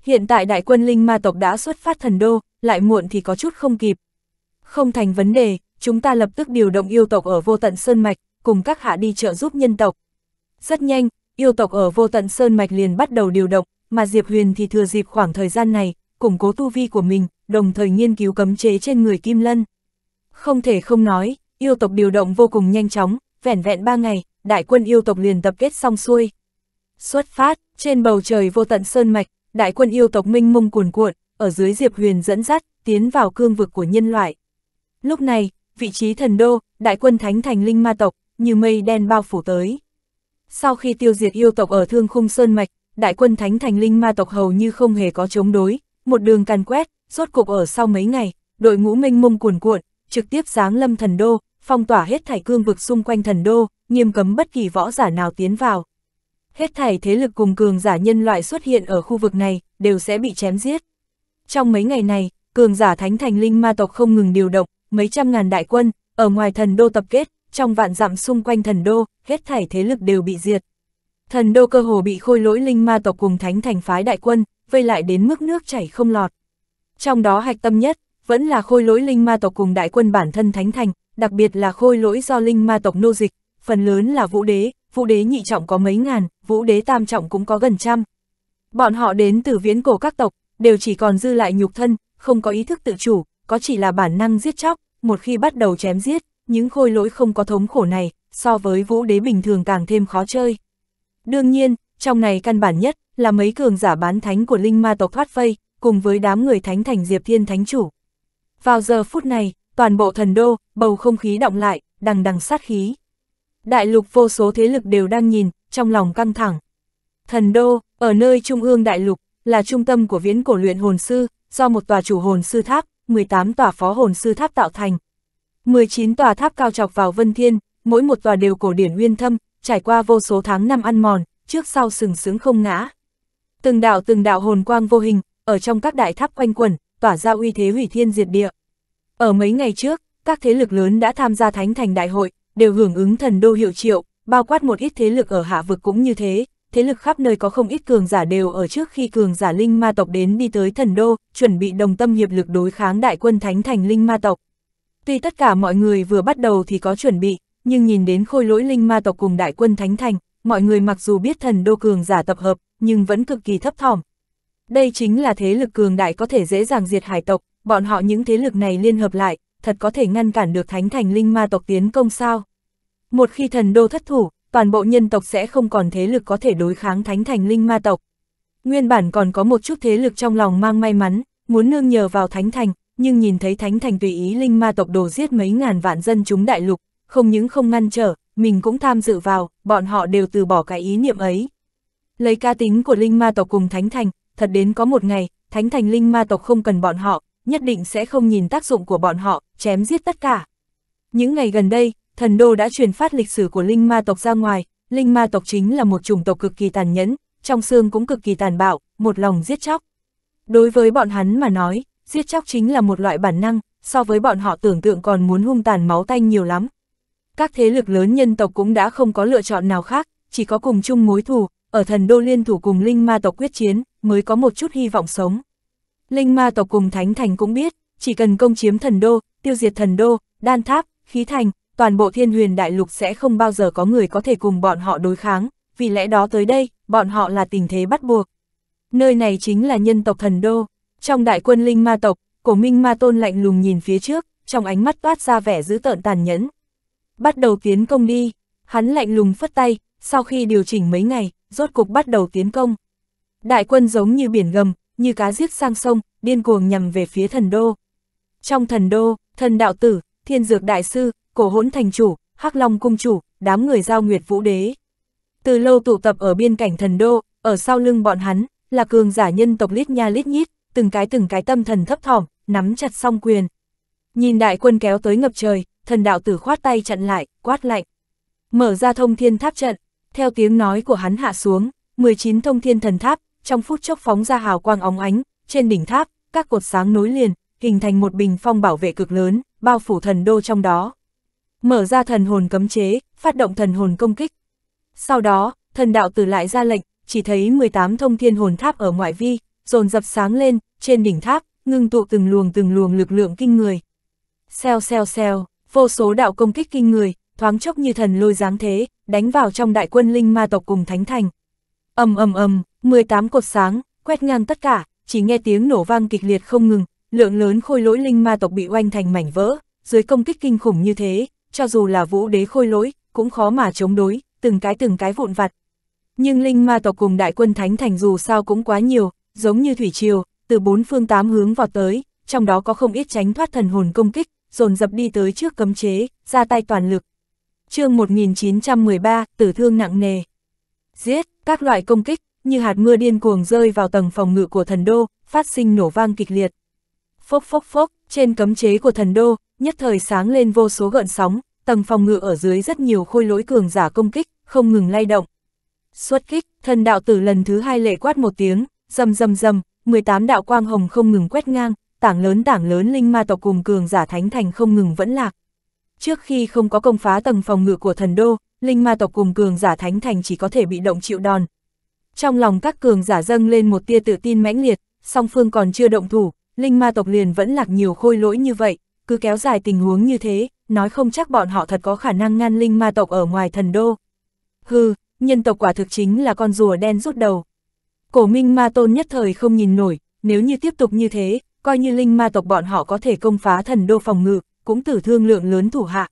Hiện tại đại quân linh ma tộc đã xuất phát thần đô, lại muộn thì có chút không kịp. Không thành vấn đề, chúng ta lập tức điều động yêu tộc ở vô tận Sơn Mạch, cùng các hạ đi trợ giúp nhân tộc. Rất nhanh, yêu tộc ở vô tận Sơn Mạch liền bắt đầu điều động, mà Diệp Huyền thì thừa dịp khoảng thời gian này, củng cố tu vi của mình, đồng thời nghiên cứu cấm chế trên người Kim Lân. Không thể không nói, yêu tộc điều động vô cùng nhanh chóng, vẻn vẹn ba ngày, đại quân yêu tộc liền tập kết xong xuôi. Xuất phát, trên bầu trời vô tận sơn mạch, đại quân yêu tộc minh mông cuồn cuộn, ở dưới Diệp Huyền dẫn dắt, tiến vào cương vực của nhân loại. Lúc này, vị trí thần đô, đại quân thánh thành linh ma tộc, như mây đen bao phủ tới. Sau khi tiêu diệt yêu tộc ở thương khung sơn mạch, đại quân thánh thành linh ma tộc hầu như không hề có chống đối, một đường càn quét, rốt cục ở sau mấy ngày, đội ngũ minh mông cuồn cuộn, trực tiếp giáng lâm thần đô, phong tỏa hết thảy cương vực xung quanh thần đô, nghiêm cấm bất kỳ võ giả nào tiến vào. Hết thảy thế lực cùng cường giả nhân loại xuất hiện ở khu vực này, đều sẽ bị chém giết. Trong mấy ngày này, cường giả thánh thành linh ma tộc không ngừng điều động, mấy trăm ngàn đại quân, ở ngoài thần đô tập kết, trong vạn dặm xung quanh thần đô, hết thảy thế lực đều bị diệt. Thần đô cơ hồ bị khôi lỗi linh ma tộc cùng thánh thành phái đại quân, vây lại đến mức nước chảy không lọt. Trong đó hạch tâm nhất, vẫn là khôi lỗi linh ma tộc cùng đại quân bản thân thánh thành, đặc biệt là khôi lỗi do linh ma tộc nô dịch, phần lớn là vũ đế, vũ đế nhị trọng có mấy ngàn, vũ đế tam trọng cũng có gần trăm. Bọn họ đến từ viễn cổ các tộc, đều chỉ còn dư lại nhục thân, không có ý thức tự chủ, có chỉ là bản năng giết chóc, một khi bắt đầu chém giết, những khôi lỗi không có thống khổ này, so với vũ đế bình thường càng thêm khó chơi. Đương nhiên, trong này căn bản nhất là mấy cường giả bán thánh của linh ma tộc thoát vây, cùng với đám người thánh thành Diệp Thiên Thánh Chủ. Vào giờ phút này, toàn bộ thần đô, bầu không khí động lại, đằng đằng sát khí đại lục vô số thế lực đều đang nhìn, trong lòng căng thẳng. Thần Đô, ở nơi trung ương đại lục, là trung tâm của viễn cổ luyện hồn sư, do một tòa chủ hồn sư tháp, 18 tòa phó hồn sư tháp tạo thành. 19 tòa tháp cao chọc vào Vân Thiên, mỗi một tòa đều cổ điển uyên thâm, trải qua vô số tháng năm ăn mòn, trước sau sừng sướng không ngã. Từng đạo từng đạo hồn quang vô hình, ở trong các đại tháp quanh quẩn, tỏa ra uy thế hủy thiên diệt địa. Ở mấy ngày trước, các thế lực lớn đã tham gia thánh thành đại hội, đều hưởng ứng thần đô hiệu triệu, bao quát một ít thế lực ở hạ vực cũng như thế, thế lực khắp nơi có không ít cường giả đều ở trước khi cường giả linh ma tộc đến đi tới thần đô, chuẩn bị đồng tâm hiệp lực đối kháng đại quân thánh thành linh ma tộc. Tuy tất cả mọi người vừa bắt đầu thì có chuẩn bị, nhưng nhìn đến khôi lỗi linh ma tộc cùng đại quân thánh thành, mọi người mặc dù biết thần đô cường giả tập hợp, nhưng vẫn cực kỳ thấp thỏm. Đây chính là thế lực cường đại có thể dễ dàng diệt hải tộc, bọn họ những thế lực này liên hợp lại, thật có thể ngăn cản được thánh thành linh ma tộc tiến công sao. Một khi thần đô thất thủ, toàn bộ nhân tộc sẽ không còn thế lực có thể đối kháng thánh thành linh ma tộc. Nguyên bản còn có một chút thế lực trong lòng mang may mắn, muốn nương nhờ vào thánh thành, nhưng nhìn thấy thánh thành tùy ý linh ma tộc đổ giết mấy ngàn vạn dân chúng đại lục, không những không ngăn trở, mình cũng tham dự vào, bọn họ đều từ bỏ cái ý niệm ấy. Lấy ca tính của linh ma tộc cùng thánh thành, thật đến có một ngày, thánh thành linh ma tộc không cần bọn họ, nhất định sẽ không nhìn tác dụng của bọn họ, chém giết tất cả. Những ngày gần đây, thần đô đã truyền phát lịch sử của linh ma tộc ra ngoài, linh ma tộc chính là một chủng tộc cực kỳ tàn nhẫn, trong xương cũng cực kỳ tàn bạo, một lòng giết chóc. Đối với bọn hắn mà nói, giết chóc chính là một loại bản năng, so với bọn họ tưởng tượng còn muốn hung tàn máu tanh nhiều lắm. Các thế lực lớn nhân tộc cũng đã không có lựa chọn nào khác, chỉ có cùng chung mối thù, ở thần đô liên thủ cùng linh ma tộc quyết chiến, mới có một chút hy vọng sống. Linh ma tộc cùng Thánh Thành cũng biết, chỉ cần công chiếm thần đô, tiêu diệt thần đô, đan tháp, khí thành, toàn bộ thiên huyền đại lục sẽ không bao giờ có người có thể cùng bọn họ đối kháng, vì lẽ đó tới đây, bọn họ là tình thế bắt buộc. Nơi này chính là nhân tộc thần đô, trong đại quân linh ma tộc, cổ minh ma tôn lạnh lùng nhìn phía trước, trong ánh mắt toát ra vẻ dữ tợn tàn nhẫn. Bắt đầu tiến công đi, hắn lạnh lùng phất tay, sau khi điều chỉnh mấy ngày, rốt cục bắt đầu tiến công. Đại quân giống như biển gầm, như cá giết sang sông, điên cuồng nhằm về phía thần đô. Trong thần đô, thần đạo tử, thiên dược đại sư, cổ hỗn thành chủ, hắc long cung chủ, đám người giao nguyệt vũ đế. Từ lâu tụ tập ở biên cảnh thần đô, ở sau lưng bọn hắn, là cường giả nhân tộc lít nha lít nhít, từng cái từng cái tâm thần thấp thỏm, nắm chặt song quyền. Nhìn đại quân kéo tới ngập trời, thần đạo tử khoát tay chặn lại, quát lạnh. Mở ra thông thiên tháp trận, theo tiếng nói của hắn hạ xuống, 19 thông thiên thần tháp, trong phút chốc phóng ra hào quang óng ánh, trên đỉnh tháp, các cột sáng nối liền, hình thành một bình phong bảo vệ cực lớn, bao phủ thần đô trong đó. Mở ra thần hồn cấm chế, phát động thần hồn công kích. Sau đó, thần đạo tử lại ra lệnh, chỉ thấy 18 thông thiên hồn tháp ở ngoại vi, dồn dập sáng lên, trên đỉnh tháp, ngưng tụ từng luồng từng luồng lực lượng kinh người. Xèo xèo xèo, vô số đạo công kích kinh người, thoáng chốc như thần lôi giáng thế, đánh vào trong đại quân linh ma tộc cùng thánh thành ầm ầm ầm, 18 cột sáng, quét ngang tất cả, chỉ nghe tiếng nổ vang kịch liệt không ngừng, lượng lớn khôi lỗi linh ma tộc bị oanh thành mảnh vỡ, dưới công kích kinh khủng như thế, cho dù là vũ đế khôi lỗi, cũng khó mà chống đối, từng cái từng cái vụn vặt. Nhưng linh ma tộc cùng đại quân thánh thành dù sao cũng quá nhiều, giống như thủy triều, từ bốn phương tám hướng vọt tới, trong đó có không ít tránh thoát thần hồn công kích, dồn dập đi tới trước cấm chế, ra tay toàn lực. chương 1913, tử thương nặng nề. Giết! Các loại công kích, như hạt mưa điên cuồng rơi vào tầng phòng ngự của thần đô, phát sinh nổ vang kịch liệt. Phốc phốc phốc, trên cấm chế của thần đô, nhất thời sáng lên vô số gợn sóng, tầng phòng ngự ở dưới rất nhiều khôi lỗi cường giả công kích, không ngừng lay động. Xuất kích, thần đạo tử lần thứ hai lệ quát một tiếng, rầm rầm rầm, 18 đạo quang hồng không ngừng quét ngang, tảng lớn tảng lớn linh ma tộc cùng cường giả thánh thành không ngừng vẫn lạc. Trước khi không có công phá tầng phòng ngự của thần đô, linh ma tộc cùng cường giả thánh thành chỉ có thể bị động chịu đòn. Trong lòng các cường giả dâng lên một tia tự tin mãnh liệt, song phương còn chưa động thủ, linh ma tộc liền vẫn lạc nhiều khôi lỗi như vậy, cứ kéo dài tình huống như thế, nói không chắc bọn họ thật có khả năng ngăn linh ma tộc ở ngoài thần đô. Hừ, nhân tộc quả thực chính là con rùa đen rút đầu. Cổ minh ma tôn nhất thời không nhìn nổi, nếu như tiếp tục như thế, coi như linh ma tộc bọn họ có thể công phá thần đô phòng ngự, cũng tử thương lượng lớn thủ hạ.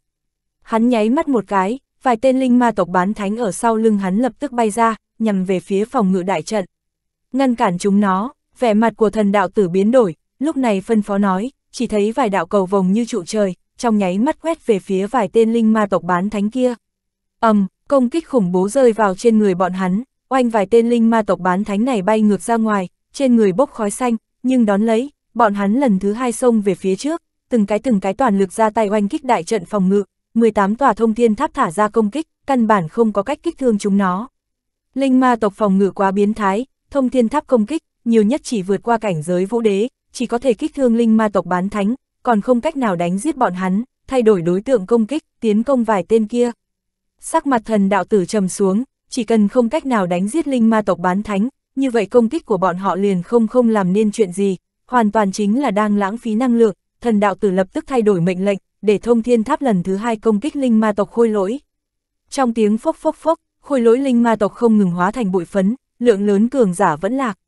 Hắn nháy mắt một cái, vài tên linh ma tộc bán thánh ở sau lưng hắn lập tức bay ra, nhằm về phía phòng ngự đại trận. Ngăn cản chúng nó, vẻ mặt của thần đạo tử biến đổi, lúc này phân phó nói, chỉ thấy vài đạo cầu vồng như trụ trời, trong nháy mắt quét về phía vài tên linh ma tộc bán thánh kia. ầm, um, công kích khủng bố rơi vào trên người bọn hắn, oanh vài tên linh ma tộc bán thánh này bay ngược ra ngoài, trên người bốc khói xanh, nhưng đón lấy, bọn hắn lần thứ hai xông về phía trước, từng cái từng cái toàn lực ra tay oanh kích đại trận phòng ngự, 18 tòa thông thiên tháp thả ra công kích, căn bản không có cách kích thương chúng nó. Linh ma tộc phòng ngự quá biến thái, thông thiên tháp công kích, nhiều nhất chỉ vượt qua cảnh giới vũ đế, chỉ có thể kích thương linh ma tộc bán thánh, còn không cách nào đánh giết bọn hắn, thay đổi đối tượng công kích, tiến công vài tên kia. Sắc mặt thần đạo tử trầm xuống, chỉ cần không cách nào đánh giết linh ma tộc bán thánh, như vậy công kích của bọn họ liền không không làm nên chuyện gì, hoàn toàn chính là đang lãng phí năng lượng, thần đạo tử lập tức thay đổi mệnh lệnh, để thông thiên tháp lần thứ hai công kích linh ma tộc khôi lỗi. Trong tiếng phốc phốc phốc, khôi lỗi linh ma tộc không ngừng hóa thành bụi phấn, lượng lớn cường giả vẫn lạc.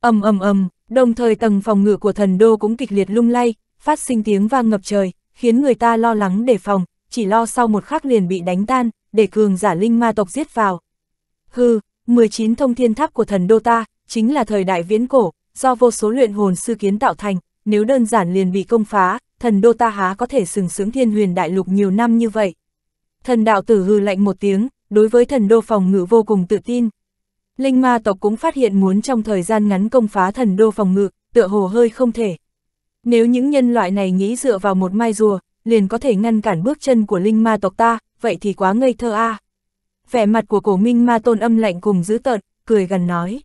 ầm ầm ầm, đồng thời tầng phòng ngự của thần đô cũng kịch liệt lung lay, phát sinh tiếng vang ngập trời, khiến người ta lo lắng đề phòng, chỉ lo sau một khắc liền bị đánh tan, để cường giả linh ma tộc giết vào. Hừ, 19 thông thiên tháp của thần đô ta, chính là thời đại viễn cổ, do vô số luyện hồn sư kiến tạo thành, nếu đơn giản liền bị công phá, thần đô ta há có thể sừng sướng thiên huyền đại lục nhiều năm như vậy. Thần đạo tử hư lạnh một tiếng, đối với thần đô phòng ngự vô cùng tự tin. Linh ma tộc cũng phát hiện muốn trong thời gian ngắn công phá thần đô phòng ngự, tựa hồ hơi không thể. Nếu những nhân loại này nghĩ dựa vào một mai rùa, liền có thể ngăn cản bước chân của linh ma tộc ta, vậy thì quá ngây thơ a. À. Vẻ mặt của cổ minh ma tôn âm lạnh cùng dữ tợn, cười gần nói.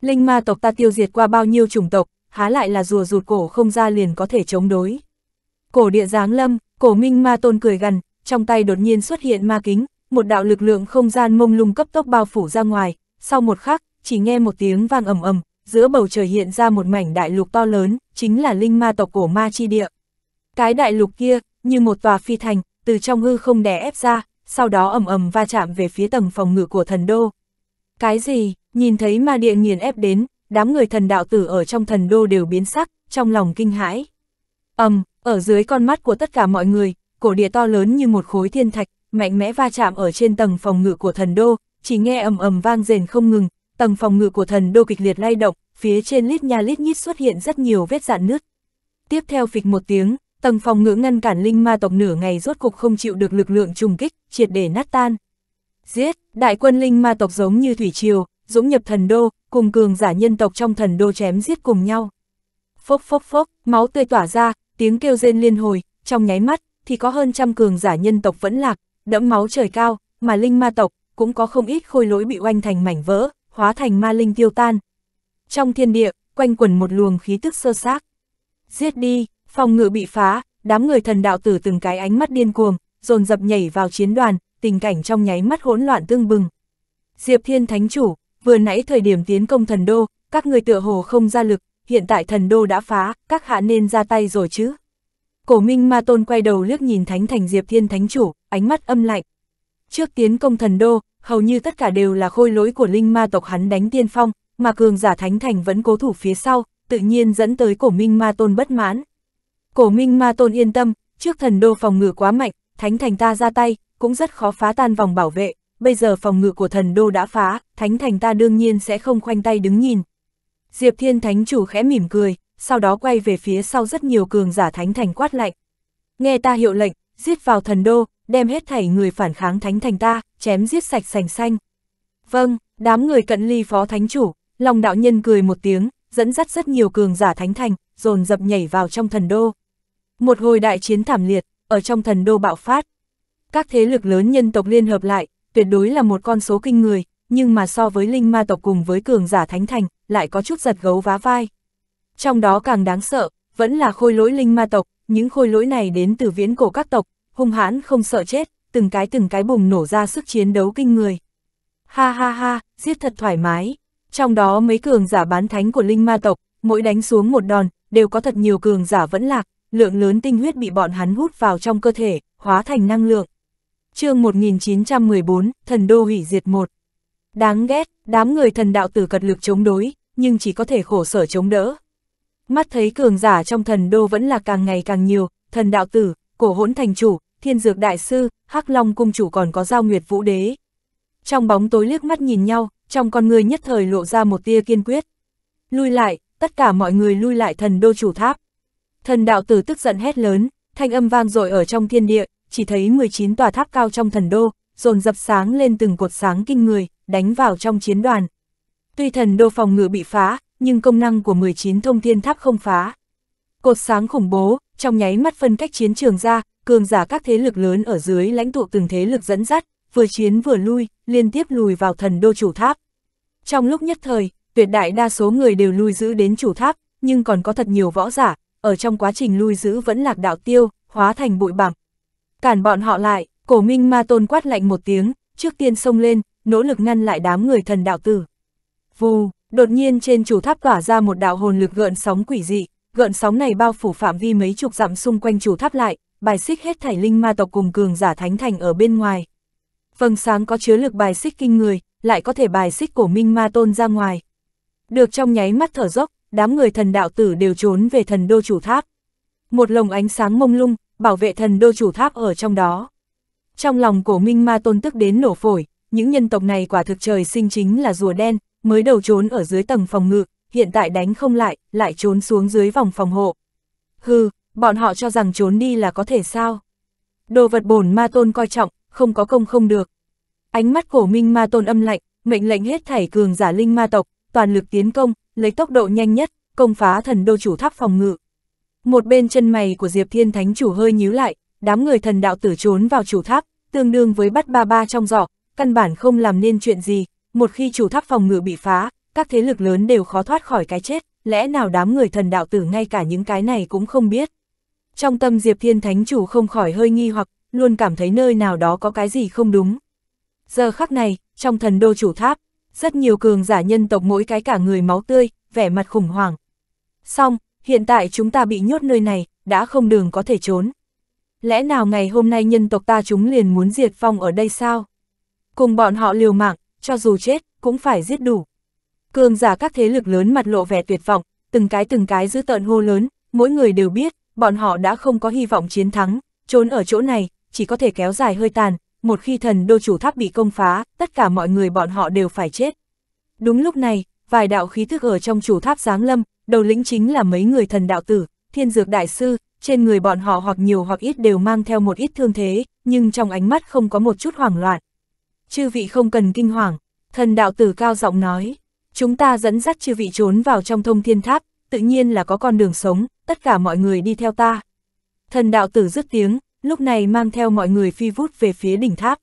Linh ma tộc ta tiêu diệt qua bao nhiêu chủng tộc, há lại là rùa rụt cổ không ra liền có thể chống đối. Cổ địa giáng lâm, cổ minh ma tôn cười gần, trong tay đột nhiên xuất hiện ma kính, một đạo lực lượng không gian mông lung cấp tốc bao phủ ra ngoài, sau một khắc, chỉ nghe một tiếng vang ầm ầm, giữa bầu trời hiện ra một mảnh đại lục to lớn, chính là linh ma tộc cổ ma chi địa. Cái đại lục kia, như một tòa phi thành, từ trong hư không đè ép ra, sau đó ầm ầm va chạm về phía tầng phòng ngự của thần đô. Cái gì, nhìn thấy ma địa nghiền ép đến, đám người thần đạo tử ở trong thần đô đều biến sắc, trong lòng kinh hãi. ầm, ở dưới con mắt của tất cả mọi người, cổ địa to lớn như một khối thiên thạch, mạnh mẽ va chạm ở trên tầng phòng ngự của thần đô, chỉ nghe ầm ầm vang rền không ngừng, tầng phòng ngự của thần đô kịch liệt lay động, phía trên lít nha lít nhít xuất hiện rất nhiều vết dạn nứt. Tiếp theo phịch một tiếng, tầng phòng ngự ngăn cản linh ma tộc nửa ngày rốt cục không chịu được lực lượng trùng kích, triệt để nát tan. Giết, đại quân linh ma tộc giống như thủy triều, dũng nhập thần đô, cùng cường giả nhân tộc trong thần đô chém giết cùng nhau. Phốc phốc phốc, máu tươi tỏa ra, tiếng kêu rên liên hồi, trong nháy mắt, thì có hơn trăm cường giả nhân tộc vẫn lạc, đẫm máu trời cao, mà linh ma tộc, cũng có không ít khôi lỗi bị oanh thành mảnh vỡ, hóa thành ma linh tiêu tan. Trong thiên địa, quanh quẩn một luồng khí tức sơ xác. Giết đi, phòng ngự bị phá, đám người thần đạo tử từng cái ánh mắt điên cuồng, dồn dập nhảy vào chiến đoàn, tình cảnh trong nháy mắt hỗn loạn tương bừng. Diệp Thiên Thánh Chủ, vừa nãy thời điểm tiến công thần đô, các người tựa hồ không ra lực, hiện tại thần đô đã phá, các hạ nên ra tay rồi chứ. Cổ Minh Ma Tôn quay đầu liếc nhìn Thánh Thành Diệp Thiên Thánh Chủ, ánh mắt âm lạnh. Trước tiến công thần đô, hầu như tất cả đều là khôi lỗi của linh ma tộc hắn đánh tiên phong, mà cường giả Thánh Thành vẫn cố thủ phía sau, tự nhiên dẫn tới cổ Minh Ma Tôn bất mãn. Cổ Minh Ma Tôn yên tâm, trước thần đô phòng ngự quá mạnh, Thánh Thành ta ra tay, cũng rất khó phá tan vòng bảo vệ, bây giờ phòng ngự của thần đô đã phá, Thánh Thành ta đương nhiên sẽ không khoanh tay đứng nhìn, Diệp Thiên Thánh chủ khẽ mỉm cười, sau đó quay về phía sau rất nhiều cường giả thánh thành quát lạnh. Nghe ta hiệu lệnh, giết vào thần đô, đem hết thảy người phản kháng thánh thành ta, chém giết sạch sành xanh. Vâng, đám người cận ly phó thánh chủ, lòng đạo nhân cười một tiếng, dẫn dắt rất nhiều cường giả thánh thành, dồn dập nhảy vào trong thần đô. Một hồi đại chiến thảm liệt, ở trong thần đô bạo phát. Các thế lực lớn nhân tộc liên hợp lại, tuyệt đối là một con số kinh người, nhưng mà so với linh ma tộc cùng với cường giả thánh thành, lại có chút giật gấu vá vai. Trong đó càng đáng sợ, vẫn là khôi lỗi linh ma tộc, những khôi lỗi này đến từ viễn cổ các tộc, hung hãn không sợ chết, từng cái từng cái bùng nổ ra sức chiến đấu kinh người. Ha ha ha, giết thật thoải mái. Trong đó mấy cường giả bán thánh của linh ma tộc, mỗi đánh xuống một đòn, đều có thật nhiều cường giả vẫn lạc, lượng lớn tinh huyết bị bọn hắn hút vào trong cơ thể, hóa thành năng lượng. chương 1914, thần đô hủy diệt một Đáng ghét, đám người thần đạo tử cật lực chống đối, nhưng chỉ có thể khổ sở chống đỡ. Mắt thấy cường giả trong thần đô vẫn là càng ngày càng nhiều, thần đạo tử, cổ hỗn thành chủ, thiên dược đại sư, hắc long cung chủ còn có giao nguyệt vũ đế. Trong bóng tối liếc mắt nhìn nhau, trong con người nhất thời lộ ra một tia kiên quyết. Lui lại, tất cả mọi người lui lại thần đô chủ tháp. Thần đạo tử tức giận hét lớn, thanh âm vang dội ở trong thiên địa, chỉ thấy 19 tòa tháp cao trong thần đô, dồn dập sáng lên từng cột sáng kinh người, đánh vào trong chiến đoàn. Tuy thần đô phòng ngự bị phá, nhưng công năng của 19 thông thiên tháp không phá. Cột sáng khủng bố, trong nháy mắt phân cách chiến trường ra, cường giả các thế lực lớn ở dưới lãnh tụ từng thế lực dẫn dắt, vừa chiến vừa lui, liên tiếp lùi vào thần đô chủ tháp. Trong lúc nhất thời, tuyệt đại đa số người đều lui giữ đến chủ tháp, nhưng còn có thật nhiều võ giả, ở trong quá trình lui giữ vẫn lạc đạo tiêu, hóa thành bụi bặm. Cản bọn họ lại, cổ minh ma tôn quát lạnh một tiếng, trước tiên xông lên, nỗ lực ngăn lại đám người thần đạo tử. Vù, đột nhiên trên chủ tháp tỏa ra một đạo hồn lực gợn sóng quỷ dị, gợn sóng này bao phủ phạm vi mấy chục dặm xung quanh chủ tháp lại, bài xích hết thảy linh ma tộc cùng cường giả thánh thành ở bên ngoài. Vầng sáng có chứa lực bài xích kinh người, lại có thể bài xích cổ minh ma tôn ra ngoài. Được trong nháy mắt thở dốc, đám người thần đạo tử đều trốn về thần đô chủ tháp. Một lồng ánh sáng mông lung, bảo vệ thần đô chủ tháp ở trong đó. Trong lòng cổ minh ma tôn tức đến nổ phổi, những nhân tộc này quả thực trời sinh chính là rùa đen, mới đầu trốn ở dưới tầng phòng ngự, hiện tại đánh không lại, lại trốn xuống dưới vòng phòng hộ. Hừ, bọn họ cho rằng trốn đi là có thể sao? Đồ vật bổn ma tôn coi trọng, không có công không được. Ánh mắt cổ minh ma tôn âm lạnh, mệnh lệnh hết thảy cường giả linh ma tộc, toàn lực tiến công, lấy tốc độ nhanh nhất, công phá thần đô chủ tháp phòng ngự. Một bên chân mày của Diệp Thiên Thánh chủ hơi nhíu lại, đám người thần đạo tử trốn vào chủ tháp, tương đương với bắt ba ba trong giỏ, căn bản không làm nên chuyện gì, một khi chủ tháp phòng ngự bị phá, các thế lực lớn đều khó thoát khỏi cái chết, lẽ nào đám người thần đạo tử ngay cả những cái này cũng không biết. Trong tâm Diệp Thiên Thánh Chủ không khỏi hơi nghi hoặc, luôn cảm thấy nơi nào đó có cái gì không đúng. Giờ khắc này, trong thần đô chủ tháp, rất nhiều cường giả nhân tộc mỗi cái cả người máu tươi, vẻ mặt khủng hoảng. Xong, hiện tại chúng ta bị nhốt nơi này, đã không đường có thể trốn. Lẽ nào ngày hôm nay nhân tộc ta chúng liền muốn diệt phong ở đây sao? Cùng bọn họ liều mạng, cho dù chết, cũng phải giết đủ. Cường giả các thế lực lớn mặt lộ vẻ tuyệt vọng, từng cái từng cái giữ tợn hô lớn, mỗi người đều biết, bọn họ đã không có hy vọng chiến thắng, trốn ở chỗ này, chỉ có thể kéo dài hơi tàn, một khi thần đô chủ tháp bị công phá, tất cả mọi người bọn họ đều phải chết. Đúng lúc này, vài đạo khí thức ở trong chủ tháp giáng lâm, đầu lĩnh chính là mấy người thần đạo tử, thiên dược đại sư, trên người bọn họ hoặc nhiều hoặc ít đều mang theo một ít thương thế, nhưng trong ánh mắt không có một chút hoảng loạn chư vị không cần kinh hoàng, thần đạo tử cao giọng nói, chúng ta dẫn dắt chư vị trốn vào trong thông thiên tháp, tự nhiên là có con đường sống, tất cả mọi người đi theo ta. Thần đạo tử dứt tiếng, lúc này mang theo mọi người phi vút về phía đỉnh tháp.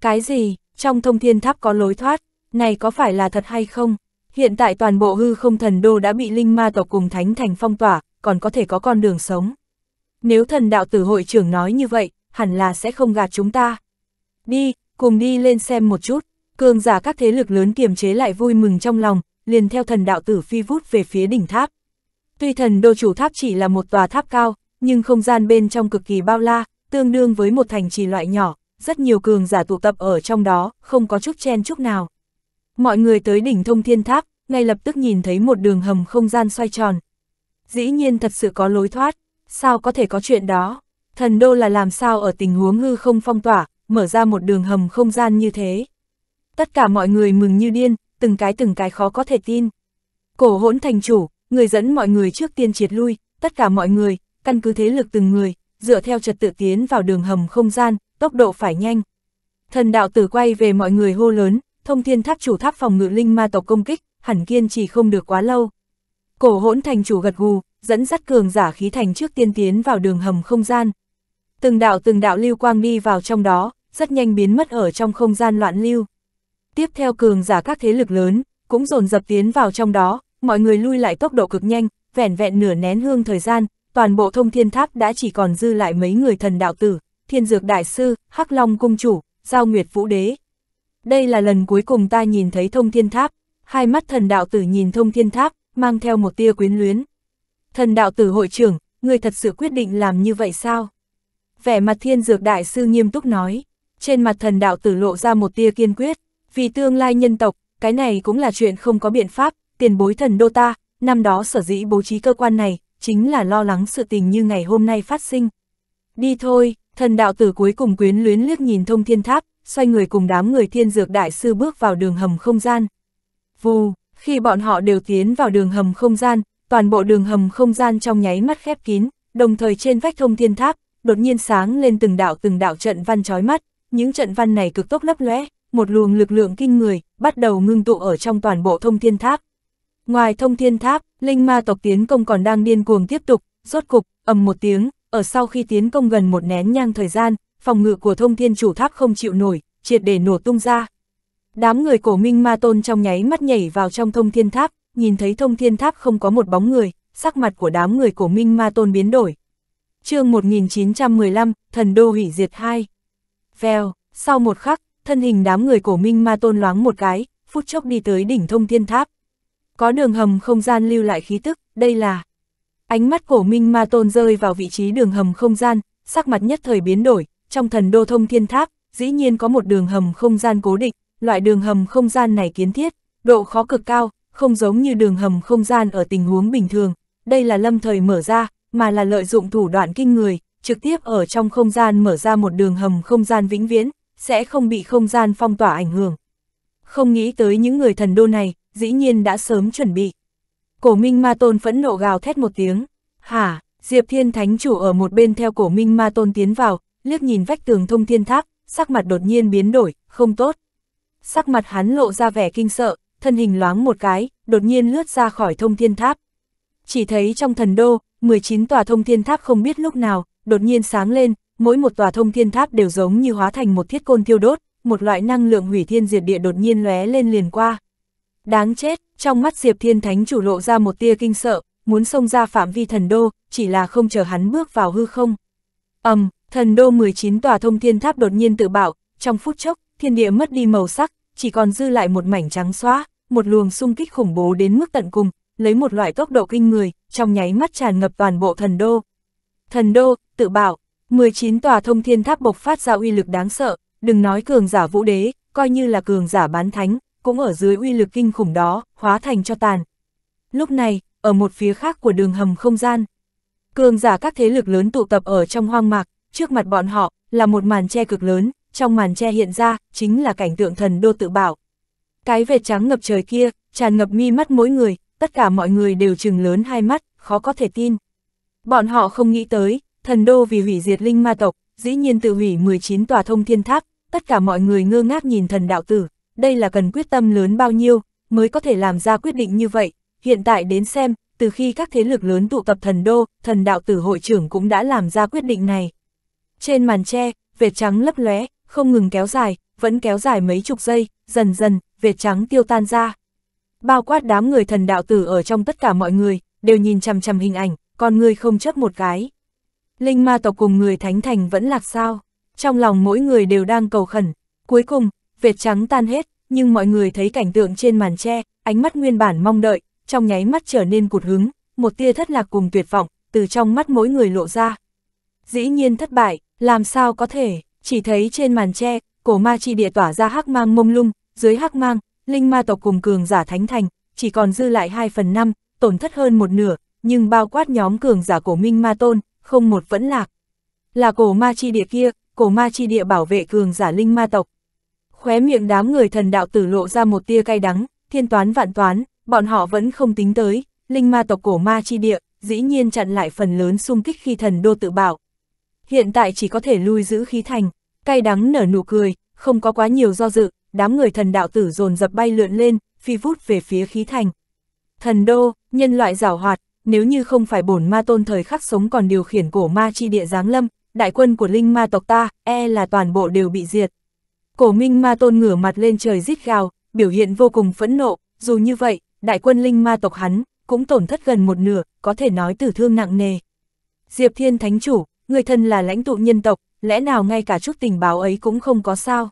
Cái gì, trong thông thiên tháp có lối thoát, này có phải là thật hay không? Hiện tại toàn bộ hư không thần đô đã bị linh ma tộc cùng thánh thành phong tỏa, còn có thể có con đường sống. Nếu thần đạo tử hội trưởng nói như vậy, hẳn là sẽ không gạt chúng ta. Đi, cùng đi lên xem một chút, cường giả các thế lực lớn kiềm chế lại vui mừng trong lòng, liền theo thần đạo tử phi vút về phía đỉnh tháp. Tuy thần đô chủ tháp chỉ là một tòa tháp cao, nhưng không gian bên trong cực kỳ bao la, tương đương với một thành trì loại nhỏ, rất nhiều cường giả tụ tập ở trong đó, không có chút chen chút nào. Mọi người tới đỉnh thông thiên tháp, ngay lập tức nhìn thấy một đường hầm không gian xoay tròn. Dĩ nhiên thật sự có lối thoát, sao có thể có chuyện đó? Thần đô là làm sao ở tình huống hư không phong tỏa, mở ra một đường hầm không gian như thế. Tất cả mọi người mừng như điên, từng cái từng cái khó có thể tin. Cổ hỗn thành chủ, người dẫn mọi người trước tiên triệt lui, tất cả mọi người, căn cứ thế lực từng người, dựa theo trật tự tiến vào đường hầm không gian, tốc độ phải nhanh. Thần đạo tử quay về mọi người hô lớn, thông thiên tháp chủ tháp phòng ngự linh ma tộc công kích, hẳn kiên trì không được quá lâu. Cổ hỗn thành chủ gật gù, dẫn dắt cường giả khí thành trước tiên tiến vào đường hầm không gian. Từng đạo từng đạo lưu quang đi vào trong đó, rất nhanh biến mất ở trong không gian loạn lưu. Tiếp theo cường giả các thế lực lớn, cũng dồn dập tiến vào trong đó, mọi người lui lại tốc độ cực nhanh, vẻn vẹn nửa nén hương thời gian, toàn bộ thông thiên tháp đã chỉ còn dư lại mấy người thần đạo tử, thiên dược đại sư, hắc long cung chủ, giao nguyệt vũ đế. Đây là lần cuối cùng ta nhìn thấy thông thiên tháp, hai mắt thần đạo tử nhìn thông thiên tháp, mang theo một tia quyến luyến. Thần đạo tử hội trưởng, người thật sự quyết định làm như vậy sao? Vẻ mặt thiên dược đại sư nghiêm túc nói trên mặt thần đạo tử lộ ra một tia kiên quyết, vì tương lai nhân tộc, cái này cũng là chuyện không có biện pháp, tiền bối thần đô ta, năm đó sở dĩ bố trí cơ quan này, chính là lo lắng sự tình như ngày hôm nay phát sinh. Đi thôi, thần đạo tử cuối cùng quyến luyến liếc nhìn thông thiên tháp, xoay người cùng đám người thiên dược đại sư bước vào đường hầm không gian. Vù, khi bọn họ đều tiến vào đường hầm không gian, toàn bộ đường hầm không gian trong nháy mắt khép kín, đồng thời trên vách thông thiên tháp, đột nhiên sáng lên từng đạo từng đạo trận văn chói mắt, những trận văn này cực tốc lấp lóe, một luồng lực lượng kinh người, bắt đầu ngưng tụ ở trong toàn bộ thông thiên tháp. Ngoài thông thiên tháp, linh ma tộc tiến công còn đang điên cuồng tiếp tục, rốt cục, ầm một tiếng, ở sau khi tiến công gần một nén nhang thời gian, phòng ngự của thông thiên chủ tháp không chịu nổi, triệt để nổ tung ra. Đám người cổ minh ma tôn trong nháy mắt nhảy vào trong thông thiên tháp, nhìn thấy thông thiên tháp không có một bóng người, sắc mặt của đám người cổ minh ma tôn biến đổi. chương 1915, thần đô hủy diệt hai veo, sau một khắc, thân hình đám người cổ minh ma tôn loáng một cái, phút chốc đi tới đỉnh thông thiên tháp. Có đường hầm không gian lưu lại khí tức, đây là... Ánh mắt cổ minh ma tôn rơi vào vị trí đường hầm không gian, sắc mặt nhất thời biến đổi, trong thần đô thông thiên tháp, dĩ nhiên có một đường hầm không gian cố định, loại đường hầm không gian này kiến thiết, độ khó cực cao, không giống như đường hầm không gian ở tình huống bình thường, đây là lâm thời mở ra, mà là lợi dụng thủ đoạn kinh người, trực tiếp ở trong không gian mở ra một đường hầm không gian vĩnh viễn, sẽ không bị không gian phong tỏa ảnh hưởng. Không nghĩ tới những người thần đô này, dĩ nhiên đã sớm chuẩn bị. Cổ Minh Ma Tôn phẫn nộ gào thét một tiếng. Hả, Diệp Thiên Thánh Chủ ở một bên theo cổ Minh Ma Tôn tiến vào, liếc nhìn vách tường thông thiên tháp, sắc mặt đột nhiên biến đổi, không tốt. Sắc mặt hắn lộ ra vẻ kinh sợ, thân hình loáng một cái, đột nhiên lướt ra khỏi thông thiên tháp. Chỉ thấy trong thần đô, 19 tòa thông thiên tháp không biết lúc nào, đột nhiên sáng lên, mỗi một tòa thông thiên tháp đều giống như hóa thành một thiết côn thiêu đốt, một loại năng lượng hủy thiên diệt địa đột nhiên lóe lên liền qua. Đáng chết, trong mắt Diệp Thiên Thánh chủ lộ ra một tia kinh sợ, muốn xông ra phạm vi thần đô, chỉ là không chờ hắn bước vào hư không. ầm, um, thần đô 19 tòa thông thiên tháp đột nhiên tự bạo, trong phút chốc, thiên địa mất đi màu sắc, chỉ còn dư lại một mảnh trắng xóa, một luồng xung kích khủng bố đến mức tận cùng, lấy một loại tốc độ kinh người, trong nháy mắt tràn ngập toàn bộ thần đô. Thần đô, tự bạo, 19 tòa thông thiên tháp bộc phát ra uy lực đáng sợ, đừng nói cường giả vũ đế, coi như là cường giả bán thánh, cũng ở dưới uy lực kinh khủng đó, hóa thành cho tàn. Lúc này, ở một phía khác của đường hầm không gian, cường giả các thế lực lớn tụ tập ở trong hoang mạc, trước mặt bọn họ là một màn che cực lớn, trong màn che hiện ra chính là cảnh tượng thần đô tự bảo. Cái vệt trắng ngập trời kia, tràn ngập mi mắt mỗi người, tất cả mọi người đều trừng lớn hai mắt, khó có thể tin. Bọn họ không nghĩ tới, thần đô vì hủy diệt linh ma tộc, dĩ nhiên tự hủy 19 tòa thông thiên tháp, tất cả mọi người ngơ ngác nhìn thần đạo tử, đây là cần quyết tâm lớn bao nhiêu, mới có thể làm ra quyết định như vậy, hiện tại đến xem, từ khi các thế lực lớn tụ tập thần đô, thần đạo tử hội trưởng cũng đã làm ra quyết định này. Trên màn tre, vệt trắng lấp lóe, không ngừng kéo dài, vẫn kéo dài mấy chục giây, dần dần, vệt trắng tiêu tan ra. Bao quát đám người thần đạo tử ở trong tất cả mọi người, đều nhìn chằm chằm hình ảnh, con người không chấp một cái linh ma tộc cùng người thánh thành vẫn lạc sao, trong lòng mỗi người đều đang cầu khẩn, cuối cùng, vệt trắng tan hết, nhưng mọi người thấy cảnh tượng trên màn tre, ánh mắt nguyên bản mong đợi, trong nháy mắt trở nên cụt hứng, một tia thất lạc cùng tuyệt vọng, từ trong mắt mỗi người lộ ra. Dĩ nhiên thất bại, làm sao có thể, chỉ thấy trên màn tre, cổ ma chi địa tỏa ra hắc mang mông lung, dưới hắc mang, linh ma tộc cùng cường giả thánh thành, chỉ còn dư lại 2 phần 5, tổn thất hơn một nửa, nhưng bao quát nhóm cường giả cổ minh ma tôn, không một vẫn lạc. Là cổ ma chi địa kia, cổ ma chi địa bảo vệ cường giả linh ma tộc. Khóe miệng đám người thần đạo tử lộ ra một tia cay đắng, thiên toán vạn toán, bọn họ vẫn không tính tới, linh ma tộc cổ ma chi địa, dĩ nhiên chặn lại phần lớn xung kích khi thần đô tự bảo. Hiện tại chỉ có thể lui giữ khí thành, cay đắng nở nụ cười, không có quá nhiều do dự, đám người thần đạo tử dồn dập bay lượn lên, phi vút về phía khí thành. Thần đô, nhân loại giảo hoạt, nếu như không phải bổn ma tôn thời khắc sống còn điều khiển cổ ma chi địa giáng lâm, đại quân của linh ma tộc ta, e là toàn bộ đều bị diệt. Cổ minh ma tôn ngửa mặt lên trời rít gào, biểu hiện vô cùng phẫn nộ, dù như vậy, đại quân linh ma tộc hắn, cũng tổn thất gần một nửa, có thể nói tử thương nặng nề. Diệp Thiên Thánh Chủ, người thân là lãnh tụ nhân tộc, lẽ nào ngay cả chút tình báo ấy cũng không có sao?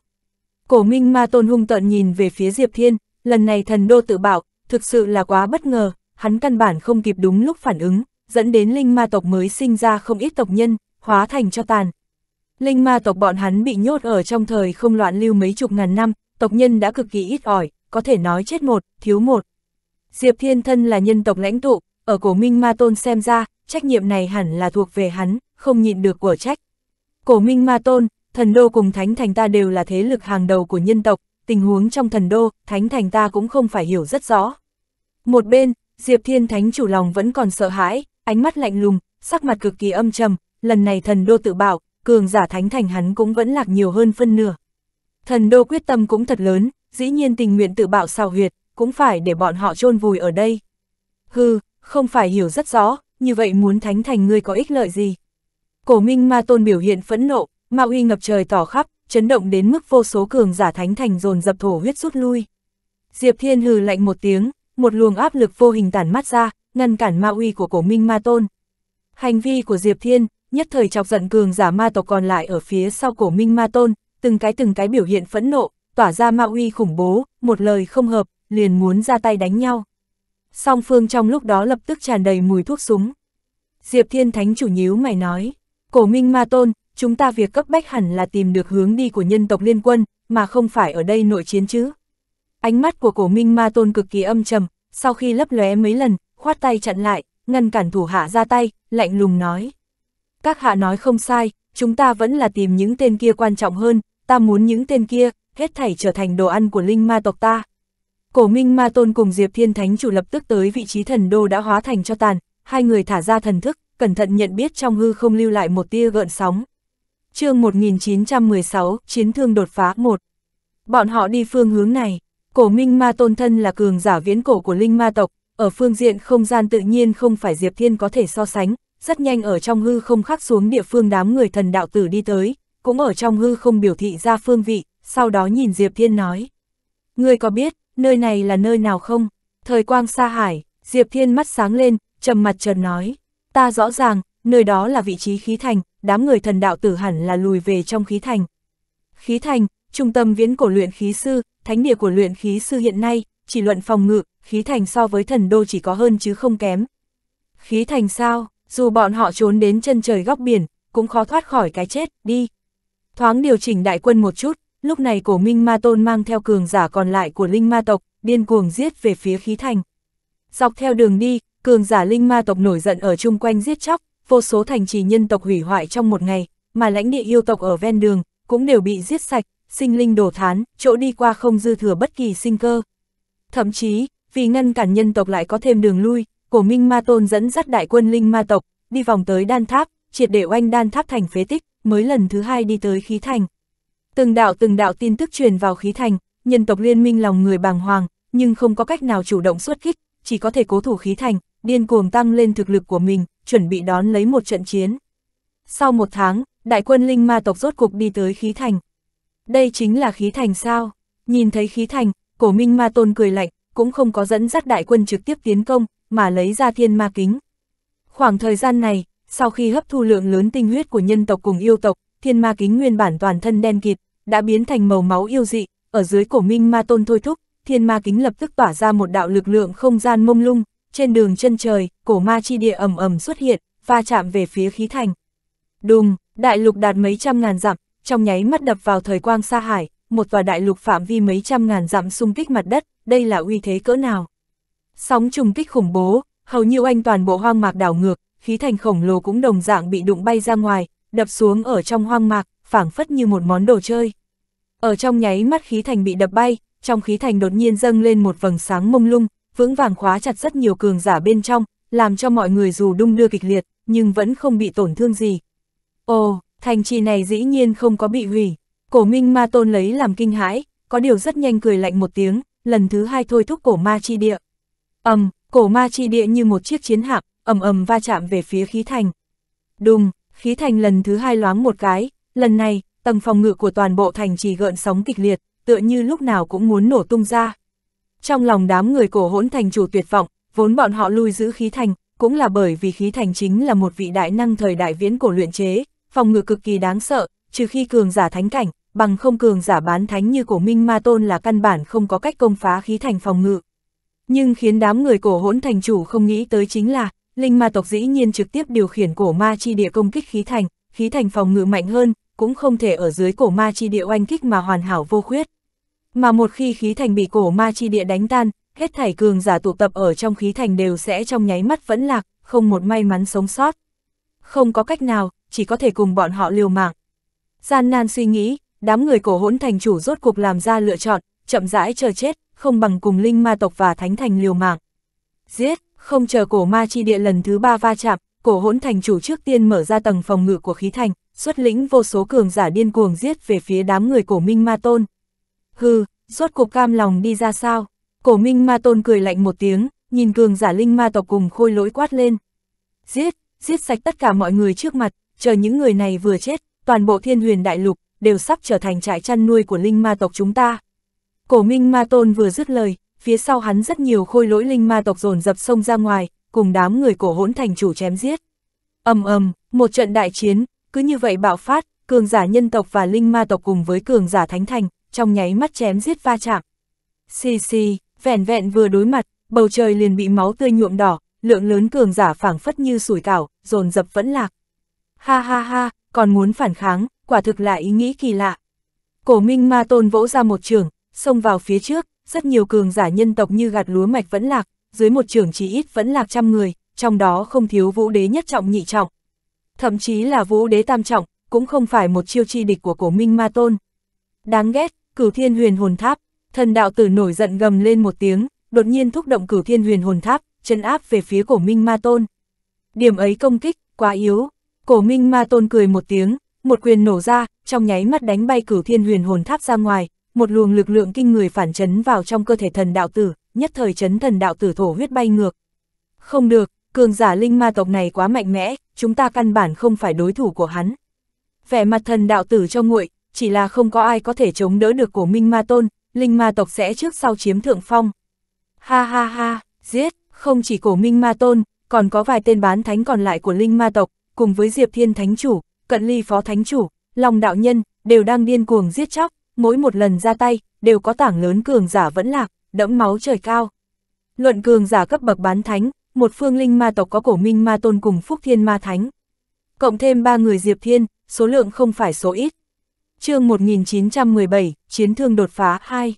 Cổ minh ma tôn hung tợn nhìn về phía Diệp Thiên, lần này thần đô tự bảo, thực sự là quá bất ngờ, hắn căn bản không kịp đúng lúc phản ứng, dẫn đến linh ma tộc mới sinh ra không ít tộc nhân, hóa thành cho tàn. Linh ma tộc bọn hắn bị nhốt ở trong thời không loạn lưu mấy chục ngàn năm, tộc nhân đã cực kỳ ít ỏi, có thể nói chết một, thiếu một. Diệp Thiên Thân là nhân tộc lãnh tụ, ở cổ minh ma tôn xem ra, trách nhiệm này hẳn là thuộc về hắn, không nhịn được của trách. Cổ minh ma tôn, thần đô cùng thánh thành ta đều là thế lực hàng đầu của nhân tộc, tình huống trong thần đô, thánh thành ta cũng không phải hiểu rất rõ. Một bên, Diệp Thiên Thánh chủ lòng vẫn còn sợ hãi, ánh mắt lạnh lùng, sắc mặt cực kỳ âm trầm, lần này thần đô tự bảo, cường giả thánh thành hắn cũng vẫn lạc nhiều hơn phân nửa. Thần đô quyết tâm cũng thật lớn, dĩ nhiên tình nguyện tự bảo xào huyệt, cũng phải để bọn họ chôn vùi ở đây. Hừ, không phải hiểu rất rõ, như vậy muốn thánh thành ngươi có ích lợi gì? Cổ minh ma tôn biểu hiện phẫn nộ, ma uy ngập trời tỏ khắp, chấn động đến mức vô số cường giả thánh thành dồn dập thổ huyết rút lui. Diệp Thiên hừ lạnh một tiếng, một luồng áp lực vô hình tản mắt ra, ngăn cản ma uy của cổ minh ma tôn. Hành vi của Diệp Thiên, nhất thời chọc giận cường giả ma tộc còn lại ở phía sau cổ minh ma tôn, từng cái từng cái biểu hiện phẫn nộ, tỏa ra ma uy khủng bố, một lời không hợp, liền muốn ra tay đánh nhau. Song phương trong lúc đó lập tức tràn đầy mùi thuốc súng. Diệp Thiên Thánh chủ nhíu mày nói, cổ minh ma tôn, chúng ta việc cấp bách hẳn là tìm được hướng đi của nhân tộc liên quân, mà không phải ở đây nội chiến chứ. Ánh mắt của cổ minh ma tôn cực kỳ âm trầm, sau khi lấp lóe mấy lần, khoát tay chặn lại, ngăn cản thủ hạ ra tay, lạnh lùng nói. Các hạ nói không sai, chúng ta vẫn là tìm những tên kia quan trọng hơn, ta muốn những tên kia, hết thảy trở thành đồ ăn của linh ma tộc ta. Cổ minh ma tôn cùng Diệp Thiên Thánh chủ lập tức tới vị trí thần đô đã hóa thành cho tàn, hai người thả ra thần thức, cẩn thận nhận biết trong hư không lưu lại một tia gợn sóng. chương 1916, Chiến thương đột phá 1. Bọn họ đi phương hướng này, Cổ Minh Ma Tôn thân là cường giả viễn cổ của Linh Ma tộc, ở phương diện không gian tự nhiên không phải Diệp Thiên có thể so sánh, rất nhanh ở trong hư không khắc xuống địa phương đám người thần đạo tử đi tới, cũng ở trong hư không biểu thị ra phương vị, sau đó nhìn Diệp Thiên nói. Ngươi có biết, nơi này là nơi nào không? Thời quang xa hải, Diệp Thiên mắt sáng lên, trầm mặt trần nói. Ta rõ ràng, nơi đó là vị trí khí thành, đám người thần đạo tử hẳn là lùi về trong khí thành. Khí thành, Trung tâm viễn cổ luyện khí sư, thánh địa của luyện khí sư hiện nay, chỉ luận phòng ngự, khí thành so với thần đô chỉ có hơn chứ không kém. Khí thành sao, dù bọn họ trốn đến chân trời góc biển, cũng khó thoát khỏi cái chết, đi. Thoáng điều chỉnh đại quân một chút, lúc này cổ minh ma tôn mang theo cường giả còn lại của linh ma tộc, điên cuồng giết về phía khí thành. Dọc theo đường đi, cường giả linh ma tộc nổi giận ở chung quanh giết chóc, vô số thành trì nhân tộc hủy hoại trong một ngày, mà lãnh địa yêu tộc ở ven đường, cũng đều bị giết sạch, sinh linh đổ thán, chỗ đi qua không dư thừa bất kỳ sinh cơ. Thậm chí, vì ngăn cản nhân tộc lại có thêm đường lui, cổ minh ma tôn dẫn dắt đại quân linh ma tộc, đi vòng tới đan tháp, triệt để oanh đan tháp thành phế tích, mới lần thứ hai đi tới khí thành. Từng đạo từng đạo tin tức truyền vào khí thành, nhân tộc liên minh lòng người bàng hoàng, nhưng không có cách nào chủ động xuất kích, chỉ có thể cố thủ khí thành, điên cuồng tăng lên thực lực của mình, chuẩn bị đón lấy một trận chiến. Sau một tháng, đại quân linh ma tộc rốt cục đi tới khí thành. Đây chính là khí thành sao? Nhìn thấy khí thành, cổ minh ma tôn cười lạnh, cũng không có dẫn dắt đại quân trực tiếp tiến công, mà lấy ra thiên ma kính. Khoảng thời gian này, sau khi hấp thu lượng lớn tinh huyết của nhân tộc cùng yêu tộc, thiên ma kính nguyên bản toàn thân đen kịt, đã biến thành màu máu yêu dị, ở dưới cổ minh ma tôn thôi thúc, thiên ma kính lập tức tỏa ra một đạo lực lượng không gian mông lung, trên đường chân trời, cổ ma chi địa ầm ầm xuất hiện, va chạm về phía khí thành. Đùng, đại lục đạt mấy trăm ngàn dặm, trong nháy mắt đập vào thời quang xa hải, một tòa đại lục phạm vi mấy trăm ngàn dặm xung kích mặt đất, đây là uy thế cỡ nào. Sóng trùng kích khủng bố, hầu như anh toàn bộ hoang mạc đảo ngược, khí thành khổng lồ cũng đồng dạng bị đụng bay ra ngoài, đập xuống ở trong hoang mạc, phảng phất như một món đồ chơi. Ở trong nháy mắt khí thành bị đập bay, trong khí thành đột nhiên dâng lên một vầng sáng mông lung, vững vàng khóa chặt rất nhiều cường giả bên trong, làm cho mọi người dù đung đưa kịch liệt, nhưng vẫn không bị tổn thương gì. Ồ, thành trì này dĩ nhiên không có bị hủy. Cổ minh ma tôn lấy làm kinh hãi, có điều rất nhanh cười lạnh một tiếng, lần thứ hai thôi thúc cổ ma chi địa. ầm, cổ ma chi địa như một chiếc chiến hạm, ầm ầm va chạm về phía khí thành. Đùng, khí thành lần thứ hai loáng một cái, lần này, tầng phòng ngự của toàn bộ thành trì gợn sóng kịch liệt, tựa như lúc nào cũng muốn nổ tung ra. Trong lòng đám người cổ hỗn thành chủ tuyệt vọng, vốn bọn họ lui giữ khí thành, cũng là bởi vì khí thành chính là một vị đại năng thời đại viễn cổ luyện chế, phòng ngự cực kỳ đáng sợ, trừ khi cường giả thánh cảnh, bằng không cường giả bán thánh như cổ minh ma tôn là căn bản không có cách công phá khí thành phòng ngự. Nhưng khiến đám người cổ hỗn thành chủ không nghĩ tới chính là, linh ma tộc dĩ nhiên trực tiếp điều khiển cổ ma chi địa công kích khí thành, khí thành phòng ngự mạnh hơn, cũng không thể ở dưới cổ ma chi địa oanh kích mà hoàn hảo vô khuyết. Mà một khi khí thành bị cổ ma chi địa đánh tan, hết thảy cường giả tụ tập ở trong khí thành đều sẽ trong nháy mắt vẫn lạc, không một may mắn sống sót. Không có cách nào, chỉ có thể cùng bọn họ liều mạng. Gian nan suy nghĩ, đám người cổ hỗn thành chủ rốt cuộc làm ra lựa chọn, chậm rãi chờ chết, không bằng cùng linh ma tộc và thánh thành liều mạng. Giết, không chờ cổ ma chi địa lần thứ ba va chạm, cổ hỗn thành chủ trước tiên mở ra tầng phòng ngự của khí thành, xuất lĩnh vô số cường giả điên cuồng giết về phía đám người cổ minh ma tôn. Hừ, rốt cuộc cam lòng đi ra sao? Cổ minh ma tôn cười lạnh một tiếng, nhìn cường giả linh ma tộc cùng khôi lỗi quát lên. Giết, giết sạch tất cả mọi người trước mặt, chờ những người này vừa chết, toàn bộ thiên huyền đại lục, đều sắp trở thành trại chăn nuôi của linh ma tộc chúng ta. Cổ minh ma tôn vừa dứt lời, phía sau hắn rất nhiều khôi lỗi linh ma tộc dồn dập sông ra ngoài, cùng đám người cổ hỗn thành chủ chém giết. ầm ầm, một trận đại chiến, cứ như vậy bạo phát, cường giả nhân tộc và linh ma tộc cùng với cường giả thánh thành, trong nháy mắt chém giết va chạm. Xì xì, vẹn vẹn vừa đối mặt, bầu trời liền bị máu tươi nhuộm đỏ, lượng lớn cường giả phảng phất như sủi cảo, dồn dập vẫn lạc ha ha ha, còn muốn phản kháng, quả thực là ý nghĩ kỳ lạ. Cổ minh ma tôn vỗ ra một trường, xông vào phía trước, rất nhiều cường giả nhân tộc như gạt lúa mạch vẫn lạc, dưới một trường chỉ ít vẫn lạc trăm người, trong đó không thiếu vũ đế nhất trọng nhị trọng. Thậm chí là vũ đế tam trọng, cũng không phải một chiêu chi địch của cổ minh ma tôn. Đáng ghét, cửu thiên huyền hồn tháp, thần đạo tử nổi giận gầm lên một tiếng, đột nhiên thúc động cửu thiên huyền hồn tháp, chân áp về phía cổ minh ma tôn. Điểm ấy công kích, quá yếu, Cổ minh ma tôn cười một tiếng, một quyền nổ ra, trong nháy mắt đánh bay cửu thiên huyền hồn tháp ra ngoài, một luồng lực lượng kinh người phản chấn vào trong cơ thể thần đạo tử, nhất thời chấn thần đạo tử thổ huyết bay ngược. Không được, cường giả linh ma tộc này quá mạnh mẽ, chúng ta căn bản không phải đối thủ của hắn. Vẻ mặt thần đạo tử cho nguội, chỉ là không có ai có thể chống đỡ được cổ minh ma tôn, linh ma tộc sẽ trước sau chiếm thượng phong. Ha ha ha, giết, không chỉ cổ minh ma tôn, còn có vài tên bán thánh còn lại của linh ma tộc, cùng với Diệp Thiên Thánh Chủ, Cận Ly Phó Thánh Chủ, Long Đạo Nhân, đều đang điên cuồng giết chóc, mỗi một lần ra tay, đều có tảng lớn cường giả vẫn lạc, đẫm máu trời cao. Luận cường giả cấp bậc bán thánh, một phương linh ma tộc có cổ minh ma tôn cùng phúc thiên ma thánh. Cộng thêm ba người Diệp Thiên, số lượng không phải số ít. chương 1917, Chiến thương đột phá 2.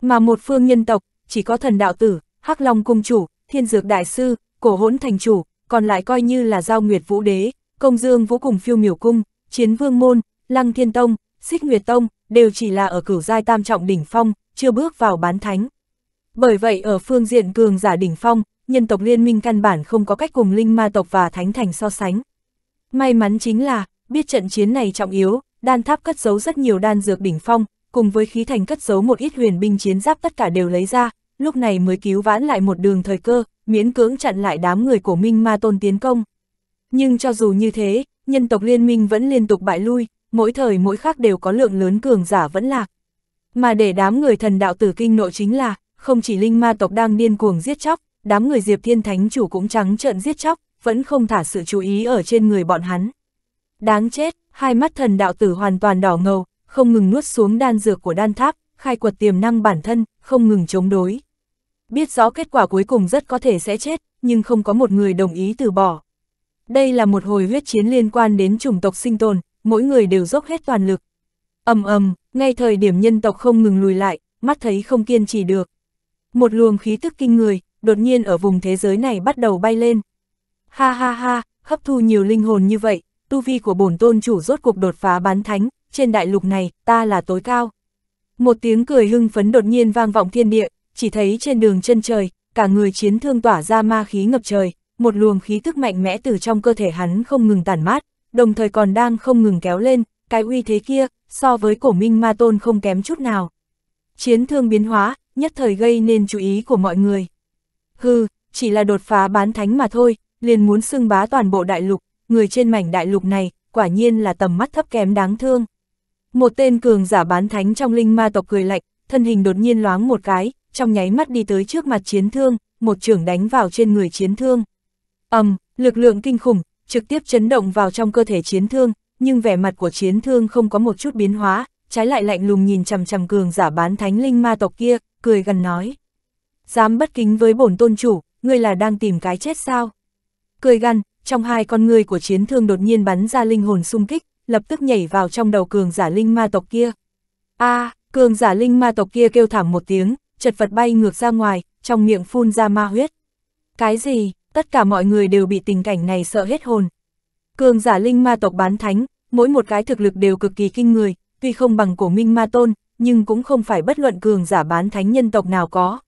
Mà một phương nhân tộc, chỉ có thần đạo tử, hắc long cung chủ, thiên dược đại sư, cổ hỗn thành chủ, còn lại coi như là giao nguyệt vũ đế, công dương vũ cùng phiêu miểu cung, chiến vương môn, lăng thiên tông, xích nguyệt tông, đều chỉ là ở cửu giai tam trọng đỉnh phong, chưa bước vào bán thánh. Bởi vậy ở phương diện cường giả đỉnh phong, nhân tộc liên minh căn bản không có cách cùng linh ma tộc và thánh thành so sánh. May mắn chính là, biết trận chiến này trọng yếu, đan tháp cất giấu rất nhiều đan dược đỉnh phong, cùng với khí thành cất giấu một ít huyền binh chiến giáp tất cả đều lấy ra, lúc này mới cứu vãn lại một đường thời cơ, miễn cưỡng chặn lại đám người của Minh Ma Tôn tiến công. Nhưng cho dù như thế, nhân tộc liên minh vẫn liên tục bại lui, mỗi thời mỗi khác đều có lượng lớn cường giả vẫn lạc. Mà để đám người thần đạo tử kinh nội chính là, không chỉ linh ma tộc đang điên cuồng giết chóc, đám người Diệp Thiên Thánh chủ cũng trắng trợn giết chóc, vẫn không thả sự chú ý ở trên người bọn hắn. Đáng chết, hai mắt thần đạo tử hoàn toàn đỏ ngầu, không ngừng nuốt xuống đan dược của đan tháp, khai quật tiềm năng bản thân, không ngừng chống đối biết rõ kết quả cuối cùng rất có thể sẽ chết, nhưng không có một người đồng ý từ bỏ. Đây là một hồi huyết chiến liên quan đến chủng tộc sinh tồn, mỗi người đều dốc hết toàn lực. ầm ầm, ngay thời điểm nhân tộc không ngừng lùi lại, mắt thấy không kiên trì được. Một luồng khí tức kinh người, đột nhiên ở vùng thế giới này bắt đầu bay lên. Ha ha ha, hấp thu nhiều linh hồn như vậy, tu vi của bổn tôn chủ rốt cuộc đột phá bán thánh, trên đại lục này, ta là tối cao. Một tiếng cười hưng phấn đột nhiên vang vọng thiên địa, chỉ thấy trên đường chân trời, cả người chiến thương tỏa ra ma khí ngập trời, một luồng khí tức mạnh mẽ từ trong cơ thể hắn không ngừng tản mát, đồng thời còn đang không ngừng kéo lên, cái uy thế kia, so với cổ minh ma tôn không kém chút nào. Chiến thương biến hóa, nhất thời gây nên chú ý của mọi người. Hừ, chỉ là đột phá bán thánh mà thôi, liền muốn xưng bá toàn bộ đại lục, người trên mảnh đại lục này, quả nhiên là tầm mắt thấp kém đáng thương. Một tên cường giả bán thánh trong linh ma tộc cười lạnh, thân hình đột nhiên loáng một cái, trong nháy mắt đi tới trước mặt chiến thương, một trưởng đánh vào trên người chiến thương. ầm, um, lực lượng kinh khủng, trực tiếp chấn động vào trong cơ thể chiến thương, nhưng vẻ mặt của chiến thương không có một chút biến hóa, trái lại lạnh lùng nhìn chằm chằm cường giả bán thánh linh ma tộc kia, cười gần nói. Dám bất kính với bổn tôn chủ, ngươi là đang tìm cái chết sao? Cười gằn, trong hai con người của chiến thương đột nhiên bắn ra linh hồn xung kích, lập tức nhảy vào trong đầu cường giả linh ma tộc kia. a à, cường giả linh ma tộc kia kêu thảm một tiếng, chật vật bay ngược ra ngoài, trong miệng phun ra ma huyết. Cái gì, tất cả mọi người đều bị tình cảnh này sợ hết hồn. Cường giả linh ma tộc bán thánh, mỗi một cái thực lực đều cực kỳ kinh người, tuy không bằng cổ minh ma tôn, nhưng cũng không phải bất luận cường giả bán thánh nhân tộc nào có.